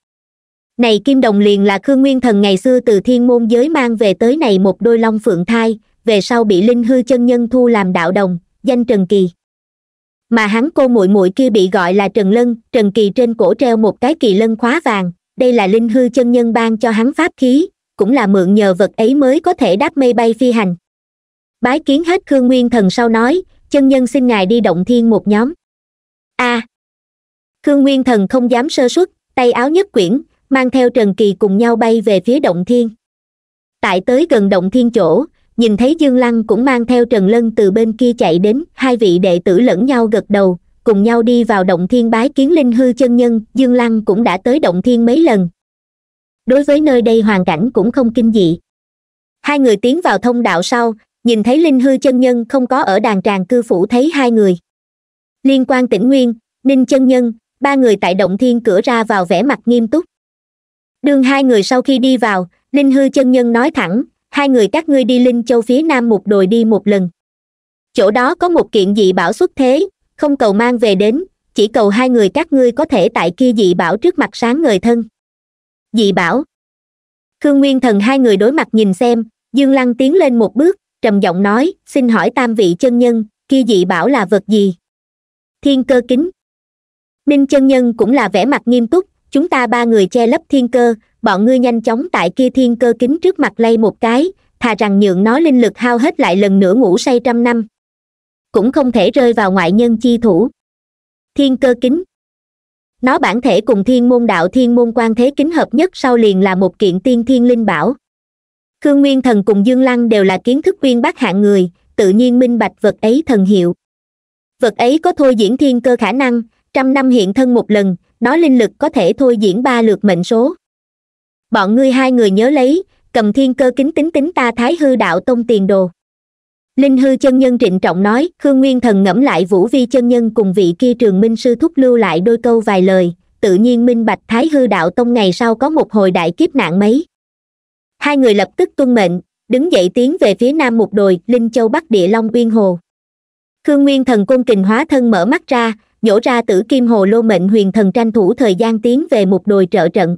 này kim đồng liền là khương nguyên thần ngày xưa từ thiên môn giới mang về tới này một đôi long phượng thai về sau bị linh hư chân nhân thu làm đạo đồng danh trần kỳ mà hắn cô muội muội kia bị gọi là trần lân trần kỳ trên cổ treo một cái kỳ lân khóa vàng đây là linh hư chân nhân ban cho hắn pháp khí cũng là mượn nhờ vật ấy mới có thể đáp mây bay phi hành bái kiến hết khương nguyên thần sau nói chân nhân xin ngài đi động thiên một nhóm a à, khương nguyên thần không dám sơ suất tay áo nhất quyển mang theo trần kỳ cùng nhau bay về phía động thiên tại tới gần động thiên chỗ nhìn thấy dương lăng cũng mang theo trần lân từ bên kia chạy đến hai vị đệ tử lẫn nhau gật đầu cùng nhau đi vào động thiên bái kiến linh hư chân nhân dương lăng cũng đã tới động thiên mấy lần đối với nơi đây hoàn cảnh cũng không kinh dị hai người tiến vào thông đạo sau nhìn thấy linh hư chân nhân không có ở đàn tràng cư phủ thấy hai người liên quan tỉnh nguyên ninh chân nhân ba người tại động thiên cửa ra vào vẻ mặt nghiêm túc đường hai người sau khi đi vào linh hư chân nhân nói thẳng hai người các ngươi đi linh châu phía nam một đồi đi một lần chỗ đó có một kiện dị bảo xuất thế không cầu mang về đến chỉ cầu hai người các ngươi có thể tại kia dị bảo trước mặt sáng người thân dị bảo khương nguyên thần hai người đối mặt nhìn xem dương lăng tiến lên một bước trầm giọng nói xin hỏi tam vị chân nhân kia dị bảo là vật gì thiên cơ kính ninh chân nhân cũng là vẻ mặt nghiêm túc chúng ta ba người che lấp thiên cơ bọn ngươi nhanh chóng tại kia thiên cơ kính trước mặt lay một cái thà rằng nhượng nó linh lực hao hết lại lần nữa ngủ say trăm năm cũng không thể rơi vào ngoại nhân chi thủ thiên cơ kính nó bản thể cùng thiên môn đạo thiên môn quan thế kính hợp nhất sau liền là một kiện tiên thiên linh bảo khương nguyên thần cùng dương lăng đều là kiến thức viên bác hạng người tự nhiên minh bạch vật ấy thần hiệu vật ấy có thôi diễn thiên cơ khả năng trăm năm hiện thân một lần nó linh lực có thể thôi diễn ba lượt mệnh số bọn ngươi hai người nhớ lấy cầm thiên cơ kính tính tính ta thái hư đạo tông tiền đồ linh hư chân nhân trịnh trọng nói khương nguyên thần ngẫm lại vũ vi chân nhân cùng vị kia trường minh sư thúc lưu lại đôi câu vài lời tự nhiên minh bạch thái hư đạo tông ngày sau có một hồi đại kiếp nạn mấy hai người lập tức tuân mệnh đứng dậy tiến về phía nam một đồi linh châu bắc địa long uyên hồ khương nguyên thần côn kình hóa thân mở mắt ra nhổ ra tử kim hồ lô mệnh huyền thần tranh thủ thời gian tiến về một đồi trợ trận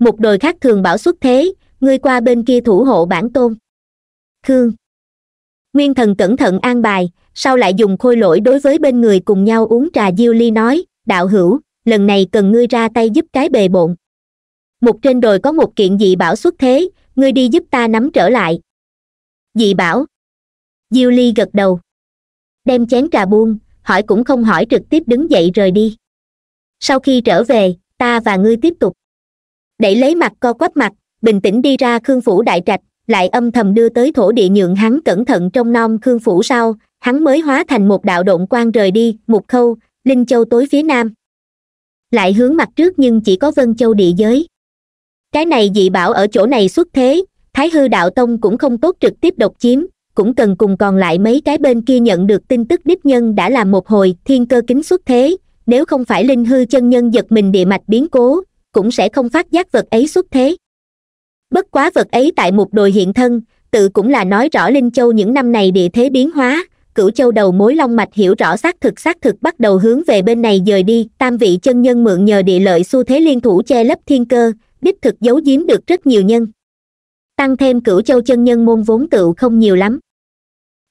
một đồi khác thường bảo xuất thế ngươi qua bên kia thủ hộ bản tôn khương nguyên thần cẩn thận an bài sau lại dùng khôi lỗi đối với bên người cùng nhau uống trà diêu ly nói đạo hữu lần này cần ngươi ra tay giúp cái bề bộn một trên đồi có một kiện dị bảo xuất thế ngươi đi giúp ta nắm trở lại dị bảo diêu ly gật đầu đem chén trà buông hỏi cũng không hỏi trực tiếp đứng dậy rời đi sau khi trở về ta và ngươi tiếp tục đẩy lấy mặt co quắp mặt bình tĩnh đi ra khương phủ đại trạch lại âm thầm đưa tới thổ địa nhượng hắn cẩn thận trong nom khương phủ sau hắn mới hóa thành một đạo động quan rời đi một khâu linh châu tối phía nam lại hướng mặt trước nhưng chỉ có vân châu địa giới cái này dị bảo ở chỗ này xuất thế thái hư đạo tông cũng không tốt trực tiếp độc chiếm cũng cần cùng còn lại mấy cái bên kia nhận được tin tức đích nhân đã làm một hồi thiên cơ kính xuất thế nếu không phải linh hư chân nhân giật mình địa mạch biến cố cũng sẽ không phát giác vật ấy xuất thế bất quá vật ấy tại một đồi hiện thân tự cũng là nói rõ linh châu những năm này địa thế biến hóa cửu châu đầu mối long mạch hiểu rõ xác thực xác thực bắt đầu hướng về bên này dời đi tam vị chân nhân mượn nhờ địa lợi xu thế liên thủ che lấp thiên cơ đích thực giấu giếm được rất nhiều nhân tăng thêm cửu châu chân nhân môn vốn tự không nhiều lắm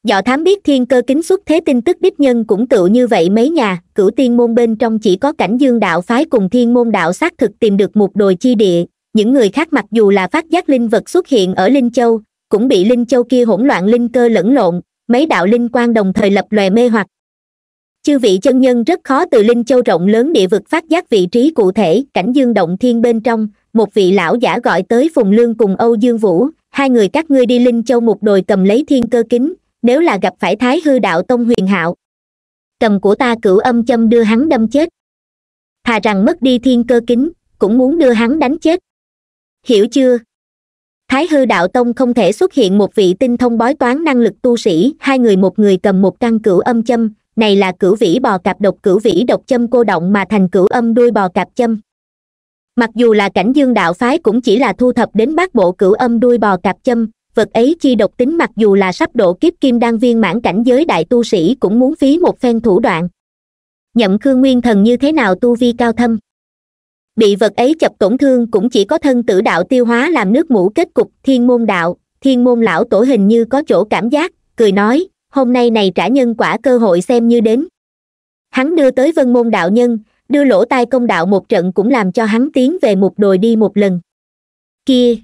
dọ thám biết thiên cơ kính xuất thế tin tức đích nhân cũng tựu như vậy mấy nhà cửu tiên môn bên trong chỉ có cảnh dương đạo phái cùng thiên môn đạo xác thực tìm được một đồi chi địa những người khác mặc dù là phát giác linh vật xuất hiện ở linh châu cũng bị linh châu kia hỗn loạn linh cơ lẫn lộn mấy đạo linh quan đồng thời lập lòe mê hoặc chư vị chân nhân rất khó từ linh châu rộng lớn địa vực phát giác vị trí cụ thể cảnh dương động thiên bên trong một vị lão giả gọi tới phùng lương cùng âu dương vũ hai người các ngươi đi linh châu một đồi cầm lấy thiên cơ kính nếu là gặp phải thái hư đạo tông huyền hạo cầm của ta cửu âm châm đưa hắn đâm chết thà rằng mất đi thiên cơ kính cũng muốn đưa hắn đánh chết hiểu chưa thái hư đạo tông không thể xuất hiện một vị tinh thông bói toán năng lực tu sĩ hai người một người cầm một căn cửu âm châm này là cửu vĩ bò cạp độc cửu vĩ độc châm cô động mà thành cửu âm đuôi bò cạp châm mặc dù là cảnh dương đạo phái cũng chỉ là thu thập đến bát bộ cửu âm đuôi bò cạp châm vật ấy chi độc tính mặc dù là sắp độ kiếp kim đan viên mãn cảnh giới đại tu sĩ cũng muốn phí một phen thủ đoạn nhậm khương nguyên thần như thế nào tu vi cao thâm bị vật ấy chập tổn thương cũng chỉ có thân tử đạo tiêu hóa làm nước mũ kết cục thiên môn đạo thiên môn lão tổ hình như có chỗ cảm giác cười nói hôm nay này trả nhân quả cơ hội xem như đến hắn đưa tới vân môn đạo nhân đưa lỗ tai công đạo một trận cũng làm cho hắn tiến về một đồi đi một lần kia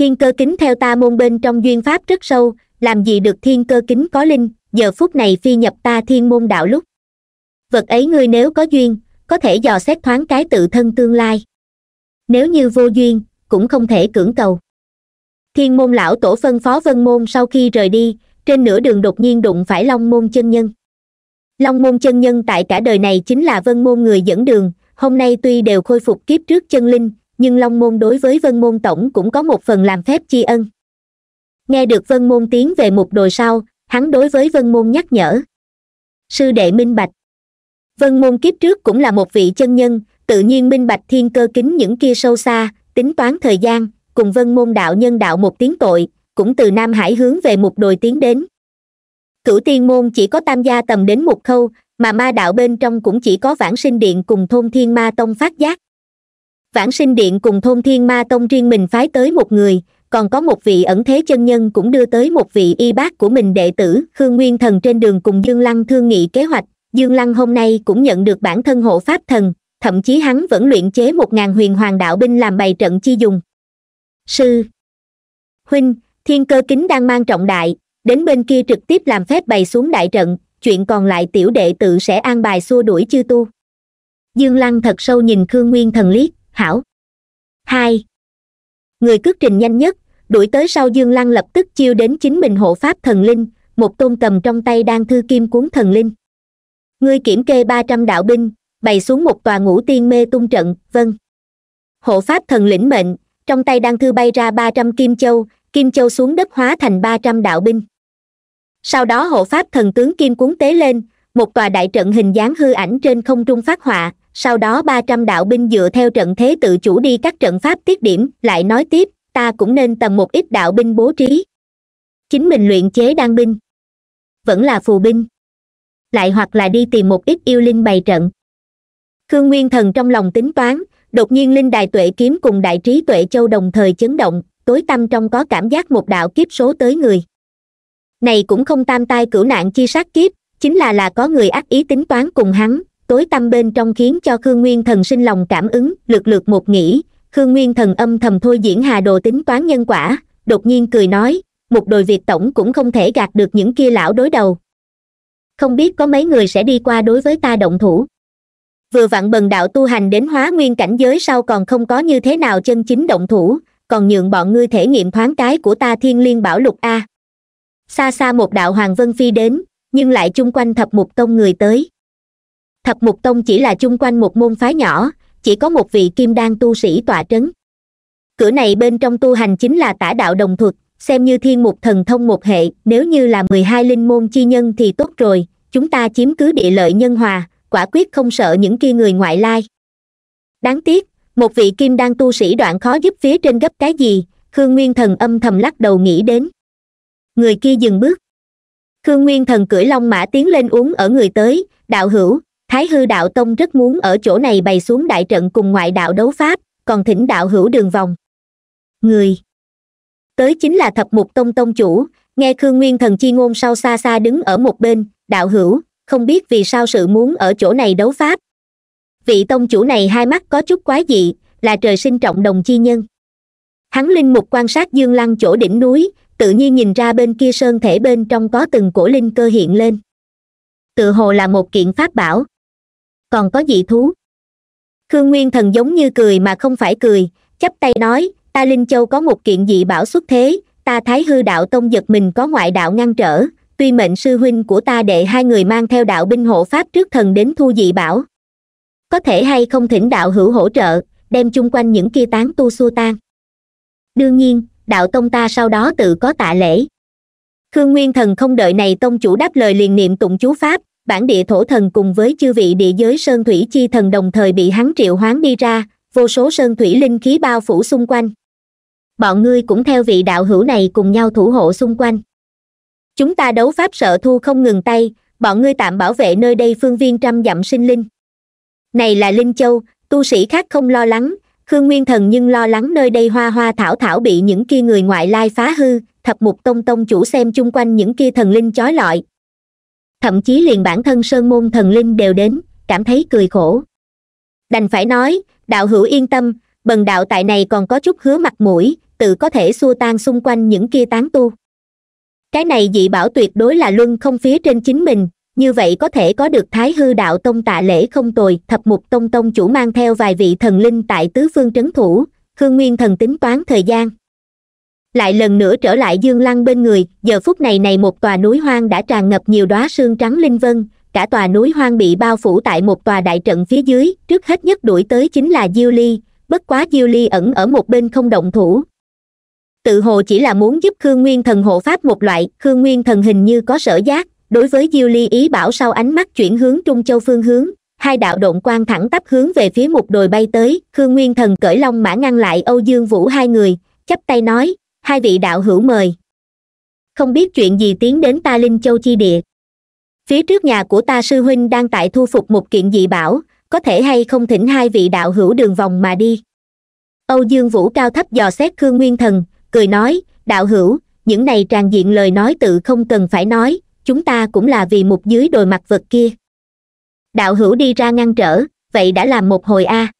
thiên cơ kính theo ta môn bên trong duyên pháp rất sâu làm gì được thiên cơ kính có linh giờ phút này phi nhập ta thiên môn đạo lúc vật ấy ngươi nếu có duyên có thể dò xét thoáng cái tự thân tương lai nếu như vô duyên cũng không thể cưỡng cầu thiên môn lão tổ phân phó vân môn sau khi rời đi trên nửa đường đột nhiên đụng phải long môn chân nhân long môn chân nhân tại cả đời này chính là vân môn người dẫn đường hôm nay tuy đều khôi phục kiếp trước chân linh nhưng long môn đối với vân môn tổng cũng có một phần làm phép chi ân nghe được vân môn tiến về một đồi sau hắn đối với vân môn nhắc nhở sư đệ minh bạch vân môn kiếp trước cũng là một vị chân nhân tự nhiên minh bạch thiên cơ kính những kia sâu xa tính toán thời gian cùng vân môn đạo nhân đạo một tiếng tội cũng từ nam hải hướng về một đồi tiến đến cửu tiên môn chỉ có tam gia tầm đến một khâu mà ma đạo bên trong cũng chỉ có vãng sinh điện cùng thôn thiên ma tông phát giác vãng sinh điện cùng thôn thiên ma tông riêng mình phái tới một người còn có một vị ẩn thế chân nhân cũng đưa tới một vị y bác của mình đệ tử khương nguyên thần trên đường cùng dương lăng thương nghị kế hoạch dương lăng hôm nay cũng nhận được bản thân hộ pháp thần thậm chí hắn vẫn luyện chế một ngàn huyền hoàng đạo binh làm bày trận chi dùng sư huynh thiên cơ kính đang mang trọng đại đến bên kia trực tiếp làm phép bày xuống đại trận chuyện còn lại tiểu đệ tự sẽ an bài xua đuổi chư tu dương lăng thật sâu nhìn khương nguyên thần liếc hảo hai người cước trình nhanh nhất đuổi tới sau dương lăng lập tức chiêu đến chính mình hộ pháp thần linh một tôn cầm trong tay đang thư kim cuốn thần linh ngươi kiểm kê ba trăm đạo binh bày xuống một tòa ngũ tiên mê tung trận vân hộ pháp thần lĩnh mệnh trong tay đang thư bay ra ba trăm kim châu kim châu xuống đất hóa thành ba trăm đạo binh sau đó hộ pháp thần tướng kim cuốn tế lên một tòa đại trận hình dáng hư ảnh trên không trung phát họa sau đó ba trăm đạo binh dựa theo trận thế tự chủ đi các trận pháp tiết điểm lại nói tiếp ta cũng nên tầm một ít đạo binh bố trí chính mình luyện chế đan binh vẫn là phù binh lại hoặc là đi tìm một ít yêu linh bày trận khương nguyên thần trong lòng tính toán đột nhiên linh đài tuệ kiếm cùng đại trí tuệ châu đồng thời chấn động tối tâm trong có cảm giác một đạo kiếp số tới người này cũng không tam tai cửu nạn chi sát kiếp chính là là có người ác ý tính toán cùng hắn tối tăm bên trong khiến cho khương nguyên thần sinh lòng cảm ứng lượt lượt một nghĩ khương nguyên thần âm thầm thôi diễn hà đồ tính toán nhân quả đột nhiên cười nói một đội việt tổng cũng không thể gạt được những kia lão đối đầu không biết có mấy người sẽ đi qua đối với ta động thủ vừa vặn bần đạo tu hành đến hóa nguyên cảnh giới sau còn không có như thế nào chân chính động thủ còn nhượng bọn ngươi thể nghiệm thoáng cái của ta thiên liên bảo lục a xa xa một đạo hoàng vân phi đến nhưng lại chung quanh thập một tông người tới thập mục tông chỉ là chung quanh một môn phái nhỏ chỉ có một vị kim đan tu sĩ tọa trấn cửa này bên trong tu hành chính là tả đạo đồng thuật xem như thiên mục thần thông một hệ nếu như là mười hai linh môn chi nhân thì tốt rồi chúng ta chiếm cứ địa lợi nhân hòa quả quyết không sợ những kia người ngoại lai đáng tiếc một vị kim đan tu sĩ đoạn khó giúp phía trên gấp cái gì khương nguyên thần âm thầm lắc đầu nghĩ đến người kia dừng bước khương nguyên thần cưỡi long mã tiến lên uống ở người tới đạo hữu thái hư đạo tông rất muốn ở chỗ này bày xuống đại trận cùng ngoại đạo đấu pháp còn thỉnh đạo hữu đường vòng người tới chính là thập mục tông tông chủ nghe khương nguyên thần chi ngôn sau xa xa đứng ở một bên đạo hữu không biết vì sao sự muốn ở chỗ này đấu pháp vị tông chủ này hai mắt có chút quái dị là trời sinh trọng đồng chi nhân hắn linh mục quan sát dương lăng chỗ đỉnh núi tự nhiên nhìn ra bên kia sơn thể bên trong có từng cổ linh cơ hiện lên tự hồ là một kiện pháp bảo còn có dị thú khương nguyên thần giống như cười mà không phải cười chắp tay nói ta linh châu có một kiện dị bảo xuất thế ta thái hư đạo tông giật mình có ngoại đạo ngăn trở tuy mệnh sư huynh của ta đệ hai người mang theo đạo binh hộ pháp trước thần đến thu dị bảo có thể hay không thỉnh đạo hữu hỗ trợ đem chung quanh những kia tán tu xua tan đương nhiên đạo tông ta sau đó tự có tạ lễ khương nguyên thần không đợi này tông chủ đáp lời liền niệm tụng chú pháp bản địa thổ thần cùng với chư vị địa giới sơn thủy chi thần đồng thời bị hắn triệu hoán đi ra vô số sơn thủy linh khí bao phủ xung quanh bọn ngươi cũng theo vị đạo hữu này cùng nhau thủ hộ xung quanh chúng ta đấu pháp sợ thu không ngừng tay bọn ngươi tạm bảo vệ nơi đây phương viên trăm dặm sinh linh này là linh châu tu sĩ khác không lo lắng khương nguyên thần nhưng lo lắng nơi đây hoa hoa thảo thảo bị những kia người ngoại lai phá hư thập mục tông tông chủ xem chung quanh những kia thần linh chói lọi thậm chí liền bản thân sơn môn thần linh đều đến cảm thấy cười khổ đành phải nói đạo hữu yên tâm bần đạo tại này còn có chút hứa mặt mũi tự có thể xua tan xung quanh những kia tán tu cái này dị bảo tuyệt đối là luân không phía trên chính mình như vậy có thể có được thái hư đạo tông tạ lễ không tồi thập mục tông tông chủ mang theo vài vị thần linh tại tứ phương trấn thủ hương nguyên thần tính toán thời gian lại lần nữa trở lại dương lăng bên người giờ phút này này một tòa núi hoang đã tràn ngập nhiều đóa sương trắng linh vân cả tòa núi hoang bị bao phủ tại một tòa đại trận phía dưới trước hết nhất đuổi tới chính là diêu ly bất quá diêu ly ẩn ở một bên không động thủ tự hồ chỉ là muốn giúp khương nguyên thần hộ pháp một loại khương nguyên thần hình như có sở giác đối với diêu ly ý bảo sau ánh mắt chuyển hướng trung châu phương hướng hai đạo độn quang thẳng tắp hướng về phía một đồi bay tới khương nguyên thần cởi long mã ngăn lại âu dương vũ hai người chắp tay nói hai vị đạo hữu mời không biết chuyện gì tiến đến ta linh châu chi địa phía trước nhà của ta sư huynh đang tại thu phục một kiện dị bảo có thể hay không thỉnh hai vị đạo hữu đường vòng mà đi âu dương vũ cao thấp dò xét khương nguyên thần cười nói đạo hữu những này tràn diện lời nói tự không cần phải nói chúng ta cũng là vì một dưới đồi mặt vật kia đạo hữu đi ra ngăn trở vậy đã làm một hồi a à.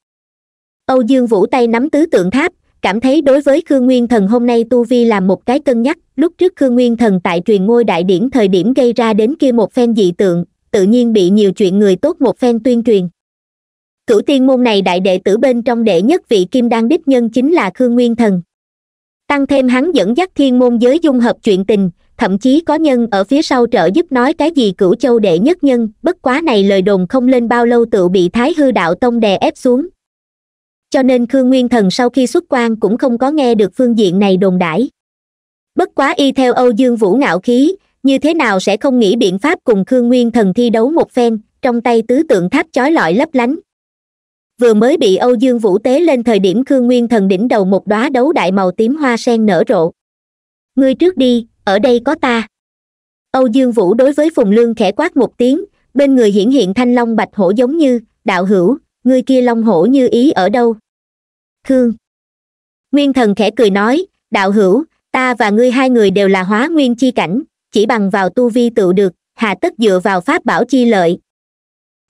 âu dương vũ tay nắm tứ tượng tháp cảm thấy đối với khương nguyên thần hôm nay tu vi làm một cái cân nhắc lúc trước khương nguyên thần tại truyền ngôi đại điển thời điểm gây ra đến kia một phen dị tượng tự nhiên bị nhiều chuyện người tốt một phen tuyên truyền cửu tiên môn này đại đệ tử bên trong đệ nhất vị kim đan đích nhân chính là khương nguyên thần tăng thêm hắn dẫn dắt thiên môn giới dung hợp chuyện tình thậm chí có nhân ở phía sau trợ giúp nói cái gì cửu châu đệ nhất nhân bất quá này lời đồn không lên bao lâu tự bị thái hư đạo tông đè ép xuống cho nên khương nguyên thần sau khi xuất quan cũng không có nghe được phương diện này đồn đãi bất quá y theo âu dương vũ ngạo khí như thế nào sẽ không nghĩ biện pháp cùng khương nguyên thần thi đấu một phen trong tay tứ tượng tháp chói lọi lấp lánh vừa mới bị âu dương vũ tế lên thời điểm khương nguyên thần đỉnh đầu một đóa đấu đại màu tím hoa sen nở rộ ngươi trước đi ở đây có ta âu dương vũ đối với phùng lương khẽ quát một tiếng bên người hiển hiện thanh long bạch hổ giống như đạo hữu ngươi kia long hổ như ý ở đâu khương nguyên thần khẽ cười nói đạo hữu ta và ngươi hai người đều là hóa nguyên chi cảnh chỉ bằng vào tu vi tự được hà tất dựa vào pháp bảo chi lợi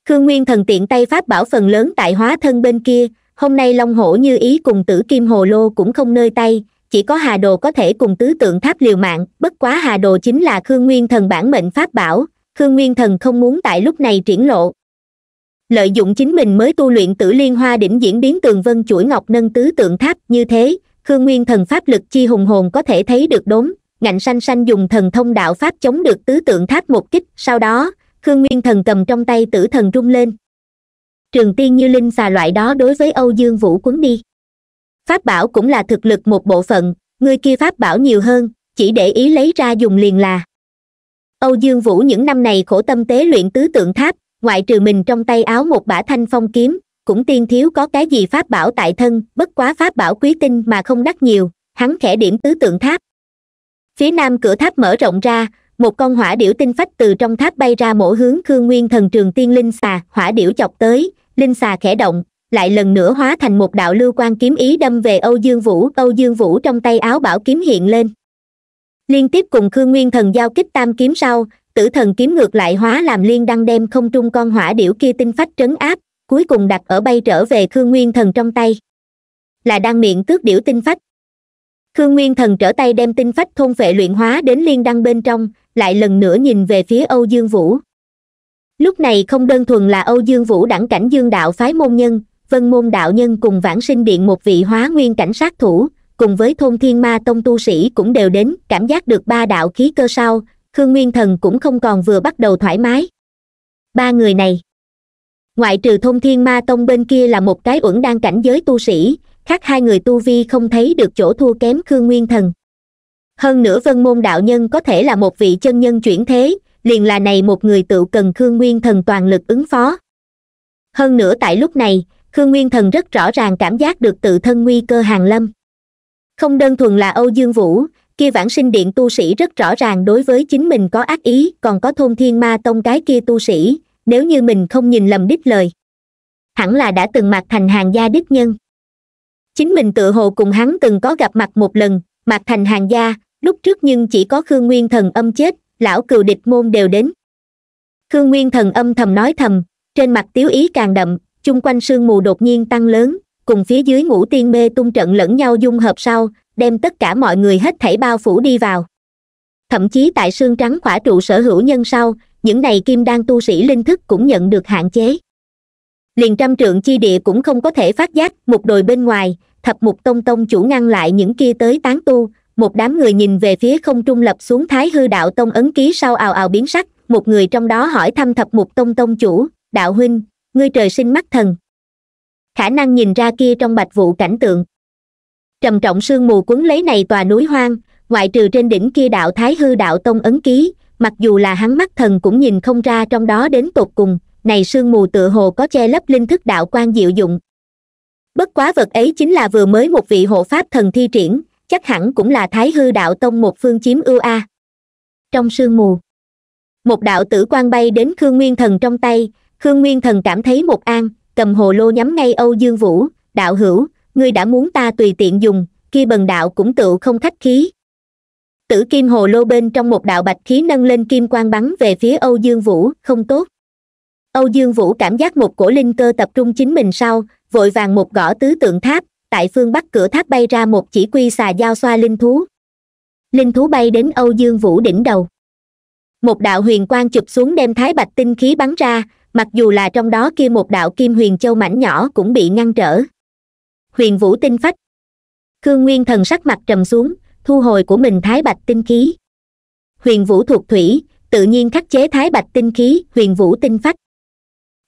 khương nguyên thần tiện tay pháp bảo phần lớn tại hóa thân bên kia hôm nay long hổ như ý cùng tử kim hồ lô cũng không nơi tay chỉ có hà đồ có thể cùng tứ tượng tháp liều mạng bất quá hà đồ chính là khương nguyên thần bản mệnh pháp bảo khương nguyên thần không muốn tại lúc này triển lộ lợi dụng chính mình mới tu luyện tử liên hoa đỉnh diễn biến tường vân chuỗi ngọc nâng tứ tượng tháp như thế khương nguyên thần pháp lực chi hùng hồn có thể thấy được đốn ngạnh xanh xanh dùng thần thông đạo pháp chống được tứ tượng tháp một kích sau đó khương nguyên thần cầm trong tay tử thần rung lên trường tiên như linh xà loại đó đối với âu dương vũ quấn đi pháp bảo cũng là thực lực một bộ phận người kia pháp bảo nhiều hơn chỉ để ý lấy ra dùng liền là âu dương vũ những năm này khổ tâm tế luyện tứ tượng tháp ngoại trừ mình trong tay áo một bả thanh phong kiếm cũng tiên thiếu có cái gì pháp bảo tại thân bất quá pháp bảo quý tinh mà không đắt nhiều hắn khẽ điểm tứ tượng tháp phía nam cửa tháp mở rộng ra một con hỏa điểu tinh phách từ trong tháp bay ra mỗi hướng khương nguyên thần trường tiên linh xà hỏa điểu chọc tới linh xà khẽ động lại lần nữa hóa thành một đạo lưu quan kiếm ý đâm về âu dương vũ âu dương vũ trong tay áo bảo kiếm hiện lên liên tiếp cùng khương nguyên thần giao kích tam kiếm sau tử thần kiếm ngược lại hóa làm liên đăng đem không trung con hỏa điểu kia tinh phách trấn áp cuối cùng đặt ở bay trở về khương nguyên thần trong tay là đang miệng cướp điểu tinh phách khương nguyên thần trở tay đem tinh phách thôn vệ luyện hóa đến liên đăng bên trong lại lần nữa nhìn về phía âu dương vũ lúc này không đơn thuần là âu dương vũ đẳng cảnh dương đạo phái môn nhân vân môn đạo nhân cùng vãng sinh điện một vị hóa nguyên cảnh sát thủ cùng với thôn thiên ma tông tu sĩ cũng đều đến cảm giác được ba đạo khí cơ sau khương nguyên thần cũng không còn vừa bắt đầu thoải mái ba người này ngoại trừ Thông thiên ma tông bên kia là một cái uẩn đang cảnh giới tu sĩ khác hai người tu vi không thấy được chỗ thua kém khương nguyên thần hơn nữa vân môn đạo nhân có thể là một vị chân nhân chuyển thế liền là này một người tự cần khương nguyên thần toàn lực ứng phó hơn nữa tại lúc này khương nguyên thần rất rõ ràng cảm giác được tự thân nguy cơ hàng lâm không đơn thuần là âu dương vũ kia vãng sinh điện tu sĩ rất rõ ràng đối với chính mình có ác ý còn có thôn thiên ma tông cái kia tu sĩ nếu như mình không nhìn lầm đích lời hẳn là đã từng mặc thành hàng gia đích nhân chính mình tự hồ cùng hắn từng có gặp mặt một lần mặc thành hàng gia lúc trước nhưng chỉ có khương nguyên thần âm chết lão cừu địch môn đều đến khương nguyên thần âm thầm nói thầm trên mặt tiếu ý càng đậm chung quanh sương mù đột nhiên tăng lớn cùng phía dưới ngũ tiên mê tung trận lẫn nhau dung hợp sau đem tất cả mọi người hết thảy bao phủ đi vào thậm chí tại xương trắng khỏa trụ sở hữu nhân sau những này kim đan tu sĩ linh thức cũng nhận được hạn chế liền trăm trượng chi địa cũng không có thể phát giác một đồi bên ngoài thập mục tông tông chủ ngăn lại những kia tới tán tu một đám người nhìn về phía không trung lập xuống thái hư đạo tông ấn ký sau ào ào biến sắc một người trong đó hỏi thăm thập mục tông tông chủ đạo huynh ngươi trời sinh mắt thần khả năng nhìn ra kia trong bạch vụ cảnh tượng trầm trọng sương mù quấn lấy này tòa núi hoang ngoại trừ trên đỉnh kia đạo thái hư đạo tông ấn ký mặc dù là hắn mắt thần cũng nhìn không ra trong đó đến tột cùng này sương mù tựa hồ có che lấp linh thức đạo quan diệu dụng bất quá vật ấy chính là vừa mới một vị hộ pháp thần thi triển chắc hẳn cũng là thái hư đạo tông một phương chiếm ưu a trong sương mù một đạo tử quan bay đến khương nguyên thần trong tay khương nguyên thần cảm thấy một an cầm hồ lô nhắm ngay âu dương vũ đạo hữu ngươi đã muốn ta tùy tiện dùng kia bần đạo cũng tựu không khách khí tử kim hồ lô bên trong một đạo bạch khí nâng lên kim quang bắn về phía âu dương vũ không tốt âu dương vũ cảm giác một cổ linh cơ tập trung chính mình sau vội vàng một gõ tứ tượng tháp tại phương bắc cửa tháp bay ra một chỉ quy xà dao xoa linh thú linh thú bay đến âu dương vũ đỉnh đầu một đạo huyền quang chụp xuống đem thái bạch tinh khí bắn ra mặc dù là trong đó kia một đạo kim huyền châu mảnh nhỏ cũng bị ngăn trở huyền vũ tinh phách khương nguyên thần sắc mặt trầm xuống thu hồi của mình thái bạch tinh khí huyền vũ thuộc thủy tự nhiên khắc chế thái bạch tinh khí huyền vũ tinh phách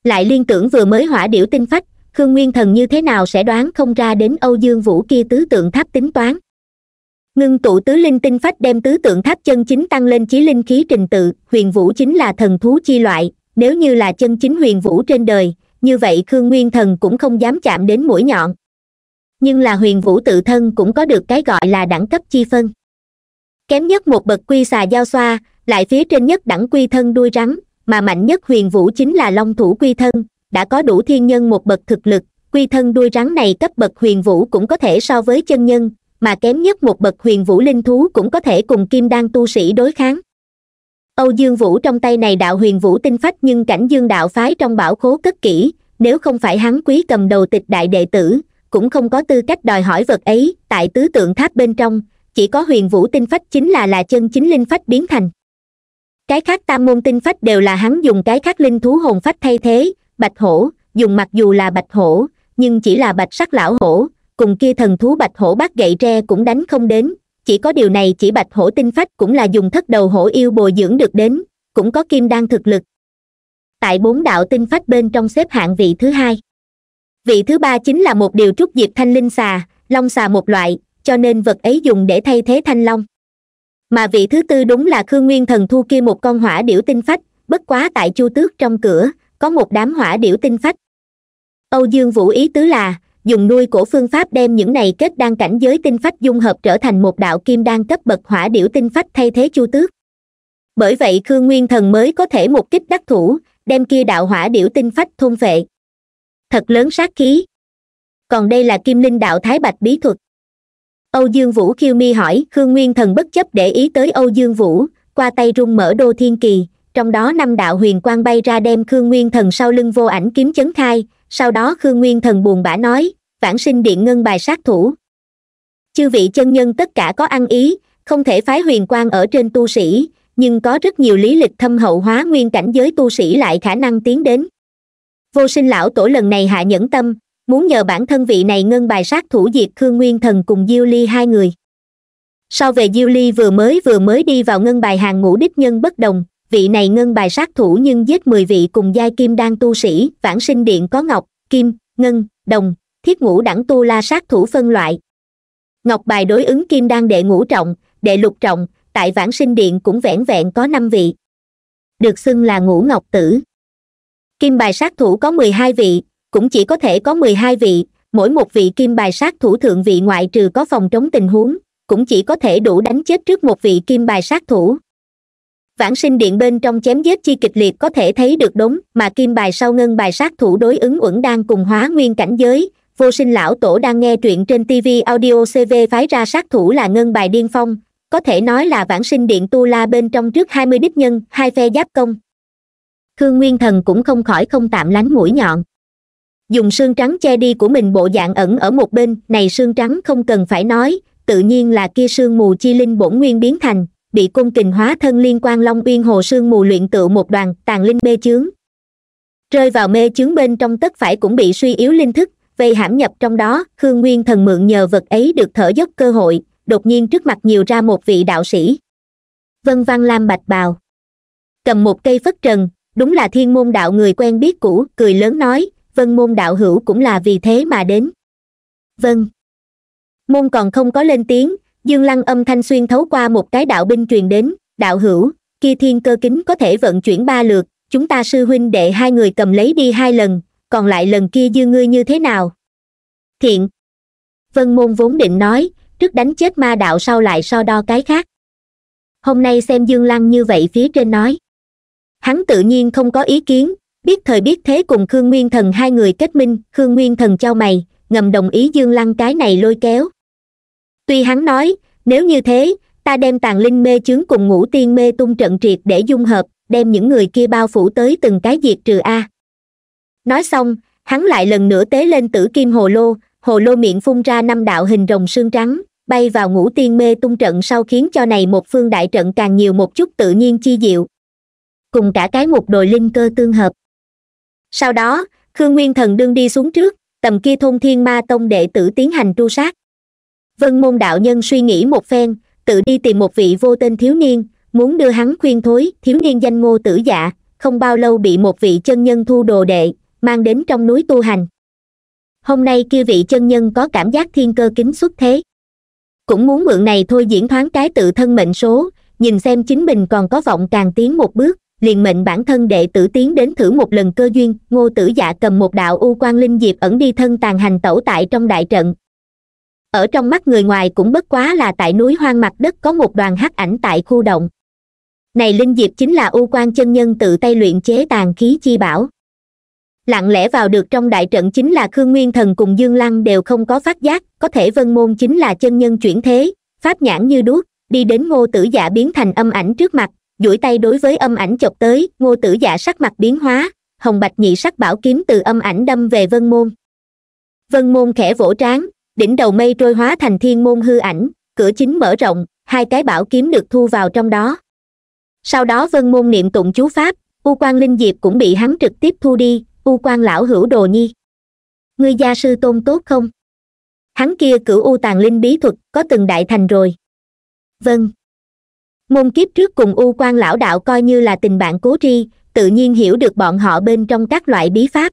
lại liên tưởng vừa mới hỏa điểu tinh phách khương nguyên thần như thế nào sẽ đoán không ra đến âu dương vũ kia tứ tượng tháp tính toán ngưng tụ tứ linh tinh phách đem tứ tượng tháp chân chính tăng lên chí linh khí trình tự huyền vũ chính là thần thú chi loại nếu như là chân chính huyền vũ trên đời như vậy khương nguyên thần cũng không dám chạm đến mũi nhọn nhưng là huyền vũ tự thân cũng có được cái gọi là đẳng cấp chi phân kém nhất một bậc quy xà giao xoa lại phía trên nhất đẳng quy thân đuôi rắn mà mạnh nhất huyền vũ chính là long thủ quy thân đã có đủ thiên nhân một bậc thực lực quy thân đuôi rắn này cấp bậc huyền vũ cũng có thể so với chân nhân mà kém nhất một bậc huyền vũ linh thú cũng có thể cùng kim đan tu sĩ đối kháng âu dương vũ trong tay này đạo huyền vũ tinh phách nhưng cảnh dương đạo phái trong bảo khố cất kỹ nếu không phải hắn quý cầm đầu tịch đại đệ tử cũng không có tư cách đòi hỏi vật ấy tại tứ tượng tháp bên trong chỉ có huyền vũ tinh phách chính là là chân chính linh phách biến thành cái khác tam môn tinh phách đều là hắn dùng cái khác linh thú hồn phách thay thế bạch hổ dùng mặc dù là bạch hổ nhưng chỉ là bạch sắc lão hổ cùng kia thần thú bạch hổ bát gậy tre cũng đánh không đến chỉ có điều này chỉ bạch hổ tinh phách cũng là dùng thất đầu hổ yêu bồi dưỡng được đến cũng có kim đan thực lực tại bốn đạo tinh phách bên trong xếp hạng vị thứ hai vị thứ ba chính là một điều trúc diệp thanh linh xà long xà một loại cho nên vật ấy dùng để thay thế thanh long mà vị thứ tư đúng là khương nguyên thần thu kia một con hỏa điểu tinh phách bất quá tại chu tước trong cửa có một đám hỏa điểu tinh phách âu dương vũ ý tứ là dùng nuôi cổ phương pháp đem những này kết đan cảnh giới tinh phách dung hợp trở thành một đạo kim đan cấp bậc hỏa điểu tinh phách thay thế chu tước bởi vậy khương nguyên thần mới có thể một kích đắc thủ đem kia đạo hỏa điểu tinh phách thôn vệ thật lớn sát khí còn đây là kim linh đạo thái bạch bí thuật âu dương vũ khiêu mi hỏi khương nguyên thần bất chấp để ý tới âu dương vũ qua tay rung mở đô thiên kỳ trong đó năm đạo huyền quang bay ra đem khương nguyên thần sau lưng vô ảnh kiếm chấn khai sau đó khương nguyên thần buồn bã nói vãn sinh điện ngân bài sát thủ chư vị chân nhân tất cả có ăn ý không thể phái huyền quang ở trên tu sĩ nhưng có rất nhiều lý lịch thâm hậu hóa nguyên cảnh giới tu sĩ lại khả năng tiến đến vô sinh lão tổ lần này hạ nhẫn tâm muốn nhờ bản thân vị này ngân bài sát thủ diệt khương nguyên thần cùng diêu ly hai người sau về diêu ly vừa mới vừa mới đi vào ngân bài hàng ngũ đích nhân bất đồng vị này ngân bài sát thủ nhưng giết mười vị cùng giai kim đang tu sĩ vãng sinh điện có ngọc kim ngân đồng thiết ngũ đẳng tu la sát thủ phân loại ngọc bài đối ứng kim đang đệ ngũ trọng đệ lục trọng tại vãng sinh điện cũng vẻn vẹn có năm vị được xưng là ngũ ngọc tử kim bài sát thủ có mười hai vị cũng chỉ có thể có mười hai vị mỗi một vị kim bài sát thủ thượng vị ngoại trừ có phòng chống tình huống cũng chỉ có thể đủ đánh chết trước một vị kim bài sát thủ vãng sinh điện bên trong chém giết chi kịch liệt có thể thấy được đống mà kim bài sau ngân bài sát thủ đối ứng uẩn đang cùng hóa nguyên cảnh giới vô sinh lão tổ đang nghe truyện trên tv audio cv phái ra sát thủ là ngân bài điên phong có thể nói là vãng sinh điện tu la bên trong trước hai mươi đích nhân hai phe giáp công Khương nguyên thần cũng không khỏi không tạm lánh mũi nhọn dùng xương trắng che đi của mình bộ dạng ẩn ở một bên này xương trắng không cần phải nói tự nhiên là kia sương mù chi linh bổn nguyên biến thành bị cung kình hóa thân liên quan long uyên hồ sương mù luyện tự một đoàn tàn linh mê chướng rơi vào mê chướng bên trong tất phải cũng bị suy yếu linh thức vây hãm nhập trong đó khương nguyên thần mượn nhờ vật ấy được thở dốc cơ hội đột nhiên trước mặt nhiều ra một vị đạo sĩ vân văn lam bạch bào cầm một cây phất trần đúng là thiên môn đạo người quen biết cũ cười lớn nói vân môn đạo hữu cũng là vì thế mà đến vâng môn còn không có lên tiếng dương lăng âm thanh xuyên thấu qua một cái đạo binh truyền đến đạo hữu kia thiên cơ kính có thể vận chuyển ba lượt chúng ta sư huynh đệ hai người cầm lấy đi hai lần còn lại lần kia dư ngươi như thế nào thiện vân môn vốn định nói trước đánh chết ma đạo sau lại so đo cái khác hôm nay xem dương lăng như vậy phía trên nói hắn tự nhiên không có ý kiến biết thời biết thế cùng khương nguyên thần hai người kết minh khương nguyên thần cho mày ngầm đồng ý dương lăng cái này lôi kéo tuy hắn nói nếu như thế ta đem tàn linh mê chướng cùng ngũ tiên mê tung trận triệt để dung hợp đem những người kia bao phủ tới từng cái diệt trừ a nói xong hắn lại lần nữa tế lên tử kim hồ lô hồ lô miệng phun ra năm đạo hình rồng xương trắng bay vào ngũ tiên mê tung trận sau khiến cho này một phương đại trận càng nhiều một chút tự nhiên chi diệu cùng cả cái một đội linh cơ tương hợp sau đó khương nguyên thần đương đi xuống trước tầm kia thôn thiên ma tông đệ tử tiến hành tru sát vân môn đạo nhân suy nghĩ một phen tự đi tìm một vị vô tên thiếu niên muốn đưa hắn khuyên thối thiếu niên danh ngô tử dạ không bao lâu bị một vị chân nhân thu đồ đệ mang đến trong núi tu hành hôm nay kia vị chân nhân có cảm giác thiên cơ kính xuất thế cũng muốn mượn này thôi diễn thoáng cái tự thân mệnh số nhìn xem chính mình còn có vọng càng tiến một bước liền mệnh bản thân đệ tử tiến đến thử một lần cơ duyên ngô tử dạ cầm một đạo u quan linh diệp ẩn đi thân tàn hành tẩu tại trong đại trận ở trong mắt người ngoài cũng bất quá là tại núi hoang mặt đất có một đoàn hắc ảnh tại khu động này linh diệp chính là u quan chân nhân tự tay luyện chế tàn khí chi bảo lặng lẽ vào được trong đại trận chính là khương nguyên thần cùng dương lăng đều không có phát giác có thể vân môn chính là chân nhân chuyển thế pháp nhãn như đuốc đi đến ngô tử dạ biến thành âm ảnh trước mặt duỗi tay đối với âm ảnh chọc tới ngô tử dạ sắc mặt biến hóa hồng bạch nhị sắc bảo kiếm từ âm ảnh đâm về vân môn vân môn khẽ vỗ trán đỉnh đầu mây trôi hóa thành thiên môn hư ảnh cửa chính mở rộng hai cái bảo kiếm được thu vào trong đó sau đó vân môn niệm tụng chú pháp u quan linh diệp cũng bị hắn trực tiếp thu đi u quan lão hữu đồ nhi ngươi gia sư tôn tốt không hắn kia cửu u tàn linh bí thuật có từng đại thành rồi vâng môn kiếp trước cùng u quan lão đạo coi như là tình bạn cố tri tự nhiên hiểu được bọn họ bên trong các loại bí pháp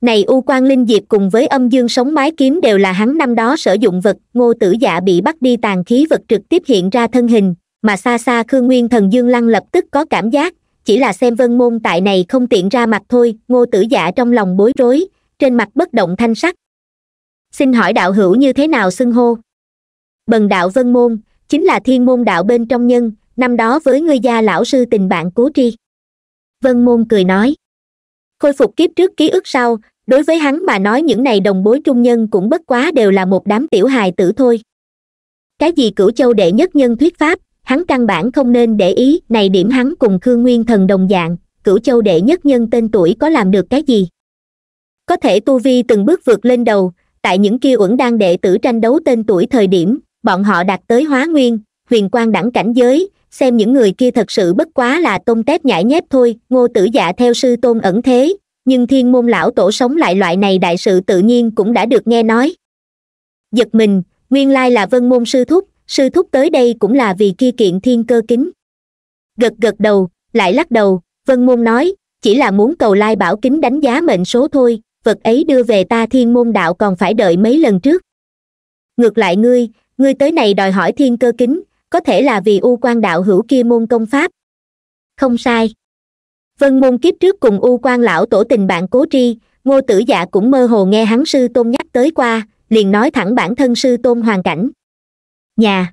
này u quan linh diệp cùng với âm dương sống mái kiếm đều là hắn năm đó sử dụng vật ngô tử dạ bị bắt đi tàn khí vật trực tiếp hiện ra thân hình mà xa xa khương nguyên thần dương lăng lập tức có cảm giác chỉ là xem vân môn tại này không tiện ra mặt thôi ngô tử dạ trong lòng bối rối trên mặt bất động thanh sắc xin hỏi đạo hữu như thế nào xưng hô bần đạo vân môn chính là thiên môn đạo bên trong nhân năm đó với ngươi gia lão sư tình bạn cố tri vân môn cười nói khôi phục kiếp trước ký ức sau đối với hắn mà nói những này đồng bối trung nhân cũng bất quá đều là một đám tiểu hài tử thôi cái gì cửu châu đệ nhất nhân thuyết pháp hắn căn bản không nên để ý này điểm hắn cùng khương nguyên thần đồng dạng cửu châu đệ nhất nhân tên tuổi có làm được cái gì có thể tu vi từng bước vượt lên đầu tại những kia uẩn đang đệ tử tranh đấu tên tuổi thời điểm bọn họ đạt tới hóa nguyên huyền quan đẳng cảnh giới xem những người kia thật sự bất quá là tôm tép nhãi nhép thôi ngô tử dạ theo sư tôn ẩn thế nhưng thiên môn lão tổ sống lại loại này đại sự tự nhiên cũng đã được nghe nói giật mình nguyên lai là vân môn sư thúc sư thúc tới đây cũng là vì kia kiện thiên cơ kính gật gật đầu lại lắc đầu vân môn nói chỉ là muốn cầu lai bảo kính đánh giá mệnh số thôi vật ấy đưa về ta thiên môn đạo còn phải đợi mấy lần trước ngược lại ngươi ngươi tới này đòi hỏi thiên cơ kính có thể là vì u quan đạo hữu kia môn công pháp không sai vân môn kiếp trước cùng u quan lão tổ tình bạn cố tri ngô tử dạ cũng mơ hồ nghe hắn sư tôn nhắc tới qua liền nói thẳng bản thân sư tôn hoàn cảnh nhà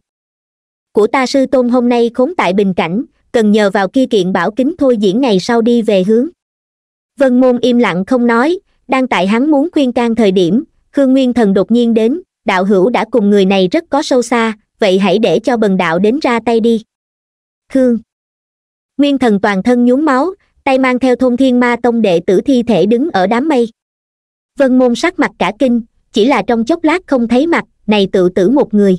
của ta sư tôn hôm nay khốn tại bình cảnh cần nhờ vào kia kiện bảo kính thôi diễn ngày sau đi về hướng vân môn im lặng không nói đang tại hắn muốn khuyên can thời điểm khương nguyên thần đột nhiên đến đạo hữu đã cùng người này rất có sâu xa vậy hãy để cho bần đạo đến ra tay đi khương nguyên thần toàn thân nhuốm máu tay mang theo thôn thiên ma tông đệ tử thi thể đứng ở đám mây vân môn sắc mặt cả kinh chỉ là trong chốc lát không thấy mặt này tự tử một người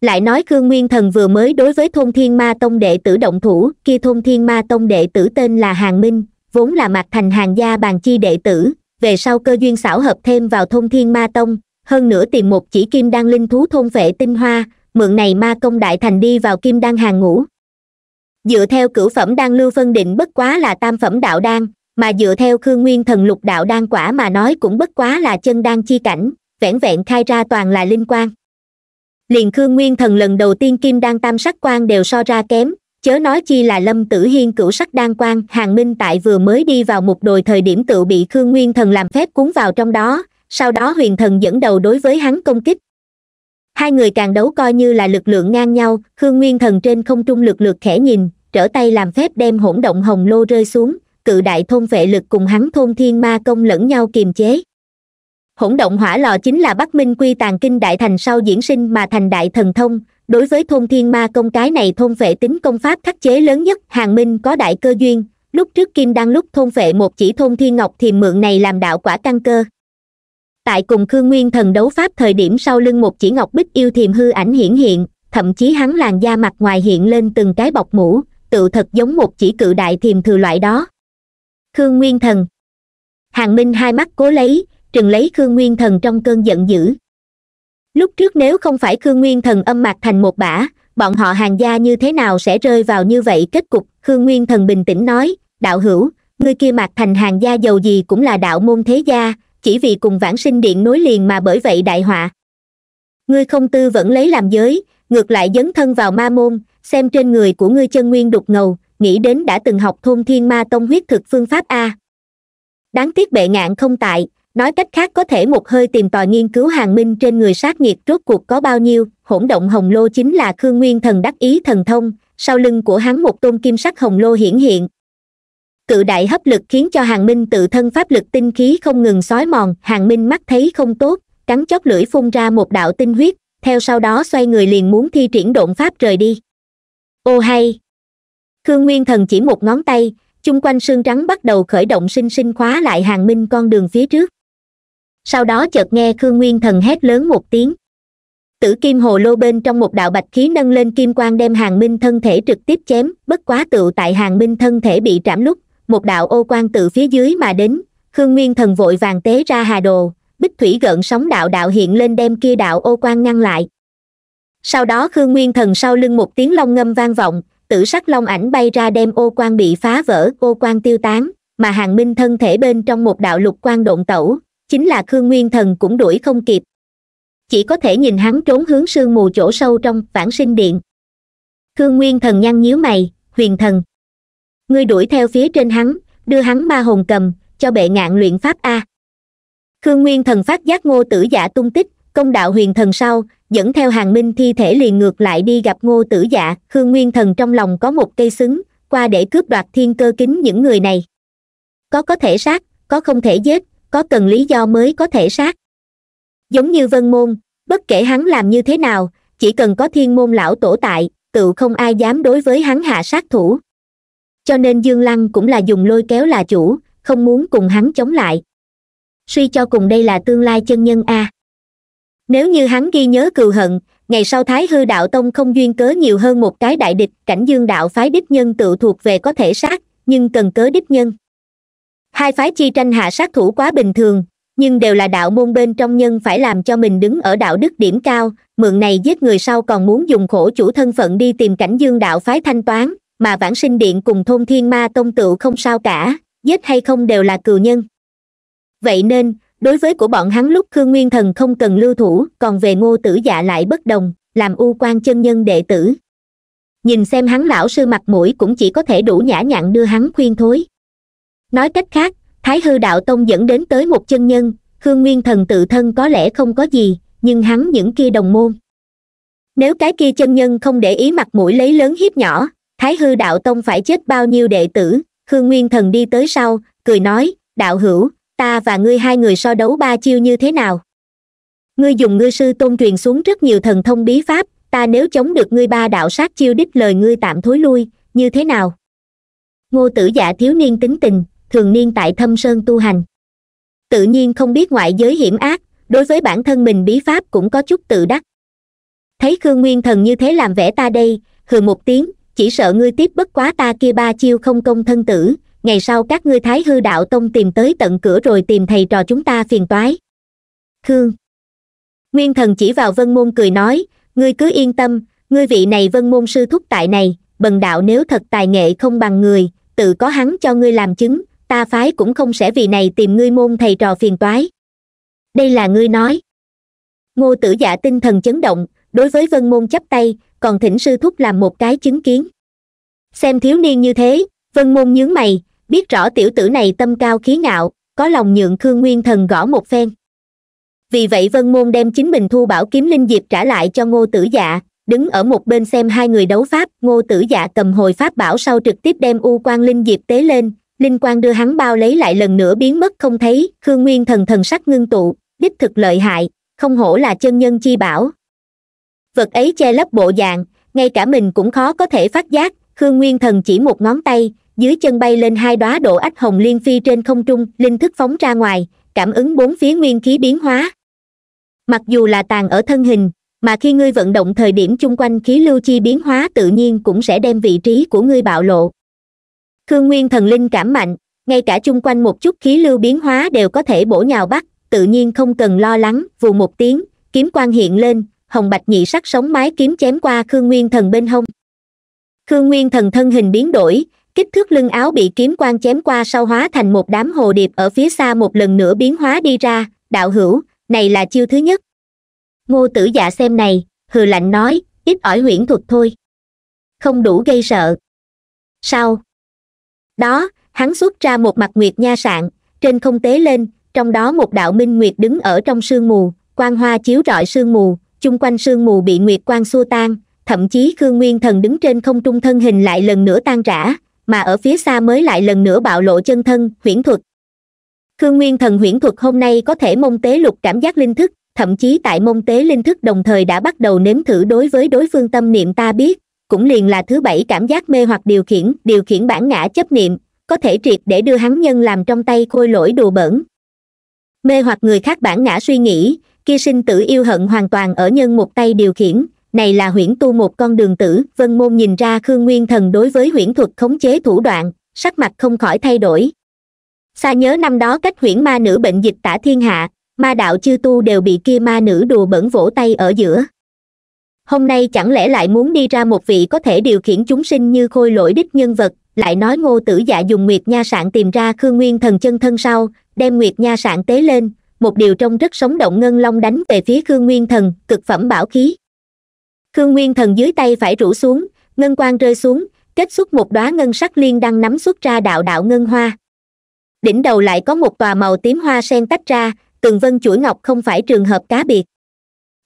lại nói khương nguyên thần vừa mới đối với thôn thiên ma tông đệ tử động thủ kia thôn thiên ma tông đệ tử tên là hàng minh vốn là mặt thành hàng gia bàn chi đệ tử về sau cơ duyên xảo hợp thêm vào thôn thiên ma tông hơn nữa tìm một chỉ kim đan linh thú thôn vệ tinh hoa mượn này ma công đại thành đi vào kim đan hàng ngũ dựa theo cửu phẩm đan lưu phân định bất quá là tam phẩm đạo đan mà dựa theo khương nguyên thần lục đạo đan quả mà nói cũng bất quá là chân đan chi cảnh vẻn vẹn khai ra toàn là linh quan liền khương nguyên thần lần đầu tiên kim đan tam sắc quan đều so ra kém chớ nói chi là lâm tử hiên cửu sắc đan quan hàng minh tại vừa mới đi vào một đồi thời điểm tự bị khương nguyên thần làm phép cuốn vào trong đó sau đó huyền thần dẫn đầu đối với hắn công kích hai người càng đấu coi như là lực lượng ngang nhau khương nguyên thần trên không trung lực lượt khẽ nhìn trở tay làm phép đem hỗn động hồng lô rơi xuống cự đại thôn vệ lực cùng hắn thôn thiên ma công lẫn nhau kiềm chế hỗn động hỏa lò chính là bắc minh quy tàng kinh đại thành sau diễn sinh mà thành đại thần thông đối với thôn thiên ma công cái này thôn vệ tính công pháp khắc chế lớn nhất hàng minh có đại cơ duyên lúc trước kim đang lúc thôn vệ một chỉ thôn thiên ngọc thì mượn này làm đạo quả căn cơ tại cùng khương nguyên thần đấu pháp thời điểm sau lưng một chỉ ngọc bích yêu thiềm hư ảnh hiển hiện thậm chí hắn làn da mặt ngoài hiện lên từng cái bọc mũ tự thật giống một chỉ cự đại thiềm thừa loại đó khương nguyên thần hàng minh hai mắt cố lấy trừng lấy khương nguyên thần trong cơn giận dữ lúc trước nếu không phải khương nguyên thần âm mặt thành một bả bọn họ hàng gia như thế nào sẽ rơi vào như vậy kết cục khương nguyên thần bình tĩnh nói đạo hữu ngươi kia mặt thành hàng gia giàu gì cũng là đạo môn thế gia chỉ vì cùng vãng sinh điện nối liền mà bởi vậy đại họa ngươi không tư vẫn lấy làm giới ngược lại dấn thân vào ma môn xem trên người của ngươi chân nguyên đục ngầu nghĩ đến đã từng học thôn thiên ma tông huyết thực phương pháp a đáng tiếc bệ ngạn không tại nói cách khác có thể một hơi tìm tòi nghiên cứu hàng minh trên người sát nghiệt rốt cuộc có bao nhiêu hỗn động hồng lô chính là khương nguyên thần đắc ý thần thông sau lưng của hắn một tôn kim sắc hồng lô hiển hiện cự đại hấp lực khiến cho hàng minh tự thân pháp lực tinh khí không ngừng sói mòn hàng minh mắt thấy không tốt cắn chóp lưỡi phun ra một đạo tinh huyết theo sau đó xoay người liền muốn thi triển độn pháp rời đi ô hay khương nguyên thần chỉ một ngón tay chung quanh xương trắng bắt đầu khởi động sinh sinh khóa lại hàng minh con đường phía trước sau đó chợt nghe khương nguyên thần hét lớn một tiếng tử kim hồ lô bên trong một đạo bạch khí nâng lên kim quang đem hàng minh thân thể trực tiếp chém bất quá tựu tại hàng minh thân thể bị trảm lúc một đạo ô quan từ phía dưới mà đến khương nguyên thần vội vàng tế ra hà đồ bích thủy gợn sóng đạo đạo hiện lên đem kia đạo ô quan ngăn lại sau đó khương nguyên thần sau lưng một tiếng long ngâm vang vọng tử sắc long ảnh bay ra đem ô quan bị phá vỡ ô quan tiêu tán mà hàng minh thân thể bên trong một đạo lục quan độn tẩu chính là khương nguyên thần cũng đuổi không kịp chỉ có thể nhìn hắn trốn hướng sương mù chỗ sâu trong vãng sinh điện khương nguyên thần nhăn nhíu mày huyền thần ngươi đuổi theo phía trên hắn đưa hắn ma hồn cầm cho bệ ngạn luyện pháp a khương nguyên thần phát giác ngô tử dạ tung tích công đạo huyền thần sau dẫn theo hàng minh thi thể liền ngược lại đi gặp ngô tử dạ khương nguyên thần trong lòng có một cây xứng qua để cướp đoạt thiên cơ kính những người này có có thể sát có không thể giết có cần lý do mới có thể sát giống như vân môn bất kể hắn làm như thế nào chỉ cần có thiên môn lão tổ tại tự không ai dám đối với hắn hạ sát thủ cho nên dương lăng cũng là dùng lôi kéo là chủ không muốn cùng hắn chống lại suy cho cùng đây là tương lai chân nhân a nếu như hắn ghi nhớ cừu hận ngày sau thái hư đạo tông không duyên cớ nhiều hơn một cái đại địch cảnh dương đạo phái đích nhân tự thuộc về có thể sát nhưng cần cớ đích nhân hai phái chi tranh hạ sát thủ quá bình thường nhưng đều là đạo môn bên trong nhân phải làm cho mình đứng ở đạo đức điểm cao mượn này giết người sau còn muốn dùng khổ chủ thân phận đi tìm cảnh dương đạo phái thanh toán mà vãng sinh điện cùng thôn thiên ma tông tựu không sao cả giết hay không đều là cừu nhân vậy nên đối với của bọn hắn lúc khương nguyên thần không cần lưu thủ còn về ngô tử dạ lại bất đồng làm u quan chân nhân đệ tử nhìn xem hắn lão sư mặt mũi cũng chỉ có thể đủ nhã nhặn đưa hắn khuyên thối nói cách khác thái hư đạo tông dẫn đến tới một chân nhân khương nguyên thần tự thân có lẽ không có gì nhưng hắn những kia đồng môn nếu cái kia chân nhân không để ý mặt mũi lấy lớn hiếp nhỏ thái hư đạo tông phải chết bao nhiêu đệ tử khương nguyên thần đi tới sau cười nói đạo hữu ta và ngươi hai người so đấu ba chiêu như thế nào ngươi dùng ngư sư tôn truyền xuống rất nhiều thần thông bí pháp ta nếu chống được ngươi ba đạo sát chiêu đích lời ngươi tạm thối lui như thế nào ngô tử dạ thiếu niên tính tình thường niên tại thâm sơn tu hành tự nhiên không biết ngoại giới hiểm ác đối với bản thân mình bí pháp cũng có chút tự đắc thấy khương nguyên thần như thế làm vẻ ta đây hừ một tiếng chỉ sợ ngươi tiếp bất quá ta kia ba chiêu không công thân tử ngày sau các ngươi thái hư đạo tông tìm tới tận cửa rồi tìm thầy trò chúng ta phiền toái khương nguyên thần chỉ vào vân môn cười nói ngươi cứ yên tâm ngươi vị này vân môn sư thúc tại này bần đạo nếu thật tài nghệ không bằng người tự có hắn cho ngươi làm chứng ta phái cũng không sẽ vì này tìm ngươi môn thầy trò phiền toái đây là ngươi nói ngô tử dạ tinh thần chấn động đối với vân môn chắp tay còn thỉnh sư thúc làm một cái chứng kiến xem thiếu niên như thế vân môn nhướng mày biết rõ tiểu tử này tâm cao khí ngạo có lòng nhượng khương nguyên thần gõ một phen vì vậy vân môn đem chính mình thu bảo kiếm linh diệp trả lại cho ngô tử dạ đứng ở một bên xem hai người đấu pháp ngô tử dạ cầm hồi pháp bảo sau trực tiếp đem u quan linh diệp tế lên linh quan đưa hắn bao lấy lại lần nữa biến mất không thấy khương nguyên thần thần sắc ngưng tụ đích thực lợi hại không hổ là chân nhân chi bảo vật ấy che lấp bộ dạng ngay cả mình cũng khó có thể phát giác khương nguyên thần chỉ một ngón tay dưới chân bay lên hai đóa độ ách hồng liên phi trên không trung linh thức phóng ra ngoài cảm ứng bốn phía nguyên khí biến hóa mặc dù là tàn ở thân hình mà khi ngươi vận động thời điểm chung quanh khí lưu chi biến hóa tự nhiên cũng sẽ đem vị trí của ngươi bạo lộ khương nguyên thần linh cảm mạnh ngay cả chung quanh một chút khí lưu biến hóa đều có thể bổ nhào bắt tự nhiên không cần lo lắng vù một tiếng kiếm quan hiện lên hồng bạch nhị sắc sống mái kiếm chém qua khương nguyên thần bên hông khương nguyên thần thân hình biến đổi kích thước lưng áo bị kiếm quan chém qua sau hóa thành một đám hồ điệp ở phía xa một lần nữa biến hóa đi ra đạo hữu này là chiêu thứ nhất ngô tử dạ xem này hừ lạnh nói ít ỏi huyễn thuật thôi không đủ gây sợ sau đó hắn xuất ra một mặt nguyệt nha sạn trên không tế lên trong đó một đạo minh nguyệt đứng ở trong sương mù quan hoa chiếu rọi sương mù chung quanh sương mù bị nguyệt quang xua tan thậm chí khương nguyên thần đứng trên không trung thân hình lại lần nữa tan rã mà ở phía xa mới lại lần nữa bạo lộ chân thân huyễn thuật khương nguyên thần huyễn thuật hôm nay có thể mông tế lục cảm giác linh thức thậm chí tại mông tế linh thức đồng thời đã bắt đầu nếm thử đối với đối phương tâm niệm ta biết cũng liền là thứ bảy cảm giác mê hoặc điều khiển điều khiển bản ngã chấp niệm có thể triệt để đưa hắn nhân làm trong tay khôi lỗi đùa bẩn mê hoặc người khác bản ngã suy nghĩ kia sinh tử yêu hận hoàn toàn ở nhân một tay điều khiển này là huyễn tu một con đường tử vân môn nhìn ra khương nguyên thần đối với huyễn thuật khống chế thủ đoạn sắc mặt không khỏi thay đổi xa nhớ năm đó cách huyễn ma nữ bệnh dịch tả thiên hạ ma đạo chư tu đều bị kia ma nữ đùa bẩn vỗ tay ở giữa hôm nay chẳng lẽ lại muốn đi ra một vị có thể điều khiển chúng sinh như khôi lỗi đích nhân vật lại nói ngô tử dạ dùng nguyệt nha sạn tìm ra khương nguyên thần chân thân sau đem nguyệt nha sạn tế lên một điều trông rất sống động ngân long đánh về phía khương nguyên thần cực phẩm bảo khí khương nguyên thần dưới tay phải rủ xuống ngân quang rơi xuống kết xuất một đóa ngân sắc liên đang nắm xuất ra đạo đạo ngân hoa đỉnh đầu lại có một tòa màu tím hoa sen tách ra tường vân chuỗi ngọc không phải trường hợp cá biệt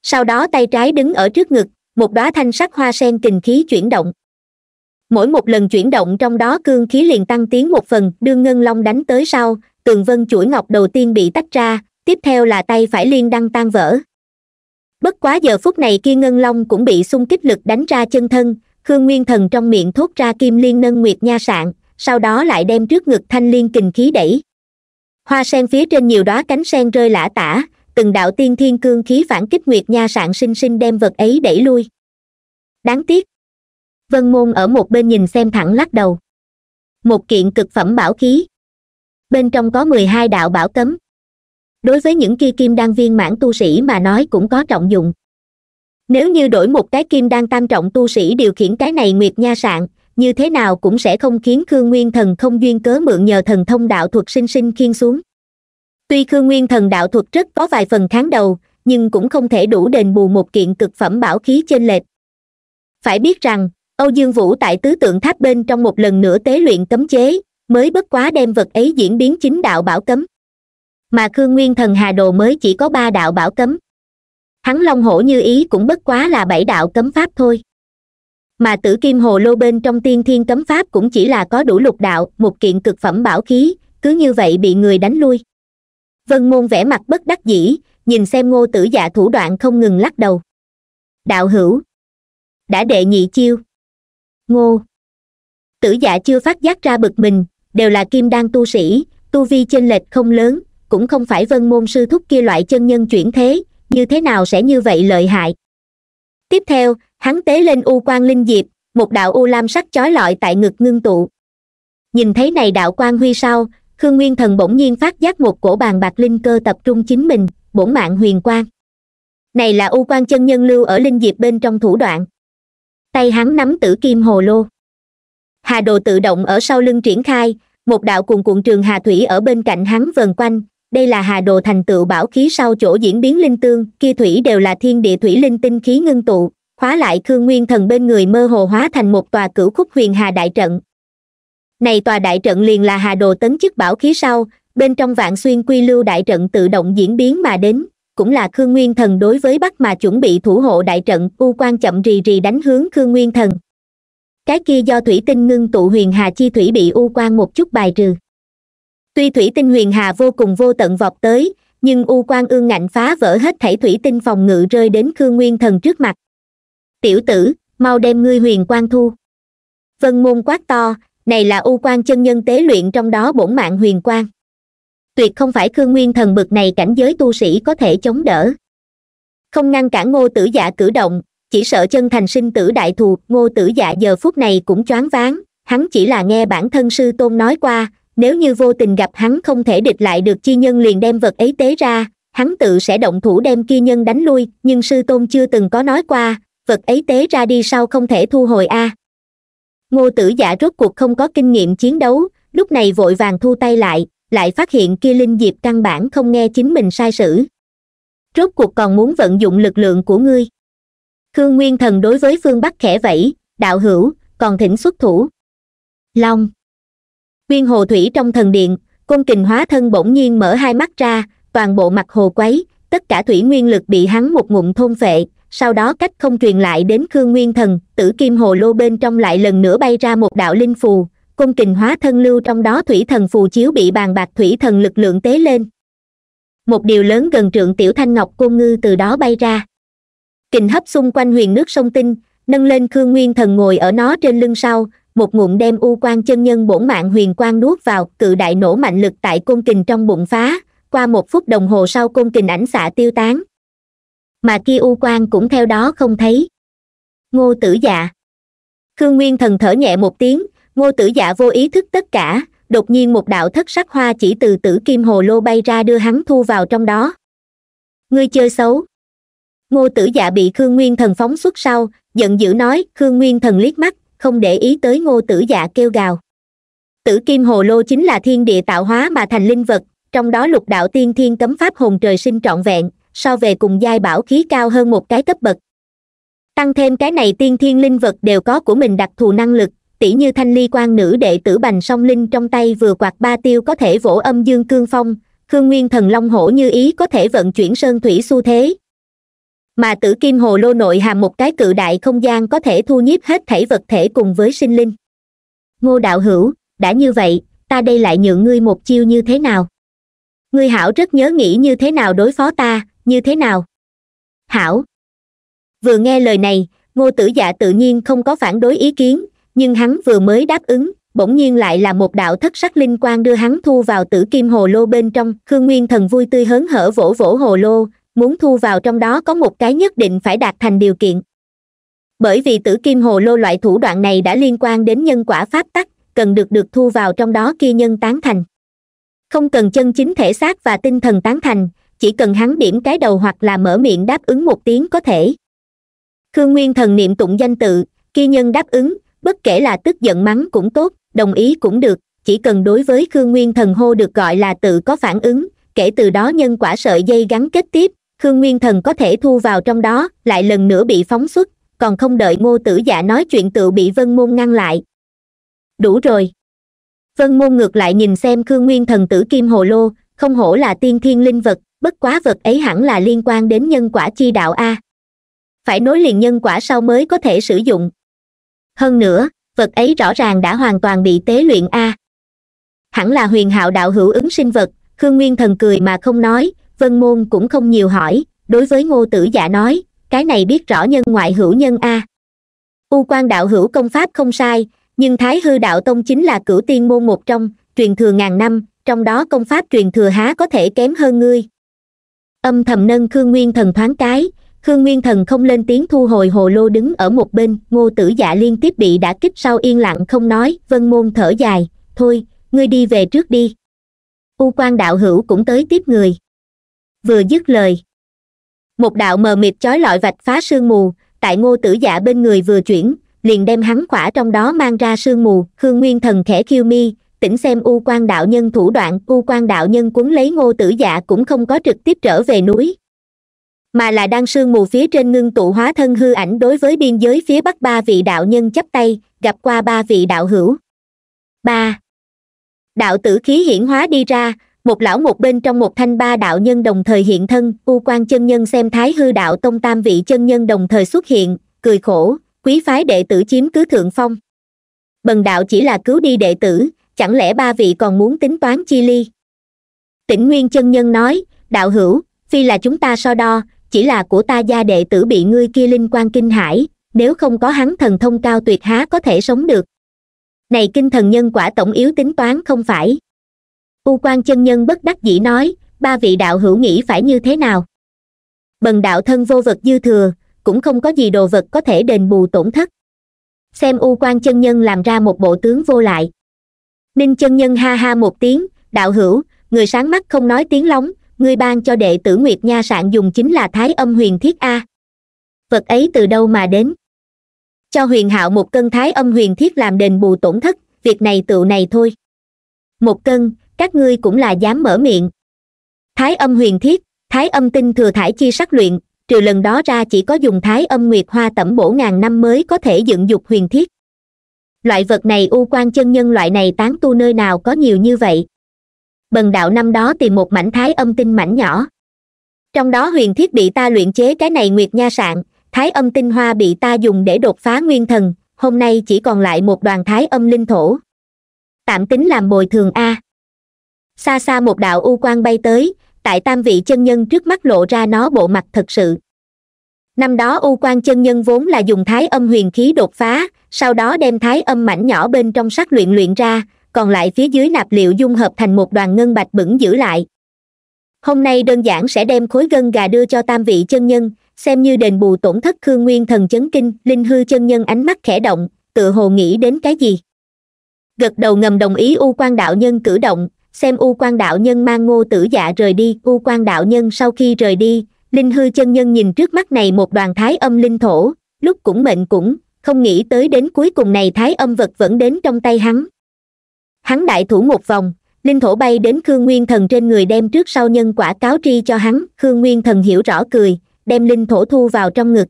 sau đó tay trái đứng ở trước ngực một đóa thanh sắc hoa sen kình khí chuyển động mỗi một lần chuyển động trong đó cương khí liền tăng tiến một phần đương ngân long đánh tới sau tường vân chuỗi ngọc đầu tiên bị tách ra tiếp theo là tay phải liên đăng tan vỡ bất quá giờ phút này kia ngân long cũng bị xung kích lực đánh ra chân thân khương nguyên thần trong miệng thốt ra kim liên nâng nguyệt nha sạn sau đó lại đem trước ngực thanh liên kình khí đẩy hoa sen phía trên nhiều đóa cánh sen rơi lả tả từng đạo tiên thiên cương khí phản kích nguyệt nha sạn sinh sinh đem vật ấy đẩy lui đáng tiếc vân môn ở một bên nhìn xem thẳng lắc đầu một kiện cực phẩm bảo khí bên trong có mười hai đạo bảo cấm đối với những kia kim đan viên mãn tu sĩ mà nói cũng có trọng dụng nếu như đổi một cái kim đan tam trọng tu sĩ điều khiển cái này nguyệt nha sạn như thế nào cũng sẽ không khiến khương nguyên thần không duyên cớ mượn nhờ thần thông đạo thuật sinh sinh khiên xuống tuy khương nguyên thần đạo thuật rất có vài phần kháng đầu nhưng cũng không thể đủ đền bù một kiện cực phẩm bảo khí trên lệch phải biết rằng âu dương vũ tại tứ tượng tháp bên trong một lần nữa tế luyện cấm chế mới bất quá đem vật ấy diễn biến chính đạo bảo cấm mà khương nguyên thần hà đồ mới chỉ có ba đạo bảo cấm hắn long hổ như ý cũng bất quá là bảy đạo cấm pháp thôi mà tử kim hồ lô bên trong tiên thiên cấm pháp cũng chỉ là có đủ lục đạo một kiện cực phẩm bảo khí cứ như vậy bị người đánh lui vân môn vẻ mặt bất đắc dĩ nhìn xem ngô tử dạ thủ đoạn không ngừng lắc đầu đạo hữu đã đệ nhị chiêu ngô tử dạ chưa phát giác ra bực mình đều là kim đan tu sĩ tu vi chênh lệch không lớn cũng không phải vân môn sư thúc kia loại chân nhân chuyển thế như thế nào sẽ như vậy lợi hại tiếp theo hắn tế lên u quan linh diệp một đạo u lam sắc chói lọi tại ngực ngưng tụ nhìn thấy này đạo quan huy sau khương nguyên thần bỗng nhiên phát giác một cổ bàn bạc linh cơ tập trung chính mình bổn mạng huyền quan này là u quan chân nhân lưu ở linh diệp bên trong thủ đoạn tay hắn nắm tử kim hồ lô hà đồ tự động ở sau lưng triển khai một đạo cuồng cuộn trường hà thủy ở bên cạnh hắn vần quanh đây là hà đồ thành tựu bảo khí sau chỗ diễn biến linh tương kia thủy đều là thiên địa thủy linh tinh khí ngưng tụ khóa lại khương nguyên thần bên người mơ hồ hóa thành một tòa cửu khúc huyền hà đại trận này tòa đại trận liền là hà đồ tấn chức bảo khí sau bên trong vạn xuyên quy lưu đại trận tự động diễn biến mà đến cũng là khương nguyên thần đối với bắc mà chuẩn bị thủ hộ đại trận u quan chậm rì rì đánh hướng khương nguyên thần cái kia do thủy tinh ngưng tụ huyền hà chi thủy bị u quan một chút bài trừ tuy thủy tinh huyền hà vô cùng vô tận vọt tới nhưng u quan ương ngạnh phá vỡ hết thảy thủy tinh phòng ngự rơi đến khương nguyên thần trước mặt tiểu tử mau đem ngươi huyền quan thu vân môn quát to này là u quan chân nhân tế luyện trong đó bổn mạng huyền quan tuyệt không phải khương nguyên thần bực này cảnh giới tu sĩ có thể chống đỡ không ngăn cản ngô tử dạ cử động chỉ sợ chân thành sinh tử đại thù ngô tử dạ giờ phút này cũng choáng váng hắn chỉ là nghe bản thân sư tôn nói qua nếu như vô tình gặp hắn không thể địch lại được chi nhân liền đem vật ấy tế ra hắn tự sẽ động thủ đem chi nhân đánh lui nhưng sư tôn chưa từng có nói qua vật ấy tế ra đi sau không thể thu hồi a à. ngô tử giả rốt cuộc không có kinh nghiệm chiến đấu lúc này vội vàng thu tay lại lại phát hiện kia linh diệp căn bản không nghe chính mình sai sử rốt cuộc còn muốn vận dụng lực lượng của ngươi khương nguyên thần đối với phương bắc khẽ vẫy đạo hữu còn thỉnh xuất thủ long nguyên hồ thủy trong thần điện cung kình hóa thân bỗng nhiên mở hai mắt ra toàn bộ mặt hồ quấy tất cả thủy nguyên lực bị hắn một ngụm thôn phệ sau đó cách không truyền lại đến khương nguyên thần tử kim hồ lô bên trong lại lần nữa bay ra một đạo linh phù cung kình hóa thân lưu trong đó thủy thần phù chiếu bị bàn bạc thủy thần lực lượng tế lên một điều lớn gần trượng tiểu thanh ngọc côn ngư từ đó bay ra kình hấp xung quanh huyền nước sông tinh nâng lên khương nguyên thần ngồi ở nó trên lưng sau một ngụm đem u quan chân nhân bổn mạng huyền quang nuốt vào cự đại nổ mạnh lực tại côn kình trong bụng phá qua một phút đồng hồ sau côn kình ảnh xạ tiêu tán mà kia u quan cũng theo đó không thấy ngô tử dạ khương nguyên thần thở nhẹ một tiếng ngô tử dạ vô ý thức tất cả đột nhiên một đạo thất sắc hoa chỉ từ tử kim hồ lô bay ra đưa hắn thu vào trong đó ngươi chơi xấu ngô tử dạ bị khương nguyên thần phóng xuất sau giận dữ nói khương nguyên thần liếc mắt không để ý tới ngô tử dạ kêu gào tử kim hồ lô chính là thiên địa tạo hóa mà thành linh vật trong đó lục đạo tiên thiên cấm pháp hồn trời sinh trọn vẹn so về cùng giai bảo khí cao hơn một cái cấp bậc tăng thêm cái này tiên thiên linh vật đều có của mình đặc thù năng lực tỷ như thanh ly quan nữ đệ tử bành song linh trong tay vừa quạt ba tiêu có thể vỗ âm dương cương phong khương nguyên thần long hổ như ý có thể vận chuyển sơn thủy xu thế mà tử kim hồ lô nội hàm một cái cự đại không gian có thể thu nhiếp hết thảy vật thể cùng với sinh linh ngô đạo hữu đã như vậy ta đây lại nhượng ngươi một chiêu như thế nào ngươi hảo rất nhớ nghĩ như thế nào đối phó ta như thế nào hảo vừa nghe lời này ngô tử dạ tự nhiên không có phản đối ý kiến nhưng hắn vừa mới đáp ứng bỗng nhiên lại là một đạo thất sắc linh quang đưa hắn thu vào tử kim hồ lô bên trong khương nguyên thần vui tươi hớn hở vỗ vỗ hồ lô muốn thu vào trong đó có một cái nhất định phải đạt thành điều kiện bởi vì tử kim hồ lô loại thủ đoạn này đã liên quan đến nhân quả pháp tắc cần được được thu vào trong đó kia nhân tán thành không cần chân chính thể xác và tinh thần tán thành chỉ cần hắn điểm cái đầu hoặc là mở miệng đáp ứng một tiếng có thể khương nguyên thần niệm tụng danh tự kia nhân đáp ứng bất kể là tức giận mắng cũng tốt đồng ý cũng được chỉ cần đối với khương nguyên thần hô được gọi là tự có phản ứng kể từ đó nhân quả sợi dây gắn kết tiếp khương nguyên thần có thể thu vào trong đó lại lần nữa bị phóng xuất còn không đợi ngô tử dạ nói chuyện tự bị vân môn ngăn lại đủ rồi vân môn ngược lại nhìn xem khương nguyên thần tử kim hồ lô không hổ là tiên thiên linh vật bất quá vật ấy hẳn là liên quan đến nhân quả chi đạo a phải nối liền nhân quả sau mới có thể sử dụng hơn nữa vật ấy rõ ràng đã hoàn toàn bị tế luyện a hẳn là huyền hạo đạo hữu ứng sinh vật khương nguyên thần cười mà không nói vân môn cũng không nhiều hỏi đối với ngô tử dạ nói cái này biết rõ nhân ngoại hữu nhân a u quan đạo hữu công pháp không sai nhưng thái hư đạo tông chính là cửu tiên môn một trong truyền thừa ngàn năm trong đó công pháp truyền thừa há có thể kém hơn ngươi âm thầm nâng khương nguyên thần thoáng cái khương nguyên thần không lên tiếng thu hồi hồ lô đứng ở một bên ngô tử dạ liên tiếp bị đã kích sau yên lặng không nói vân môn thở dài thôi ngươi đi về trước đi u quan đạo hữu cũng tới tiếp người vừa dứt lời một đạo mờ mịt chói lọi vạch phá sương mù tại ngô tử dạ bên người vừa chuyển liền đem hắn khỏa trong đó mang ra sương mù khương nguyên thần khẽ khiêu mi tỉnh xem u quan đạo nhân thủ đoạn u quan đạo nhân cuốn lấy ngô tử dạ cũng không có trực tiếp trở về núi mà là đang sương mù phía trên ngưng tụ hóa thân hư ảnh đối với biên giới phía bắc ba vị đạo nhân chấp tay gặp qua ba vị đạo hữu ba đạo tử khí hiển hóa đi ra một lão một bên trong một thanh ba đạo nhân đồng thời hiện thân u quan chân nhân xem thái hư đạo tông tam vị chân nhân đồng thời xuất hiện cười khổ quý phái đệ tử chiếm cứ thượng phong bần đạo chỉ là cứu đi đệ tử chẳng lẽ ba vị còn muốn tính toán chi ly tỉnh nguyên chân nhân nói đạo hữu phi là chúng ta so đo chỉ là của ta gia đệ tử bị ngươi kia linh quan kinh hải nếu không có hắn thần thông cao tuyệt há có thể sống được này kinh thần nhân quả tổng yếu tính toán không phải u quan chân nhân bất đắc dĩ nói ba vị đạo hữu nghĩ phải như thế nào bần đạo thân vô vật dư thừa cũng không có gì đồ vật có thể đền bù tổn thất xem u quan chân nhân làm ra một bộ tướng vô lại ninh chân nhân ha ha một tiếng đạo hữu người sáng mắt không nói tiếng lóng ngươi ban cho đệ tử nguyệt nha sạn dùng chính là thái âm huyền thiết a vật ấy từ đâu mà đến cho huyền hạo một cân thái âm huyền thiết làm đền bù tổn thất việc này tựu này thôi một cân các ngươi cũng là dám mở miệng thái âm huyền thiết thái âm tinh thừa thải chi sắc luyện trừ lần đó ra chỉ có dùng thái âm nguyệt hoa tẩm bổ ngàn năm mới có thể dựng dục huyền thiết loại vật này u quan chân nhân loại này tán tu nơi nào có nhiều như vậy bần đạo năm đó tìm một mảnh thái âm tinh mảnh nhỏ trong đó huyền thiết bị ta luyện chế cái này nguyệt nha sạn thái âm tinh hoa bị ta dùng để đột phá nguyên thần hôm nay chỉ còn lại một đoàn thái âm linh thổ tạm tính làm bồi thường a xa xa một đạo u quang bay tới tại tam vị chân nhân trước mắt lộ ra nó bộ mặt thật sự năm đó u quan chân nhân vốn là dùng thái âm huyền khí đột phá sau đó đem thái âm mảnh nhỏ bên trong sắc luyện luyện ra còn lại phía dưới nạp liệu dung hợp thành một đoàn ngân bạch bửng giữ lại hôm nay đơn giản sẽ đem khối gân gà đưa cho tam vị chân nhân xem như đền bù tổn thất khương nguyên thần chấn kinh linh hư chân nhân ánh mắt khẽ động tự hồ nghĩ đến cái gì gật đầu ngầm đồng ý u quan đạo nhân cử động xem u quan đạo nhân mang ngô tử dạ rời đi u quan đạo nhân sau khi rời đi linh hư chân nhân nhìn trước mắt này một đoàn thái âm linh thổ lúc cũng mệnh cũng không nghĩ tới đến cuối cùng này thái âm vật vẫn đến trong tay hắn hắn đại thủ một vòng linh thổ bay đến khương nguyên thần trên người đem trước sau nhân quả cáo tri cho hắn khương nguyên thần hiểu rõ cười đem linh thổ thu vào trong ngực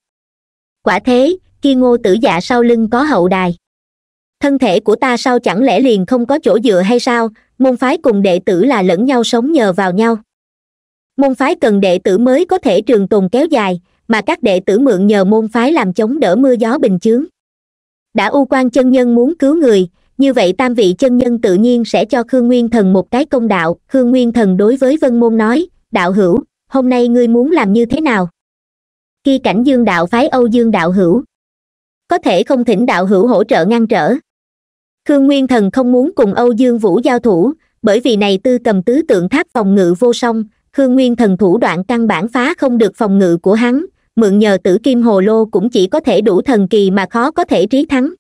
quả thế kia ngô tử dạ sau lưng có hậu đài thân thể của ta sao chẳng lẽ liền không có chỗ dựa hay sao môn phái cùng đệ tử là lẫn nhau sống nhờ vào nhau môn phái cần đệ tử mới có thể trường tồn kéo dài mà các đệ tử mượn nhờ môn phái làm chống đỡ mưa gió bình chướng đã u quan chân nhân muốn cứu người như vậy tam vị chân nhân tự nhiên sẽ cho khương nguyên thần một cái công đạo khương nguyên thần đối với vân môn nói đạo hữu hôm nay ngươi muốn làm như thế nào khi cảnh dương đạo phái âu dương đạo hữu có thể không thỉnh đạo hữu hỗ trợ ngăn trở khương nguyên thần không muốn cùng âu dương vũ giao thủ bởi vì này tư cầm tứ tượng tháp phòng ngự vô song khương nguyên thần thủ đoạn căn bản phá không được phòng ngự của hắn mượn nhờ tử kim hồ lô cũng chỉ có thể đủ thần kỳ mà khó có thể trí thắng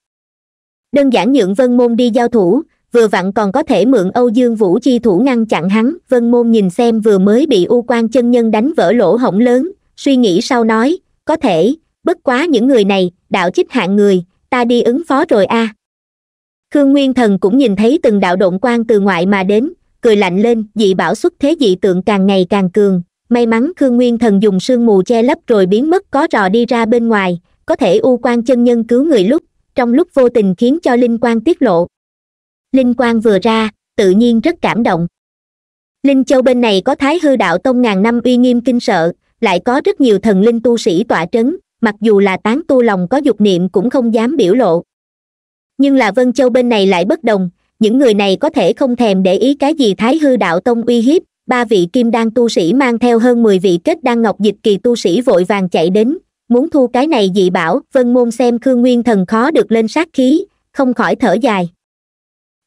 đơn giản nhượng vân môn đi giao thủ vừa vặn còn có thể mượn âu dương vũ chi thủ ngăn chặn hắn vân môn nhìn xem vừa mới bị u quan chân nhân đánh vỡ lỗ hổng lớn suy nghĩ sau nói có thể bất quá những người này đạo chích hạng người ta đi ứng phó rồi a à khương nguyên thần cũng nhìn thấy từng đạo động quan từ ngoại mà đến cười lạnh lên dị bảo xuất thế dị tượng càng ngày càng cường may mắn khương nguyên thần dùng sương mù che lấp rồi biến mất có rò đi ra bên ngoài có thể u quan chân nhân cứu người lúc trong lúc vô tình khiến cho linh quan tiết lộ linh quan vừa ra tự nhiên rất cảm động linh châu bên này có thái hư đạo tông ngàn năm uy nghiêm kinh sợ lại có rất nhiều thần linh tu sĩ tỏa trấn mặc dù là tán tu lòng có dục niệm cũng không dám biểu lộ nhưng là vân châu bên này lại bất đồng những người này có thể không thèm để ý cái gì thái hư đạo tông uy hiếp ba vị kim đan tu sĩ mang theo hơn mười vị kết đan ngọc dịch kỳ tu sĩ vội vàng chạy đến muốn thu cái này dị bảo vân môn xem khương nguyên thần khó được lên sát khí không khỏi thở dài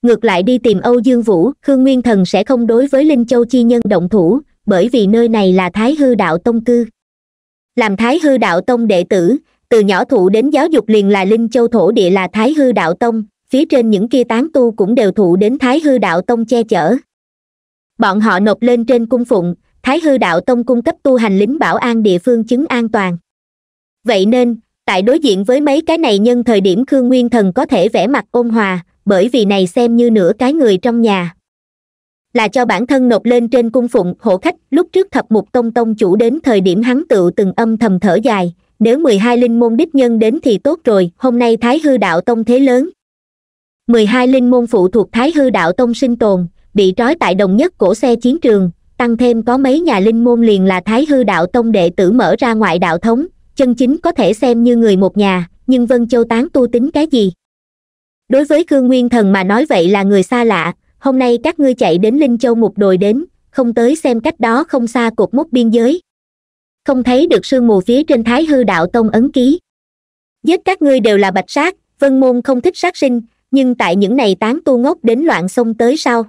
ngược lại đi tìm âu dương vũ khương nguyên thần sẽ không đối với linh châu chi nhân động thủ bởi vì nơi này là thái hư đạo tông cư làm thái hư đạo tông đệ tử từ nhỏ thụ đến giáo dục liền là linh châu thổ địa là thái hư đạo tông phía trên những kia tán tu cũng đều thụ đến thái hư đạo tông che chở bọn họ nộp lên trên cung phụng thái hư đạo tông cung cấp tu hành lính bảo an địa phương chứng an toàn vậy nên tại đối diện với mấy cái này nhân thời điểm khương nguyên thần có thể vẽ mặt ôn hòa bởi vì này xem như nửa cái người trong nhà là cho bản thân nộp lên trên cung phụng hộ khách lúc trước thập mục tông tông chủ đến thời điểm hắn tự từng âm thầm thở dài nếu mười hai linh môn đích nhân đến thì tốt rồi hôm nay thái hư đạo tông thế lớn mười hai linh môn phụ thuộc thái hư đạo tông sinh tồn bị trói tại đồng nhất cổ xe chiến trường tăng thêm có mấy nhà linh môn liền là thái hư đạo tông đệ tử mở ra ngoại đạo thống chân chính có thể xem như người một nhà nhưng vân châu tán tu tính cái gì đối với cương nguyên thần mà nói vậy là người xa lạ hôm nay các ngươi chạy đến linh châu một đồi đến không tới xem cách đó không xa cột mốc biên giới không thấy được sương mù phía trên thái hư đạo tông ấn ký giết các ngươi đều là bạch sát vân môn không thích sát sinh nhưng tại những này tán tu ngốc đến loạn xông tới sau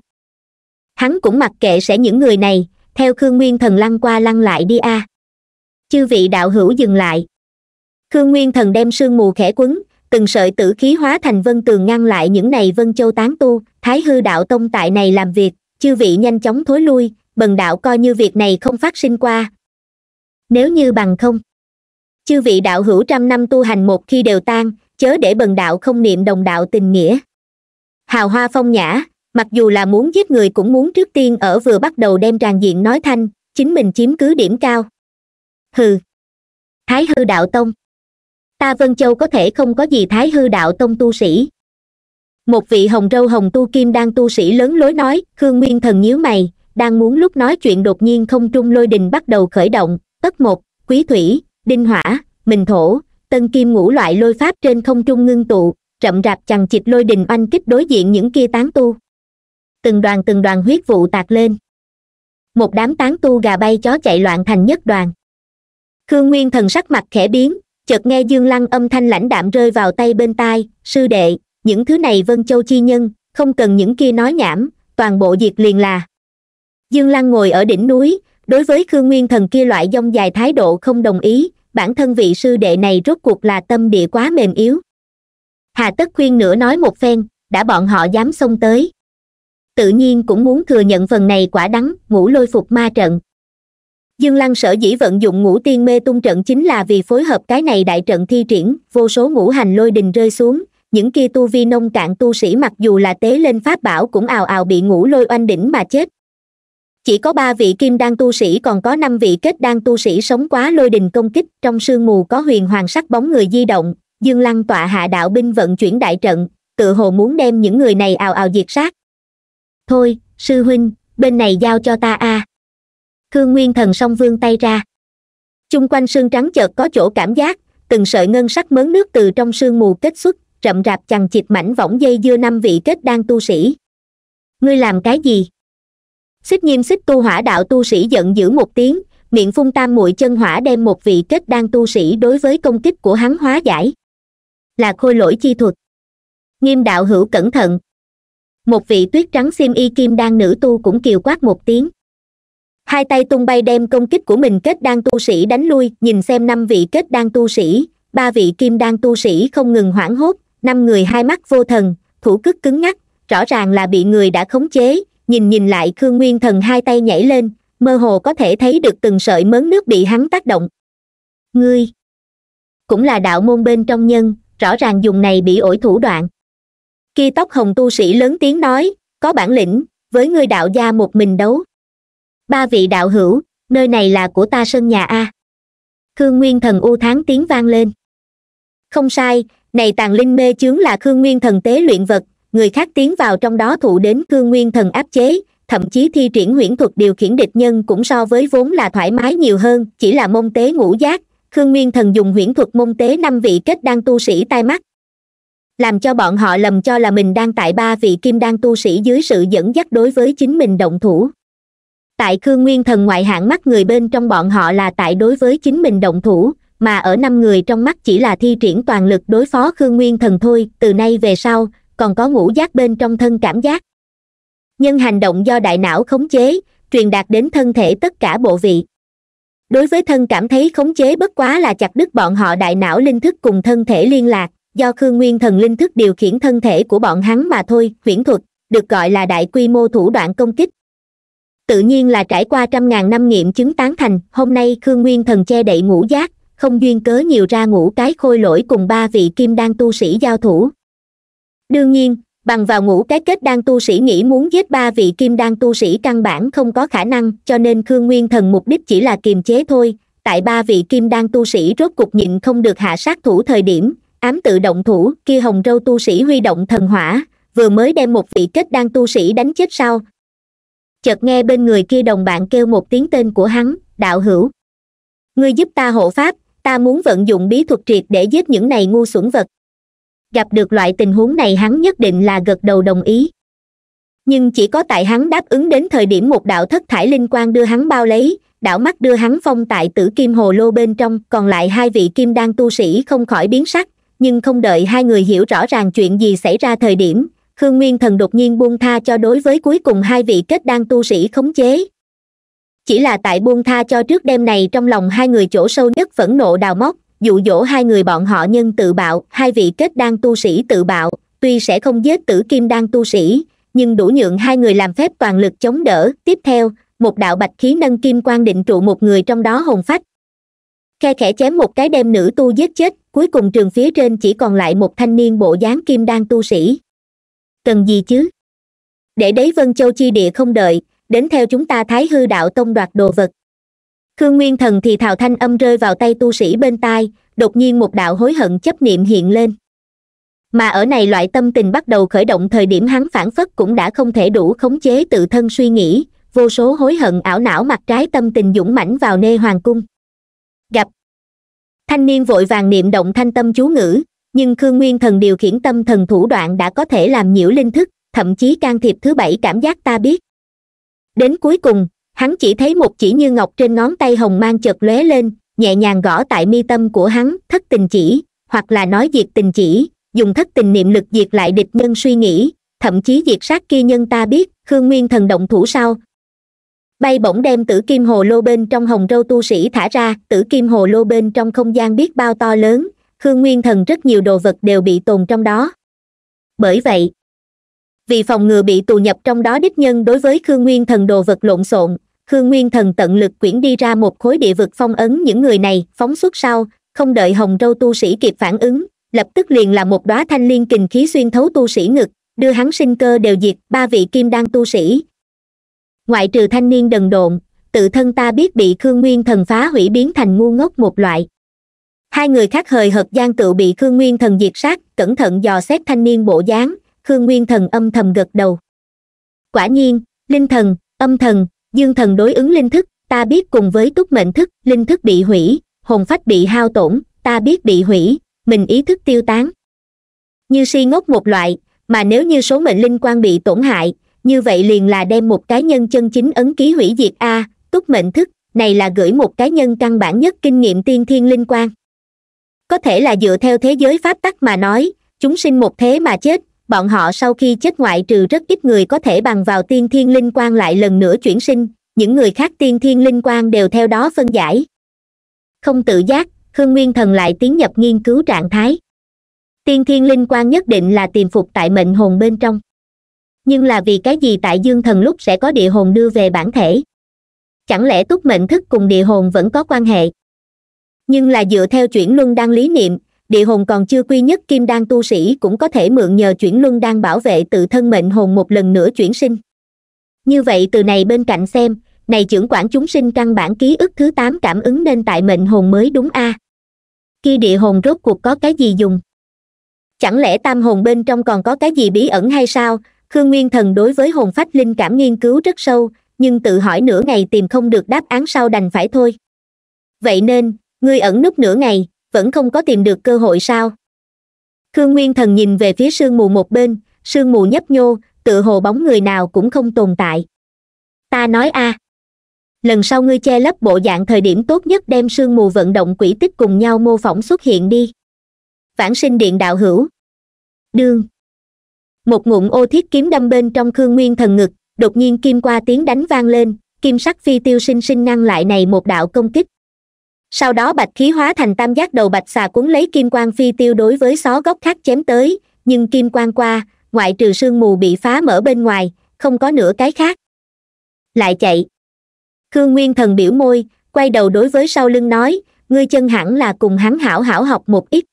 hắn cũng mặc kệ sẽ những người này theo khương nguyên thần lăn qua lăn lại đi a à. chư vị đạo hữu dừng lại khương nguyên thần đem sương mù khẽ quấn từng sợi tử khí hóa thành vân tường ngăn lại những này vân châu tán tu thái hư đạo tông tại này làm việc chư vị nhanh chóng thối lui bần đạo coi như việc này không phát sinh qua nếu như bằng không chư vị đạo hữu trăm năm tu hành một khi đều tan chớ để bần đạo không niệm đồng đạo tình nghĩa hào hoa phong nhã mặc dù là muốn giết người cũng muốn trước tiên ở vừa bắt đầu đem tràn diện nói thanh chính mình chiếm cứ điểm cao hừ thái hư đạo tông ta vân châu có thể không có gì thái hư đạo tông tu sĩ một vị hồng râu hồng tu kim đang tu sĩ lớn lối nói khương nguyên thần nhíu mày đang muốn lúc nói chuyện đột nhiên không trung lôi đình bắt đầu khởi động ấp một quý thủy đinh hỏa mình thổ tân kim ngũ loại lôi pháp trên không trung ngưng tụ rậm rạp chằng chịt lôi đình oanh kích đối diện những kia tán tu từng đoàn từng đoàn huyết vụ tạc lên một đám tán tu gà bay chó chạy loạn thành nhất đoàn khương nguyên thần sắc mặt khẽ biến chợt nghe dương lăng âm thanh lãnh đạm rơi vào tay bên tai sư đệ những thứ này vân châu chi nhân không cần những kia nói nhảm toàn bộ diệt liền là dương lăng ngồi ở đỉnh núi đối với khương nguyên thần kia loại dông dài thái độ không đồng ý bản thân vị sư đệ này rốt cuộc là tâm địa quá mềm yếu hà tất khuyên nữa nói một phen đã bọn họ dám xông tới tự nhiên cũng muốn thừa nhận phần này quả đắng ngủ lôi phục ma trận dương lăng sở dĩ vận dụng ngũ tiên mê tung trận chính là vì phối hợp cái này đại trận thi triển vô số ngũ hành lôi đình rơi xuống những kia tu vi nông cạn tu sĩ mặc dù là tế lên pháp bảo cũng ào ào bị ngũ lôi oanh đỉnh mà chết chỉ có ba vị kim đan tu sĩ còn có năm vị kết đan tu sĩ sống quá lôi đình công kích trong sương mù có huyền hoàng sắc bóng người di động dương lăng tọa hạ đạo binh vận chuyển đại trận tự hồ muốn đem những người này ào ào diệt sát thôi sư huynh bên này giao cho ta a à. khương nguyên thần song vương tay ra chung quanh sương trắng chợt có chỗ cảm giác từng sợi ngân sắc mớn nước từ trong sương mù kết xuất rậm rạp chằng chịt mảnh võng dây dưa năm vị kết đan tu sĩ ngươi làm cái gì xích nhiêm xích tu hỏa đạo tu sĩ giận dữ một tiếng miệng phun tam muội chân hỏa đem một vị kết đan tu sĩ đối với công kích của hắn hóa giải là khôi lỗi chi thuật nghiêm đạo hữu cẩn thận một vị tuyết trắng xiêm y kim đan nữ tu cũng kiều quát một tiếng hai tay tung bay đem công kích của mình kết đan tu sĩ đánh lui nhìn xem năm vị kết đan tu sĩ ba vị kim đan tu sĩ không ngừng hoảng hốt năm người hai mắt vô thần thủ cước cứng ngắc rõ ràng là bị người đã khống chế nhìn nhìn lại khương nguyên thần hai tay nhảy lên mơ hồ có thể thấy được từng sợi mớn nước bị hắn tác động ngươi cũng là đạo môn bên trong nhân rõ ràng dùng này bị ổi thủ đoạn kia tóc hồng tu sĩ lớn tiếng nói có bản lĩnh với ngươi đạo gia một mình đấu ba vị đạo hữu nơi này là của ta sân nhà a khương nguyên thần u tháng tiếng vang lên không sai này tàn linh mê chướng là khương nguyên thần tế luyện vật người khác tiến vào trong đó thụ đến cương nguyên thần áp chế thậm chí thi triển huyễn thuật điều khiển địch nhân cũng so với vốn là thoải mái nhiều hơn chỉ là môn tế ngũ giác khương nguyên thần dùng huyễn thuật môn tế năm vị kết đan tu sĩ tai mắt làm cho bọn họ lầm cho là mình đang tại ba vị kim đan tu sĩ dưới sự dẫn dắt đối với chính mình động thủ tại khương nguyên thần ngoại hạng mắt người bên trong bọn họ là tại đối với chính mình động thủ mà ở năm người trong mắt chỉ là thi triển toàn lực đối phó khương nguyên thần thôi từ nay về sau còn có ngũ giác bên trong thân cảm giác nhưng hành động do đại não khống chế truyền đạt đến thân thể tất cả bộ vị đối với thân cảm thấy khống chế bất quá là chặt đứt bọn họ đại não linh thức cùng thân thể liên lạc do khương nguyên thần linh thức điều khiển thân thể của bọn hắn mà thôi huyễn thuật được gọi là đại quy mô thủ đoạn công kích tự nhiên là trải qua trăm ngàn năm nghiệm chứng tán thành hôm nay khương nguyên thần che đậy ngũ giác không duyên cớ nhiều ra ngũ cái khôi lỗi cùng ba vị kim đan tu sĩ giao thủ đương nhiên bằng vào ngũ cái kết đan tu sĩ nghĩ muốn giết ba vị kim đan tu sĩ căn bản không có khả năng cho nên khương nguyên thần mục đích chỉ là kiềm chế thôi tại ba vị kim đan tu sĩ rốt cục nhịn không được hạ sát thủ thời điểm ám tự động thủ kia hồng râu tu sĩ huy động thần hỏa vừa mới đem một vị kết đan tu sĩ đánh chết sau chợt nghe bên người kia đồng bạn kêu một tiếng tên của hắn đạo hữu ngươi giúp ta hộ pháp ta muốn vận dụng bí thuật triệt để giết những này ngu xuẩn vật gặp được loại tình huống này hắn nhất định là gật đầu đồng ý nhưng chỉ có tại hắn đáp ứng đến thời điểm một đạo thất thải linh quan đưa hắn bao lấy đảo mắt đưa hắn phong tại tử kim hồ lô bên trong còn lại hai vị kim đan tu sĩ không khỏi biến sắc nhưng không đợi hai người hiểu rõ ràng chuyện gì xảy ra thời điểm khương nguyên thần đột nhiên buông tha cho đối với cuối cùng hai vị kết đan tu sĩ khống chế chỉ là tại buông tha cho trước đêm này trong lòng hai người chỗ sâu nhất phẫn nộ đào móc dụ dỗ hai người bọn họ nhân tự bạo hai vị kết đan tu sĩ tự bạo tuy sẽ không giết tử kim đan tu sĩ nhưng đủ nhượng hai người làm phép toàn lực chống đỡ tiếp theo một đạo bạch khí nâng kim quan định trụ một người trong đó hồn phách khe khẽ chém một cái đem nữ tu giết chết cuối cùng trường phía trên chỉ còn lại một thanh niên bộ dáng kim đan tu sĩ cần gì chứ để đấy vân châu chi địa không đợi đến theo chúng ta thái hư đạo tông đoạt đồ vật khương nguyên thần thì thào thanh âm rơi vào tay tu sĩ bên tai đột nhiên một đạo hối hận chấp niệm hiện lên mà ở này loại tâm tình bắt đầu khởi động thời điểm hắn phản phất cũng đã không thể đủ khống chế tự thân suy nghĩ vô số hối hận ảo não mặt trái tâm tình dũng mãnh vào nê hoàng cung gặp thanh niên vội vàng niệm động thanh tâm chú ngữ nhưng khương nguyên thần điều khiển tâm thần thủ đoạn đã có thể làm nhiễu linh thức thậm chí can thiệp thứ bảy cảm giác ta biết đến cuối cùng hắn chỉ thấy một chỉ như ngọc trên ngón tay hồng mang chợt lóe lên nhẹ nhàng gõ tại mi tâm của hắn thất tình chỉ hoặc là nói diệt tình chỉ dùng thất tình niệm lực diệt lại địch nhân suy nghĩ thậm chí diệt sát kia nhân ta biết khương nguyên thần động thủ sao bay bổng đem tử kim hồ lô bên trong hồng râu tu sĩ thả ra tử kim hồ lô bên trong không gian biết bao to lớn khương nguyên thần rất nhiều đồ vật đều bị tồn trong đó bởi vậy vì phòng ngừa bị tù nhập trong đó đích nhân đối với khương nguyên thần đồ vật lộn xộn khương nguyên thần tận lực quyển đi ra một khối địa vực phong ấn những người này phóng xuất sau không đợi hồng râu tu sĩ kịp phản ứng lập tức liền là một đóa thanh liên kình khí xuyên thấu tu sĩ ngực đưa hắn sinh cơ đều diệt ba vị kim đan tu sĩ ngoại trừ thanh niên đần độn tự thân ta biết bị khương nguyên thần phá hủy biến thành ngu ngốc một loại hai người khác hời hợp gian tự bị khương nguyên thần diệt sát cẩn thận dò xét thanh niên bộ dáng khương nguyên thần âm thầm gật đầu quả nhiên linh thần âm thần dương thần đối ứng linh thức ta biết cùng với túc mệnh thức linh thức bị hủy hồn phách bị hao tổn ta biết bị hủy mình ý thức tiêu tán như si ngốc một loại mà nếu như số mệnh linh quan bị tổn hại như vậy liền là đem một cá nhân chân chính ấn ký hủy diệt a túc mệnh thức này là gửi một cá nhân căn bản nhất kinh nghiệm tiên thiên linh quan có thể là dựa theo thế giới pháp tắc mà nói chúng sinh một thế mà chết bọn họ sau khi chết ngoại trừ rất ít người có thể bằng vào tiên thiên linh quan lại lần nữa chuyển sinh những người khác tiên thiên linh quan đều theo đó phân giải không tự giác khương nguyên thần lại tiến nhập nghiên cứu trạng thái tiên thiên linh quan nhất định là tiềm phục tại mệnh hồn bên trong nhưng là vì cái gì tại dương thần lúc sẽ có địa hồn đưa về bản thể chẳng lẽ túc mệnh thức cùng địa hồn vẫn có quan hệ nhưng là dựa theo chuyển luân đăng lý niệm địa hồn còn chưa quy nhất kim đan tu sĩ cũng có thể mượn nhờ chuyển luân đan bảo vệ tự thân mệnh hồn một lần nữa chuyển sinh như vậy từ này bên cạnh xem này trưởng quản chúng sinh căn bản ký ức thứ tám cảm ứng nên tại mệnh hồn mới đúng a à? khi địa hồn rốt cuộc có cái gì dùng chẳng lẽ tam hồn bên trong còn có cái gì bí ẩn hay sao khương nguyên thần đối với hồn phách linh cảm nghiên cứu rất sâu nhưng tự hỏi nửa ngày tìm không được đáp án sau đành phải thôi vậy nên ngươi ẩn núp nửa ngày vẫn không có tìm được cơ hội sao khương nguyên thần nhìn về phía sương mù một bên sương mù nhấp nhô tự hồ bóng người nào cũng không tồn tại ta nói a à. lần sau ngươi che lấp bộ dạng thời điểm tốt nhất đem sương mù vận động quỷ tích cùng nhau mô phỏng xuất hiện đi vãng sinh điện đạo hữu đương một ngụm ô thiết kiếm đâm bên trong khương nguyên thần ngực đột nhiên kim qua tiếng đánh vang lên kim sắc phi tiêu sinh sinh ngăn lại này một đạo công kích sau đó bạch khí hóa thành tam giác đầu bạch xà cuốn lấy kim quang phi tiêu đối với xó góc khác chém tới nhưng kim quang qua ngoại trừ sương mù bị phá mở bên ngoài không có nửa cái khác lại chạy khương nguyên thần biểu môi quay đầu đối với sau lưng nói ngươi chân hẳn là cùng hắn hảo hảo học một ít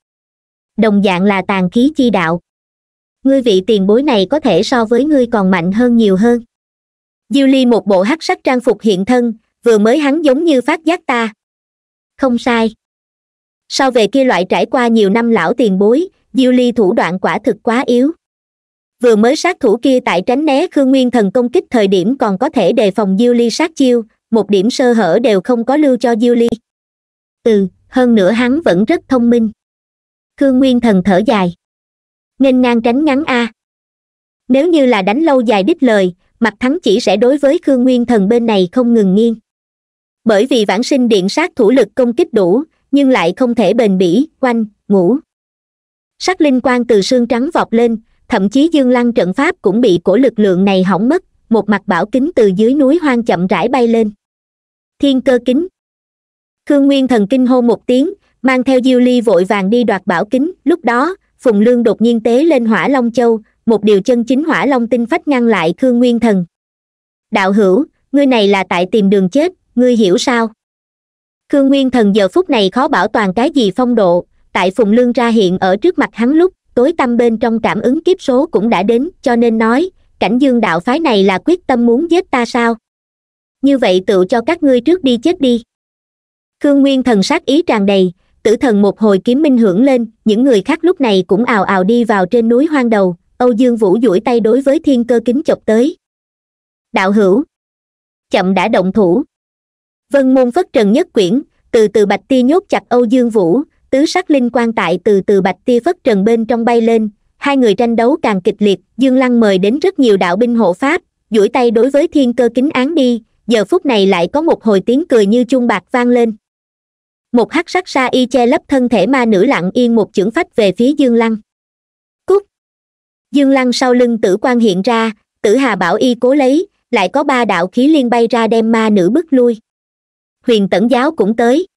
đồng dạng là tàn khí chi đạo ngươi vị tiền bối này có thể so với ngươi còn mạnh hơn nhiều hơn diêu ly một bộ hắc sắc trang phục hiện thân vừa mới hắn giống như phát giác ta không sai sau về kia loại trải qua nhiều năm lão tiền bối diêu ly thủ đoạn quả thực quá yếu vừa mới sát thủ kia tại tránh né khương nguyên thần công kích thời điểm còn có thể đề phòng diêu ly sát chiêu một điểm sơ hở đều không có lưu cho diêu ly ừ hơn nữa hắn vẫn rất thông minh khương nguyên thần thở dài nghênh ngang tránh ngắn a nếu như là đánh lâu dài đích lời mặt thắng chỉ sẽ đối với khương nguyên thần bên này không ngừng nghiêng bởi vì vãng sinh điện sát thủ lực công kích đủ nhưng lại không thể bền bỉ quanh ngủ sắc linh quang từ xương trắng vọt lên thậm chí dương lăng trận pháp cũng bị cổ lực lượng này hỏng mất một mặt bảo kính từ dưới núi hoang chậm rãi bay lên thiên cơ kính khương nguyên thần kinh hô một tiếng mang theo diêu ly vội vàng đi đoạt bảo kính lúc đó phùng lương đột nhiên tế lên hỏa long châu một điều chân chính hỏa long tinh phách ngăn lại khương nguyên thần đạo hữu ngươi này là tại tìm đường chết ngươi hiểu sao khương nguyên thần giờ phút này khó bảo toàn cái gì phong độ tại phùng lương ra hiện ở trước mặt hắn lúc tối tâm bên trong cảm ứng kiếp số cũng đã đến cho nên nói cảnh dương đạo phái này là quyết tâm muốn giết ta sao như vậy tự cho các ngươi trước đi chết đi khương nguyên thần sát ý tràn đầy tử thần một hồi kiếm minh hưởng lên những người khác lúc này cũng ào ào đi vào trên núi hoang đầu âu dương vũ duỗi tay đối với thiên cơ kính chọc tới đạo hữu chậm đã động thủ vân môn phất trần nhất quyển từ từ bạch tia nhốt chặt âu dương vũ tứ sắc linh quan tại từ từ bạch tia phất trần bên trong bay lên hai người tranh đấu càng kịch liệt dương lăng mời đến rất nhiều đạo binh hộ pháp duỗi tay đối với thiên cơ kính án đi giờ phút này lại có một hồi tiếng cười như chuông bạc vang lên một hắc sắc sa y che lấp thân thể ma nữ lặng yên một chưởng phách về phía dương lăng cút dương lăng sau lưng tử quan hiện ra tử hà bảo y cố lấy lại có ba đạo khí liên bay ra đem ma nữ bức lui huyền tẩn giáo cũng tới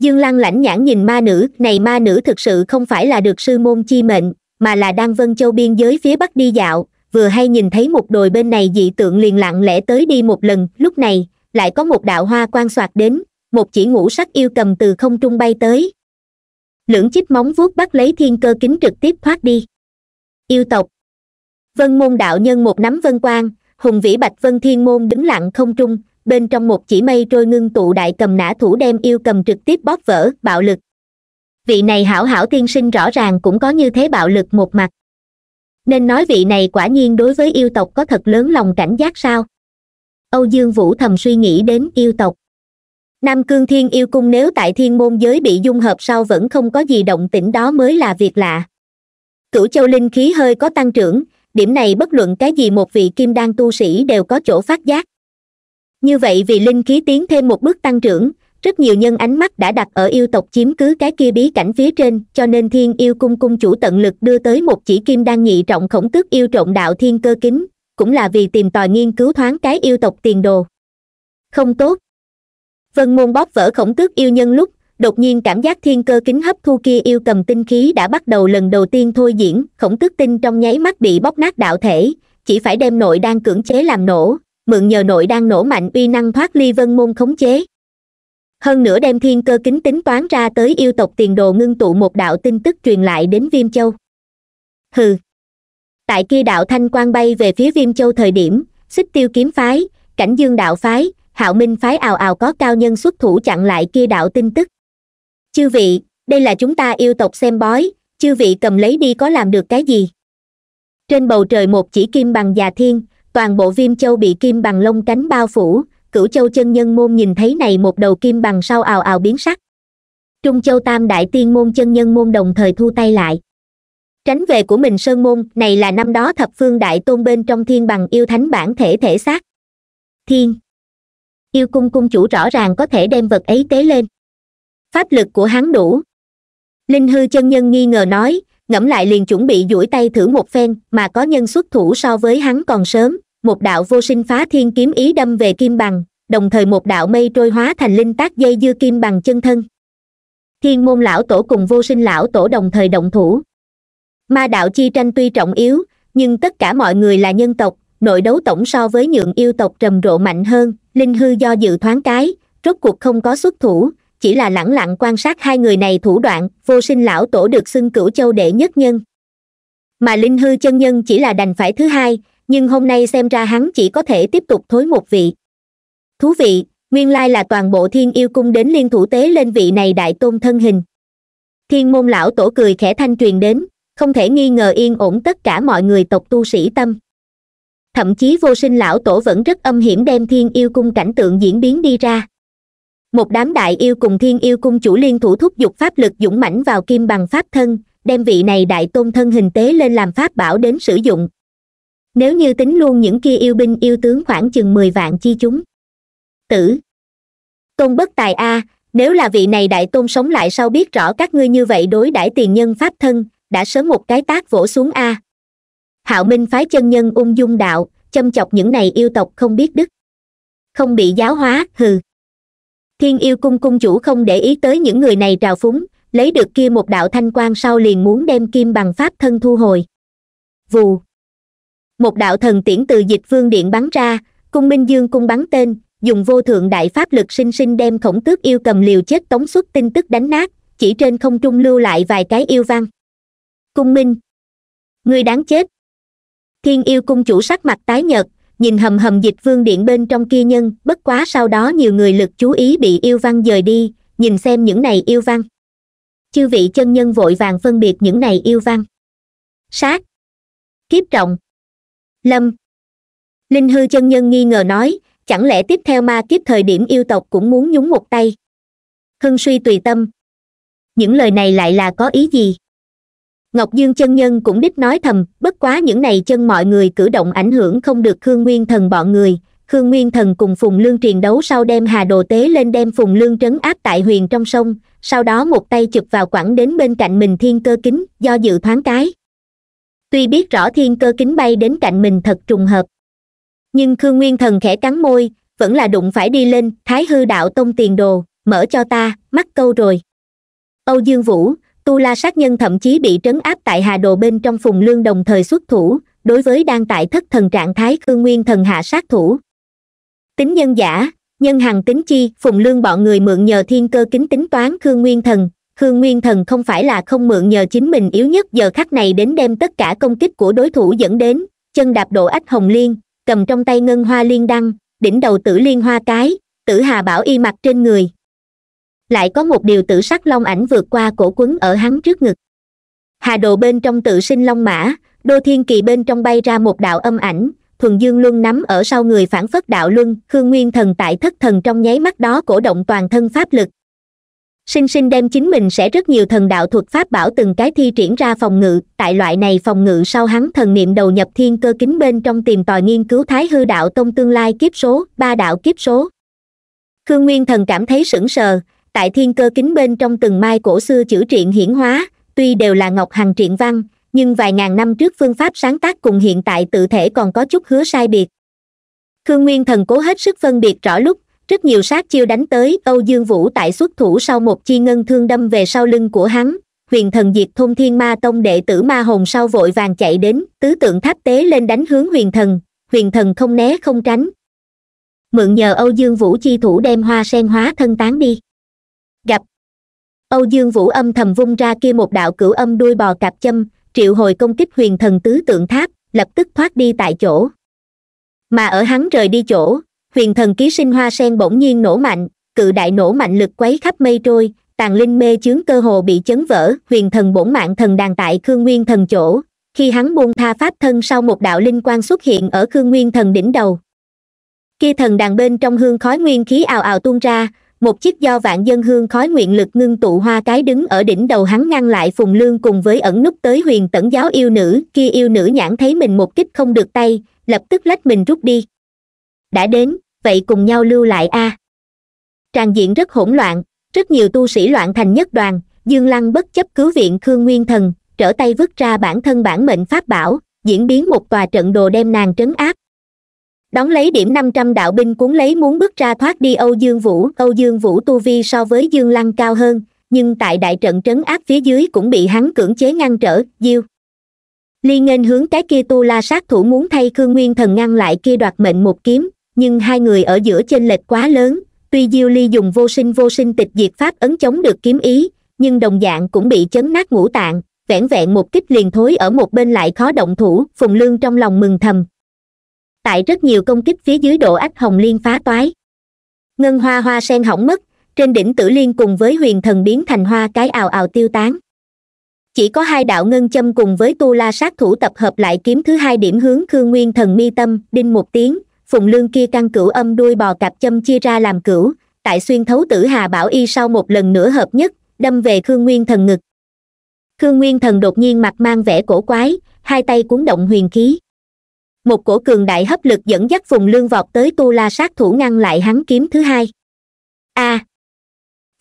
dương lăng lãnh nhãn nhìn ma nữ này ma nữ thực sự không phải là được sư môn chi mệnh mà là đang vân châu biên giới phía bắc đi dạo vừa hay nhìn thấy một đồi bên này dị tượng liền lặng lẽ tới đi một lần lúc này lại có một đạo hoa quan soạt đến một chỉ ngũ sắc yêu cầm từ không trung bay tới lưỡng chích móng vuốt bắt lấy thiên cơ kính trực tiếp thoát đi yêu tộc vân môn đạo nhân một nắm vân quang hùng vĩ bạch vân thiên môn đứng lặng không trung bên trong một chỉ mây trôi ngưng tụ đại cầm nã thủ đem yêu cầm trực tiếp bóp vỡ bạo lực vị này hảo hảo tiên sinh rõ ràng cũng có như thế bạo lực một mặt nên nói vị này quả nhiên đối với yêu tộc có thật lớn lòng cảnh giác sao âu dương vũ thầm suy nghĩ đến yêu tộc nam cương thiên yêu cung nếu tại thiên môn giới bị dung hợp sau vẫn không có gì động tĩnh đó mới là việc lạ cửu châu linh khí hơi có tăng trưởng điểm này bất luận cái gì một vị kim đan tu sĩ đều có chỗ phát giác như vậy vì linh khí tiến thêm một bước tăng trưởng rất nhiều nhân ánh mắt đã đặt ở yêu tộc chiếm cứ cái kia bí cảnh phía trên cho nên thiên yêu cung cung chủ tận lực đưa tới một chỉ kim đang nhị trọng khổng tước yêu trộn đạo thiên cơ kính cũng là vì tìm tòi nghiên cứu thoáng cái yêu tộc tiền đồ không tốt vân môn bóp vỡ khổng tước yêu nhân lúc đột nhiên cảm giác thiên cơ kính hấp thu kia yêu cầm tinh khí đã bắt đầu lần đầu tiên thôi diễn khổng tước tinh trong nháy mắt bị bóp nát đạo thể chỉ phải đem nội đang cưỡng chế làm nổ mượn nhờ nội đang nổ mạnh uy năng thoát ly vân môn khống chế hơn nữa đem thiên cơ kính tính toán ra tới yêu tộc tiền đồ ngưng tụ một đạo tin tức truyền lại đến viêm châu hừ tại kia đạo thanh quang bay về phía viêm châu thời điểm xích tiêu kiếm phái cảnh dương đạo phái hạo minh phái ào ào có cao nhân xuất thủ chặn lại kia đạo tin tức chư vị đây là chúng ta yêu tộc xem bói chư vị cầm lấy đi có làm được cái gì trên bầu trời một chỉ kim bằng già thiên toàn bộ viêm châu bị kim bằng lông cánh bao phủ cửu châu chân nhân môn nhìn thấy này một đầu kim bằng sau ào ào biến sắc trung châu tam đại tiên môn chân nhân môn đồng thời thu tay lại tránh về của mình sơn môn này là năm đó thập phương đại tôn bên trong thiên bằng yêu thánh bản thể thể xác thiên yêu cung cung chủ rõ ràng có thể đem vật ấy tế lên pháp lực của hắn đủ linh hư chân nhân nghi ngờ nói ngẫm lại liền chuẩn bị duỗi tay thử một phen mà có nhân xuất thủ so với hắn còn sớm một đạo vô sinh phá thiên kiếm ý đâm về kim bằng đồng thời một đạo mây trôi hóa thành linh tác dây dưa kim bằng chân thân thiên môn lão tổ cùng vô sinh lão tổ đồng thời động thủ ma đạo chi tranh tuy trọng yếu nhưng tất cả mọi người là nhân tộc nội đấu tổng so với nhượng yêu tộc trầm rộ mạnh hơn linh hư do dự thoáng cái rốt cuộc không có xuất thủ chỉ là lẳng lặng quan sát hai người này thủ đoạn vô sinh lão tổ được xưng cửu châu đệ nhất nhân mà linh hư chân nhân chỉ là đành phải thứ hai nhưng hôm nay xem ra hắn chỉ có thể tiếp tục thối một vị thú vị nguyên lai là toàn bộ thiên yêu cung đến liên thủ tế lên vị này đại tôn thân hình thiên môn lão tổ cười khẽ thanh truyền đến không thể nghi ngờ yên ổn tất cả mọi người tộc tu sĩ tâm thậm chí vô sinh lão tổ vẫn rất âm hiểm đem thiên yêu cung cảnh tượng diễn biến đi ra một đám đại yêu cùng thiên yêu cung chủ liên thủ thúc giục pháp lực dũng mãnh vào kim bằng pháp thân đem vị này đại tôn thân hình tế lên làm pháp bảo đến sử dụng nếu như tính luôn những kia yêu binh yêu tướng khoảng chừng mười vạn chi chúng tử tôn bất tài a nếu là vị này đại tôn sống lại sau biết rõ các ngươi như vậy đối đãi tiền nhân pháp thân đã sớm một cái tác vỗ xuống a hạo minh phái chân nhân ung dung đạo châm chọc những này yêu tộc không biết đức không bị giáo hóa hừ thiên yêu cung cung chủ không để ý tới những người này trào phúng lấy được kia một đạo thanh quan sau liền muốn đem kim bằng pháp thân thu hồi vù một đạo thần tiễn từ dịch vương điện bắn ra cung minh dương cung bắn tên dùng vô thượng đại pháp lực sinh sinh đem khổng tước yêu cầm liều chết tống xuất tin tức đánh nát chỉ trên không trung lưu lại vài cái yêu văn cung minh ngươi đáng chết thiên yêu cung chủ sắc mặt tái nhợt nhìn hầm hầm dịch vương điện bên trong kia nhân bất quá sau đó nhiều người lực chú ý bị yêu văn dời đi nhìn xem những này yêu văn chư vị chân nhân vội vàng phân biệt những này yêu văn sát kiếp trọng lâm linh hư chân nhân nghi ngờ nói chẳng lẽ tiếp theo ma kiếp thời điểm yêu tộc cũng muốn nhúng một tay hưng suy tùy tâm những lời này lại là có ý gì ngọc dương chân nhân cũng đích nói thầm bất quá những này chân mọi người cử động ảnh hưởng không được khương nguyên thần bọn người khương nguyên thần cùng phùng lương truyền đấu sau đem hà đồ tế lên đem phùng lương trấn áp tại huyền trong sông sau đó một tay chụp vào quẳng đến bên cạnh mình thiên cơ kính do dự thoáng cái tuy biết rõ thiên cơ kính bay đến cạnh mình thật trùng hợp nhưng khương nguyên thần khẽ cắn môi vẫn là đụng phải đi lên thái hư đạo tông tiền đồ mở cho ta mắc câu rồi âu dương vũ tu la sát nhân thậm chí bị trấn áp tại hà đồ bên trong phùng lương đồng thời xuất thủ đối với đang tại thất thần trạng thái khương nguyên thần hạ sát thủ tính nhân giả nhân hằng tính chi phùng lương bọn người mượn nhờ thiên cơ kính tính toán khương nguyên thần khương nguyên thần không phải là không mượn nhờ chính mình yếu nhất giờ khắc này đến đem tất cả công kích của đối thủ dẫn đến chân đạp độ ách hồng liên cầm trong tay ngân hoa liên đăng đỉnh đầu tử liên hoa cái tử hà bảo y mặc trên người lại có một điều tử sắc long ảnh vượt qua cổ quấn ở hắn trước ngực hà đồ bên trong tự sinh long mã đô thiên kỳ bên trong bay ra một đạo âm ảnh thuần dương luân nắm ở sau người phản phất đạo luân khương nguyên thần tại thất thần trong nháy mắt đó cổ động toàn thân pháp lực sinh sinh đem chính mình sẽ rất nhiều thần đạo thuật pháp bảo từng cái thi triển ra phòng ngự tại loại này phòng ngự sau hắn thần niệm đầu nhập thiên cơ kính bên trong tìm tòi nghiên cứu thái hư đạo tông tương lai kiếp số ba đạo kiếp số khương nguyên thần cảm thấy sững sờ tại thiên cơ kính bên trong từng mai cổ xưa chữ triện hiển hóa tuy đều là ngọc hằng triện văn nhưng vài ngàn năm trước phương pháp sáng tác cùng hiện tại tự thể còn có chút hứa sai biệt khương nguyên thần cố hết sức phân biệt rõ lúc rất nhiều sát chiêu đánh tới âu dương vũ tại xuất thủ sau một chi ngân thương đâm về sau lưng của hắn huyền thần diệt thôn thiên ma tông đệ tử ma hồn sau vội vàng chạy đến tứ tượng tháp tế lên đánh hướng huyền thần huyền thần không né không tránh mượn nhờ âu dương vũ chi thủ đem hoa sen hóa thân tán đi gặp âu dương vũ âm thầm vung ra kia một đạo cửu âm đuôi bò cạp châm triệu hồi công kích huyền thần tứ tượng tháp lập tức thoát đi tại chỗ mà ở hắn rời đi chỗ huyền thần ký sinh hoa sen bỗng nhiên nổ mạnh cự đại nổ mạnh lực quấy khắp mây trôi tàn linh mê chướng cơ hồ bị chấn vỡ huyền thần bổn mạng thần đàn tại khương nguyên thần chỗ khi hắn buông tha pháp thân sau một đạo linh quang xuất hiện ở khương nguyên thần đỉnh đầu kia thần đàn bên trong hương khói nguyên khí ào ào tuôn ra một chiếc do vạn dân hương khói nguyện lực ngưng tụ hoa cái đứng ở đỉnh đầu hắn ngăn lại phùng lương cùng với ẩn nút tới huyền tẩn giáo yêu nữ kia yêu nữ nhãn thấy mình một kích không được tay lập tức lách mình rút đi đã đến vậy cùng nhau lưu lại a à. tràng diện rất hỗn loạn rất nhiều tu sĩ loạn thành nhất đoàn dương lăng bất chấp cứu viện khương nguyên thần trở tay vứt ra bản thân bản mệnh pháp bảo diễn biến một tòa trận đồ đem nàng trấn áp đón lấy điểm năm trăm đạo binh cuốn lấy muốn bước ra thoát đi âu dương vũ âu dương vũ tu vi so với dương lăng cao hơn nhưng tại đại trận trấn áp phía dưới cũng bị hắn cưỡng chế ngăn trở diêu ly nghênh hướng cái kia tu la sát thủ muốn thay khương nguyên thần ngăn lại kia đoạt mệnh một kiếm nhưng hai người ở giữa chênh lệch quá lớn tuy diêu ly dùng vô sinh vô sinh tịch diệt pháp ấn chống được kiếm ý nhưng đồng dạng cũng bị chấn nát ngũ tạng vẻn vẹn một kích liền thối ở một bên lại khó động thủ phùng lương trong lòng mừng thầm tại rất nhiều công kích phía dưới độ ách hồng liên phá toái ngân hoa hoa sen hỏng mất trên đỉnh tử liên cùng với huyền thần biến thành hoa cái ào ào tiêu tán chỉ có hai đạo ngân châm cùng với tu la sát thủ tập hợp lại kiếm thứ hai điểm hướng khương nguyên thần mi tâm đinh một tiếng phùng lương kia căn cửu âm đuôi bò cặp châm chia ra làm cửu tại xuyên thấu tử hà bảo y sau một lần nữa hợp nhất đâm về khương nguyên thần ngực khương nguyên thần đột nhiên mặt mang vẻ cổ quái hai tay cuốn động huyền khí một cổ cường đại hấp lực dẫn dắt phùng lương vọt tới tu la sát thủ ngăn lại hắn kiếm thứ hai a à,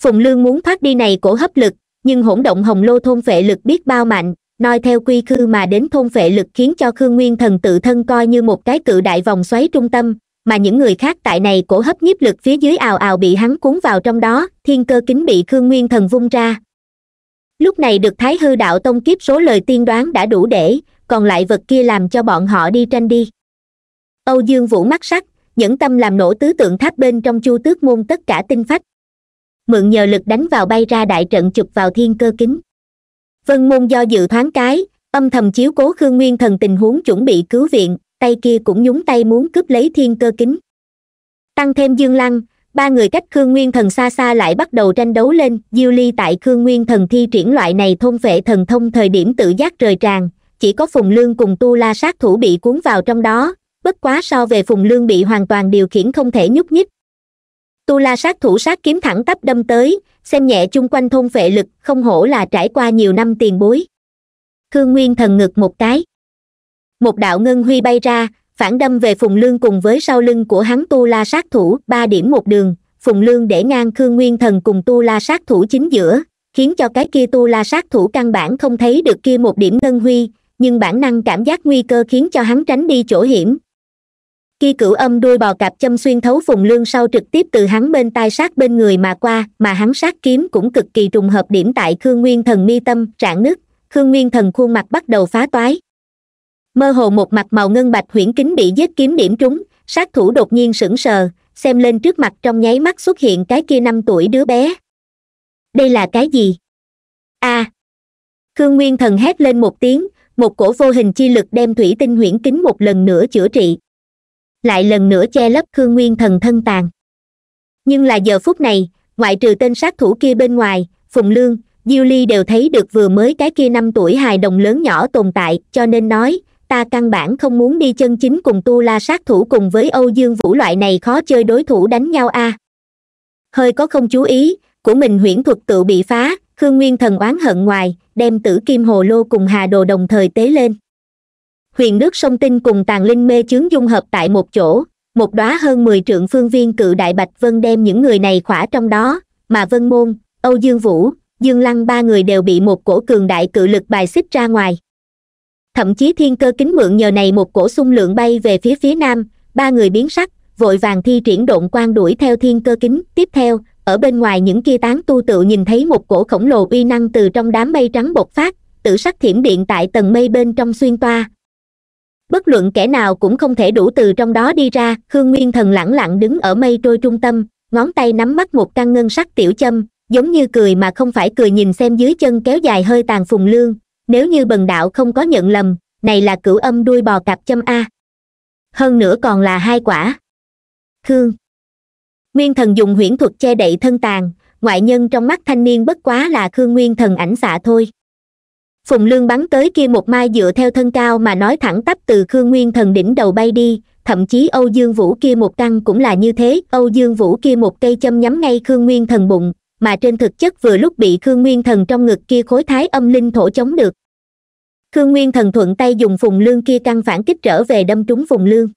phùng lương muốn thoát đi này cổ hấp lực nhưng hỗn động hồng lô thôn vệ lực biết bao mạnh nói theo quy khư mà đến thôn vệ lực khiến cho khương nguyên thần tự thân coi như một cái cự đại vòng xoáy trung tâm mà những người khác tại này cổ hấp nhiếp lực phía dưới ào ào bị hắn cuốn vào trong đó thiên cơ kính bị khương nguyên thần vung ra lúc này được thái hư đạo tông kiếp số lời tiên đoán đã đủ để còn lại vật kia làm cho bọn họ đi tranh đi âu dương vũ mắt sắc nhẫn tâm làm nổ tứ tượng tháp bên trong chu tước môn tất cả tinh phách mượn nhờ lực đánh vào bay ra đại trận chụp vào thiên cơ kính vân môn do dự thoáng cái âm thầm chiếu cố khương nguyên thần tình huống chuẩn bị cứu viện tay kia cũng nhúng tay muốn cướp lấy thiên cơ kính tăng thêm dương lăng ba người cách khương nguyên thần xa xa lại bắt đầu tranh đấu lên diêu ly tại khương nguyên thần thi triển loại này thôn vệ thần thông thời điểm tự giác rời tràn chỉ có phùng lương cùng tu la sát thủ bị cuốn vào trong đó bất quá so về phùng lương bị hoàn toàn điều khiển không thể nhúc nhích tu la sát thủ sát kiếm thẳng tắp đâm tới xem nhẹ chung quanh thôn vệ lực không hổ là trải qua nhiều năm tiền bối khương nguyên thần ngực một cái một đạo ngân huy bay ra phản đâm về phùng lương cùng với sau lưng của hắn tu la sát thủ ba điểm một đường phùng lương để ngang khương nguyên thần cùng tu la sát thủ chính giữa khiến cho cái kia tu la sát thủ căn bản không thấy được kia một điểm ngân huy nhưng bản năng cảm giác nguy cơ khiến cho hắn tránh đi chỗ hiểm ki cửu âm đuôi bò cạp châm xuyên thấu phùng lương sau trực tiếp từ hắn bên tai sát bên người mà qua mà hắn sát kiếm cũng cực kỳ trùng hợp điểm tại khương nguyên thần mi tâm trạng nứt khương nguyên thần khuôn mặt bắt đầu phá toái mơ hồ một mặt màu ngân bạch huyễn kính bị giết kiếm điểm trúng sát thủ đột nhiên sững sờ xem lên trước mặt trong nháy mắt xuất hiện cái kia năm tuổi đứa bé đây là cái gì a à. khương nguyên thần hét lên một tiếng một cổ vô hình chi lực đem thủy tinh huyễn kính một lần nữa chữa trị lại lần nữa che lấp khương nguyên thần thân tàn nhưng là giờ phút này ngoại trừ tên sát thủ kia bên ngoài phùng lương diêu ly đều thấy được vừa mới cái kia năm tuổi hài đồng lớn nhỏ tồn tại cho nên nói ta căn bản không muốn đi chân chính cùng tu la sát thủ cùng với âu dương vũ loại này khó chơi đối thủ đánh nhau a à. hơi có không chú ý của mình huyễn thuật tự bị phá khương nguyên thần oán hận ngoài đem tử kim hồ lô cùng hà đồ đồng thời tế lên huyền đức sông tinh cùng tàn linh mê chướng dung hợp tại một chỗ một đóa hơn mười trượng phương viên cự đại bạch vân đem những người này khỏa trong đó mà vân môn âu dương vũ dương lăng ba người đều bị một cổ cường đại cự lực bài xích ra ngoài thậm chí thiên cơ kính mượn nhờ này một cổ xung lượng bay về phía phía nam ba người biến sắc vội vàng thi triển độn quan đuổi theo thiên cơ kính tiếp theo ở bên ngoài những kia tán tu tự nhìn thấy một cổ khổng lồ uy năng từ trong đám mây trắng bột phát tử sắc thiểm điện tại tầng mây bên trong xuyên toa bất luận kẻ nào cũng không thể đủ từ trong đó đi ra hương nguyên thần lẳng lặng đứng ở mây trôi trung tâm ngón tay nắm bắt một căn ngân sắc tiểu châm giống như cười mà không phải cười nhìn xem dưới chân kéo dài hơi tàn phùng lương nếu như bần đạo không có nhận lầm này là cửu âm đuôi bò cặp châm a hơn nữa còn là hai quả khương nguyên thần dùng huyễn thuật che đậy thân tàn ngoại nhân trong mắt thanh niên bất quá là khương nguyên thần ảnh xạ thôi phùng lương bắn tới kia một mai dựa theo thân cao mà nói thẳng tắp từ khương nguyên thần đỉnh đầu bay đi thậm chí âu dương vũ kia một căn cũng là như thế âu dương vũ kia một cây châm nhắm ngay khương nguyên thần bụng mà trên thực chất vừa lúc bị khương nguyên thần trong ngực kia khối thái âm linh thổ chống được khương nguyên thần thuận tay dùng phùng lương kia căn phản kích trở về đâm trúng phùng lương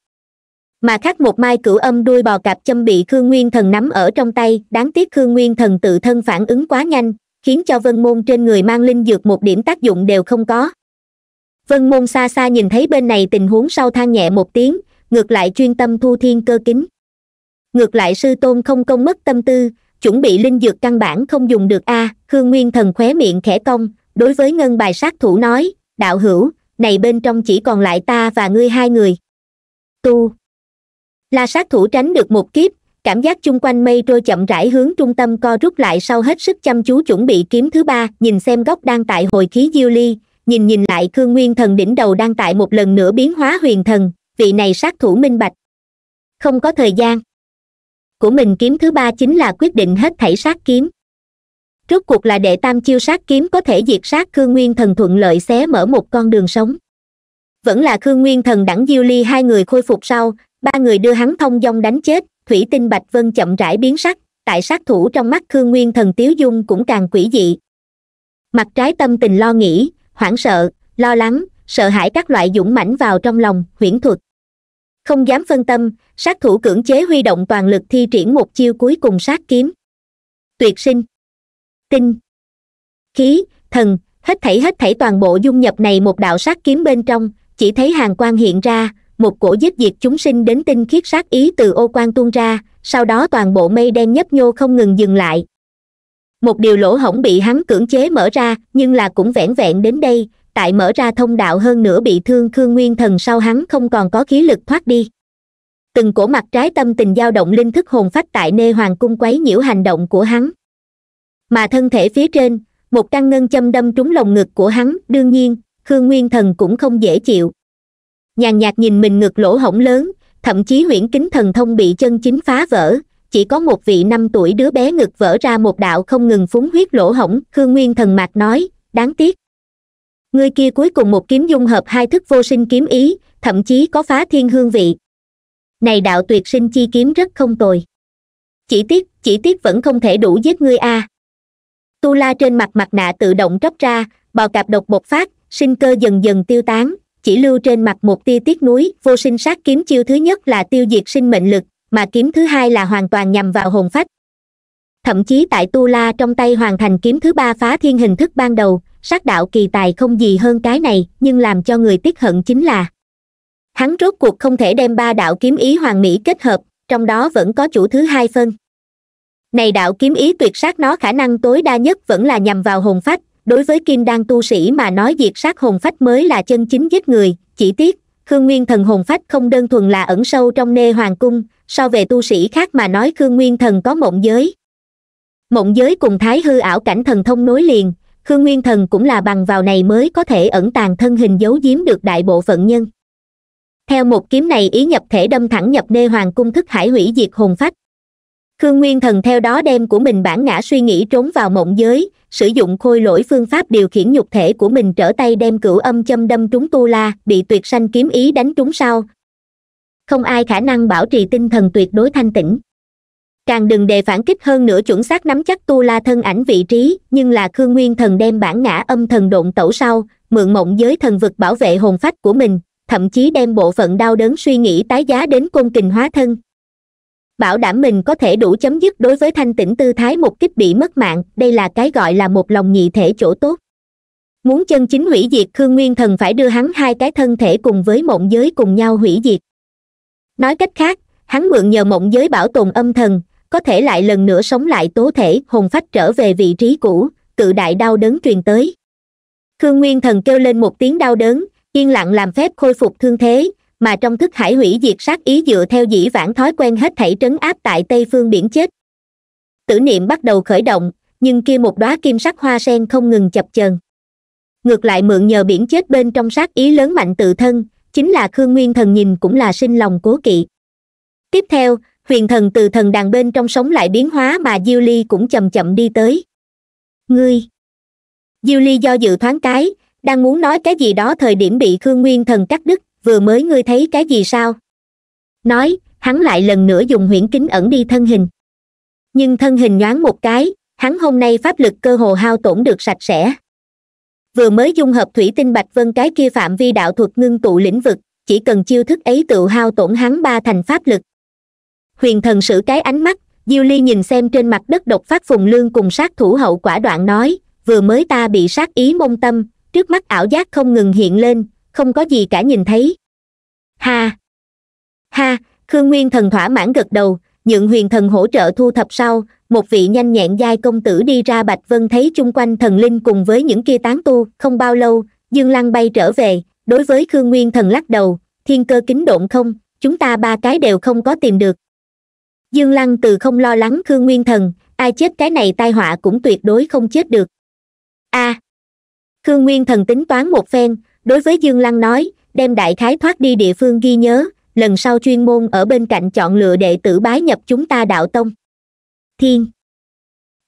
mà khác một mai cửu âm đuôi bò cạp châm bị khương nguyên thần nắm ở trong tay đáng tiếc khương nguyên thần tự thân phản ứng quá nhanh khiến cho vân môn trên người mang linh dược một điểm tác dụng đều không có vân môn xa xa nhìn thấy bên này tình huống sau than nhẹ một tiếng ngược lại chuyên tâm thu thiên cơ kính ngược lại sư tôn không công mất tâm tư chuẩn bị linh dược căn bản không dùng được a à, khương nguyên thần khóe miệng khẽ cong đối với ngân bài sát thủ nói đạo hữu này bên trong chỉ còn lại ta và ngươi hai người tu la sát thủ tránh được một kiếp cảm giác chung quanh mây trôi chậm rãi hướng trung tâm co rút lại sau hết sức chăm chú chuẩn bị kiếm thứ ba nhìn xem góc đang tại hồi khí diêu ly nhìn nhìn lại khương nguyên thần đỉnh đầu đang tại một lần nữa biến hóa huyền thần vị này sát thủ minh bạch không có thời gian của mình kiếm thứ ba chính là quyết định hết thảy sát kiếm rốt cuộc là đệ tam chiêu sát kiếm có thể diệt sát khương nguyên thần thuận lợi xé mở một con đường sống vẫn là khương nguyên thần đẳng diêu ly hai người khôi phục sau ba người đưa hắn thông dong đánh chết thủy tinh bạch vân chậm rãi biến sắc tại sát thủ trong mắt khương nguyên thần tiếu dung cũng càng quỷ dị mặt trái tâm tình lo nghĩ hoảng sợ lo lắng sợ hãi các loại dũng mãnh vào trong lòng huyễn thuật không dám phân tâm sát thủ cưỡng chế huy động toàn lực thi triển một chiêu cuối cùng sát kiếm tuyệt sinh tinh khí thần hết thảy hết thảy toàn bộ dung nhập này một đạo sát kiếm bên trong chỉ thấy hàng quan hiện ra một cổ giết diệt chúng sinh đến tinh khiết sát ý từ ô quan tuôn ra sau đó toàn bộ mây đen nhấp nhô không ngừng dừng lại một điều lỗ hổng bị hắn cưỡng chế mở ra nhưng là cũng vẹn vẹn đến đây tại mở ra thông đạo hơn nữa bị thương khương nguyên thần sau hắn không còn có khí lực thoát đi từng cổ mặt trái tâm tình dao động linh thức hồn phách tại nê hoàng cung quấy nhiễu hành động của hắn mà thân thể phía trên một căn ngân châm đâm trúng lồng ngực của hắn đương nhiên khương nguyên thần cũng không dễ chịu nhàn nhạt nhìn mình ngực lỗ hổng lớn thậm chí huyễn kính thần thông bị chân chính phá vỡ chỉ có một vị năm tuổi đứa bé ngực vỡ ra một đạo không ngừng phúng huyết lỗ hổng khương nguyên thần mạc nói đáng tiếc người kia cuối cùng một kiếm dung hợp hai thức vô sinh kiếm ý thậm chí có phá thiên hương vị này đạo tuyệt sinh chi kiếm rất không tồi chỉ tiếc chỉ tiếc vẫn không thể đủ giết ngươi a à. tu la trên mặt mặt nạ tự động tróc ra bò cạp độc bộc phát sinh cơ dần dần tiêu tán chỉ lưu trên mặt một tia tiếc nuối vô sinh sát kiếm chiêu thứ nhất là tiêu diệt sinh mệnh lực mà kiếm thứ hai là hoàn toàn nhằm vào hồn phách thậm chí tại tu la trong tay hoàn thành kiếm thứ ba phá thiên hình thức ban đầu sát đạo kỳ tài không gì hơn cái này nhưng làm cho người tiếc hận chính là hắn rốt cuộc không thể đem ba đạo kiếm ý hoàn mỹ kết hợp trong đó vẫn có chủ thứ hai phân này đạo kiếm ý tuyệt sát nó khả năng tối đa nhất vẫn là nhằm vào hồn phách đối với kim đan tu sĩ mà nói diệt sát hồn phách mới là chân chính giết người chỉ tiếc khương nguyên thần hồn phách không đơn thuần là ẩn sâu trong nê hoàng cung so về tu sĩ khác mà nói khương nguyên thần có mộng giới mộng giới cùng thái hư ảo cảnh thần thông nối liền khương nguyên thần cũng là bằng vào này mới có thể ẩn tàng thân hình giấu giếm được đại bộ phận nhân theo một kiếm này ý nhập thể đâm thẳng nhập nê hoàng cung thức hải hủy diệt hồn phách khương nguyên thần theo đó đem của mình bản ngã suy nghĩ trốn vào mộng giới sử dụng khôi lỗi phương pháp điều khiển nhục thể của mình trở tay đem cửu âm châm đâm trúng tu la bị tuyệt sanh kiếm ý đánh trúng sau không ai khả năng bảo trì tinh thần tuyệt đối thanh tĩnh càng đừng đề phản kích hơn nữa chuẩn xác nắm chắc tu la thân ảnh vị trí nhưng là khương nguyên thần đem bản ngã âm thần độn tẩu sau mượn mộng giới thần vực bảo vệ hồn phách của mình thậm chí đem bộ phận đau đớn suy nghĩ tái giá đến côn kình hóa thân bảo đảm mình có thể đủ chấm dứt đối với thanh tĩnh tư thái một kích bị mất mạng đây là cái gọi là một lòng nhị thể chỗ tốt muốn chân chính hủy diệt khương nguyên thần phải đưa hắn hai cái thân thể cùng với mộng giới cùng nhau hủy diệt nói cách khác hắn mượn nhờ mộng giới bảo tồn âm thần có thể lại lần nữa sống lại tố thể hồn phách trở về vị trí cũ cự đại đau đớn truyền tới khương nguyên thần kêu lên một tiếng đau đớn yên lặng làm phép khôi phục thương thế mà trong thức hải hủy diệt sát ý dựa theo dĩ vãng thói quen hết thảy trấn áp tại tây phương biển chết tử niệm bắt đầu khởi động nhưng kia một đóa kim sắc hoa sen không ngừng chập chờn ngược lại mượn nhờ biển chết bên trong sát ý lớn mạnh tự thân chính là khương nguyên thần nhìn cũng là sinh lòng cố kỵ tiếp theo huyền thần từ thần đàn bên trong sống lại biến hóa mà diêu ly cũng chậm chậm đi tới ngươi diêu ly do dự thoáng cái đang muốn nói cái gì đó thời điểm bị khương nguyên thần cắt đứt vừa mới ngươi thấy cái gì sao nói hắn lại lần nữa dùng huyễn kính ẩn đi thân hình nhưng thân hình nhoáng một cái hắn hôm nay pháp lực cơ hồ hao tổn được sạch sẽ vừa mới dung hợp thủy tinh bạch vân cái kia phạm vi đạo thuật ngưng tụ lĩnh vực chỉ cần chiêu thức ấy tự hao tổn hắn ba thành pháp lực huyền thần sử cái ánh mắt diêu ly nhìn xem trên mặt đất độc phát phùng lương cùng sát thủ hậu quả đoạn nói vừa mới ta bị sát ý mông tâm trước mắt ảo giác không ngừng hiện lên không có gì cả nhìn thấy ha ha khương nguyên thần thỏa mãn gật đầu nhượng huyền thần hỗ trợ thu thập sau một vị nhanh nhẹn giai công tử đi ra bạch vân thấy chung quanh thần linh cùng với những kia tán tu không bao lâu dương lăng bay trở về đối với khương nguyên thần lắc đầu thiên cơ kính độn không chúng ta ba cái đều không có tìm được dương lăng từ không lo lắng khương nguyên thần ai chết cái này tai họa cũng tuyệt đối không chết được a à, khương nguyên thần tính toán một phen đối với dương lăng nói đem đại khái thoát đi địa phương ghi nhớ lần sau chuyên môn ở bên cạnh chọn lựa đệ tử bái nhập chúng ta đạo tông thiên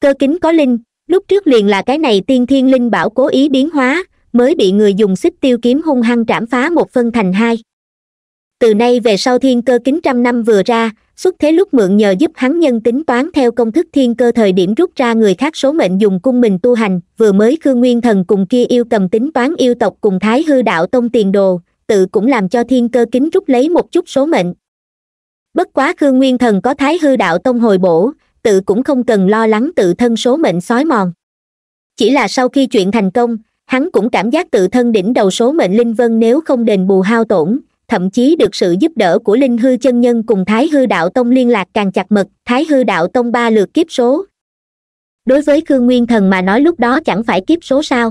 cơ kính có linh lúc trước liền là cái này tiên thiên linh bảo cố ý biến hóa mới bị người dùng xích tiêu kiếm hung hăng trảm phá một phân thành hai từ nay về sau thiên cơ kính trăm năm vừa ra xuất thế lúc mượn nhờ giúp hắn nhân tính toán theo công thức thiên cơ thời điểm rút ra người khác số mệnh dùng cung mình tu hành vừa mới khương nguyên thần cùng kia yêu cầm tính toán yêu tộc cùng thái hư đạo tông tiền đồ tự cũng làm cho thiên cơ kính rút lấy một chút số mệnh bất quá khương nguyên thần có thái hư đạo tông hồi bổ tự cũng không cần lo lắng tự thân số mệnh sói mòn chỉ là sau khi chuyện thành công hắn cũng cảm giác tự thân đỉnh đầu số mệnh linh vân nếu không đền bù hao tổn thậm chí được sự giúp đỡ của linh hư chân nhân cùng thái hư đạo tông liên lạc càng chặt mật thái hư đạo tông ba lượt kiếp số đối với khương nguyên thần mà nói lúc đó chẳng phải kiếp số sao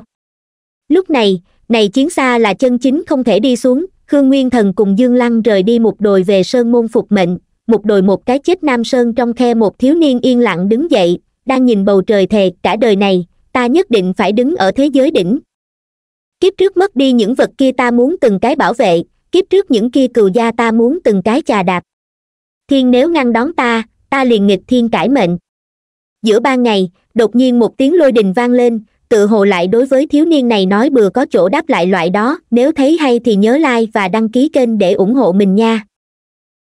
lúc này này chiến xa là chân chính không thể đi xuống khương nguyên thần cùng dương lăng rời đi một đồi về sơn môn phục mệnh một đồi một cái chết nam sơn trong khe một thiếu niên yên lặng đứng dậy đang nhìn bầu trời thề cả đời này ta nhất định phải đứng ở thế giới đỉnh kiếp trước mất đi những vật kia ta muốn từng cái bảo vệ kiếp trước những kia cừu gia ta muốn từng cái chà đạp thiên nếu ngăn đón ta ta liền nghịch thiên cải mệnh giữa ban ngày đột nhiên một tiếng lôi đình vang lên tự hồ lại đối với thiếu niên này nói bừa có chỗ đáp lại loại đó nếu thấy hay thì nhớ like và đăng ký kênh để ủng hộ mình nha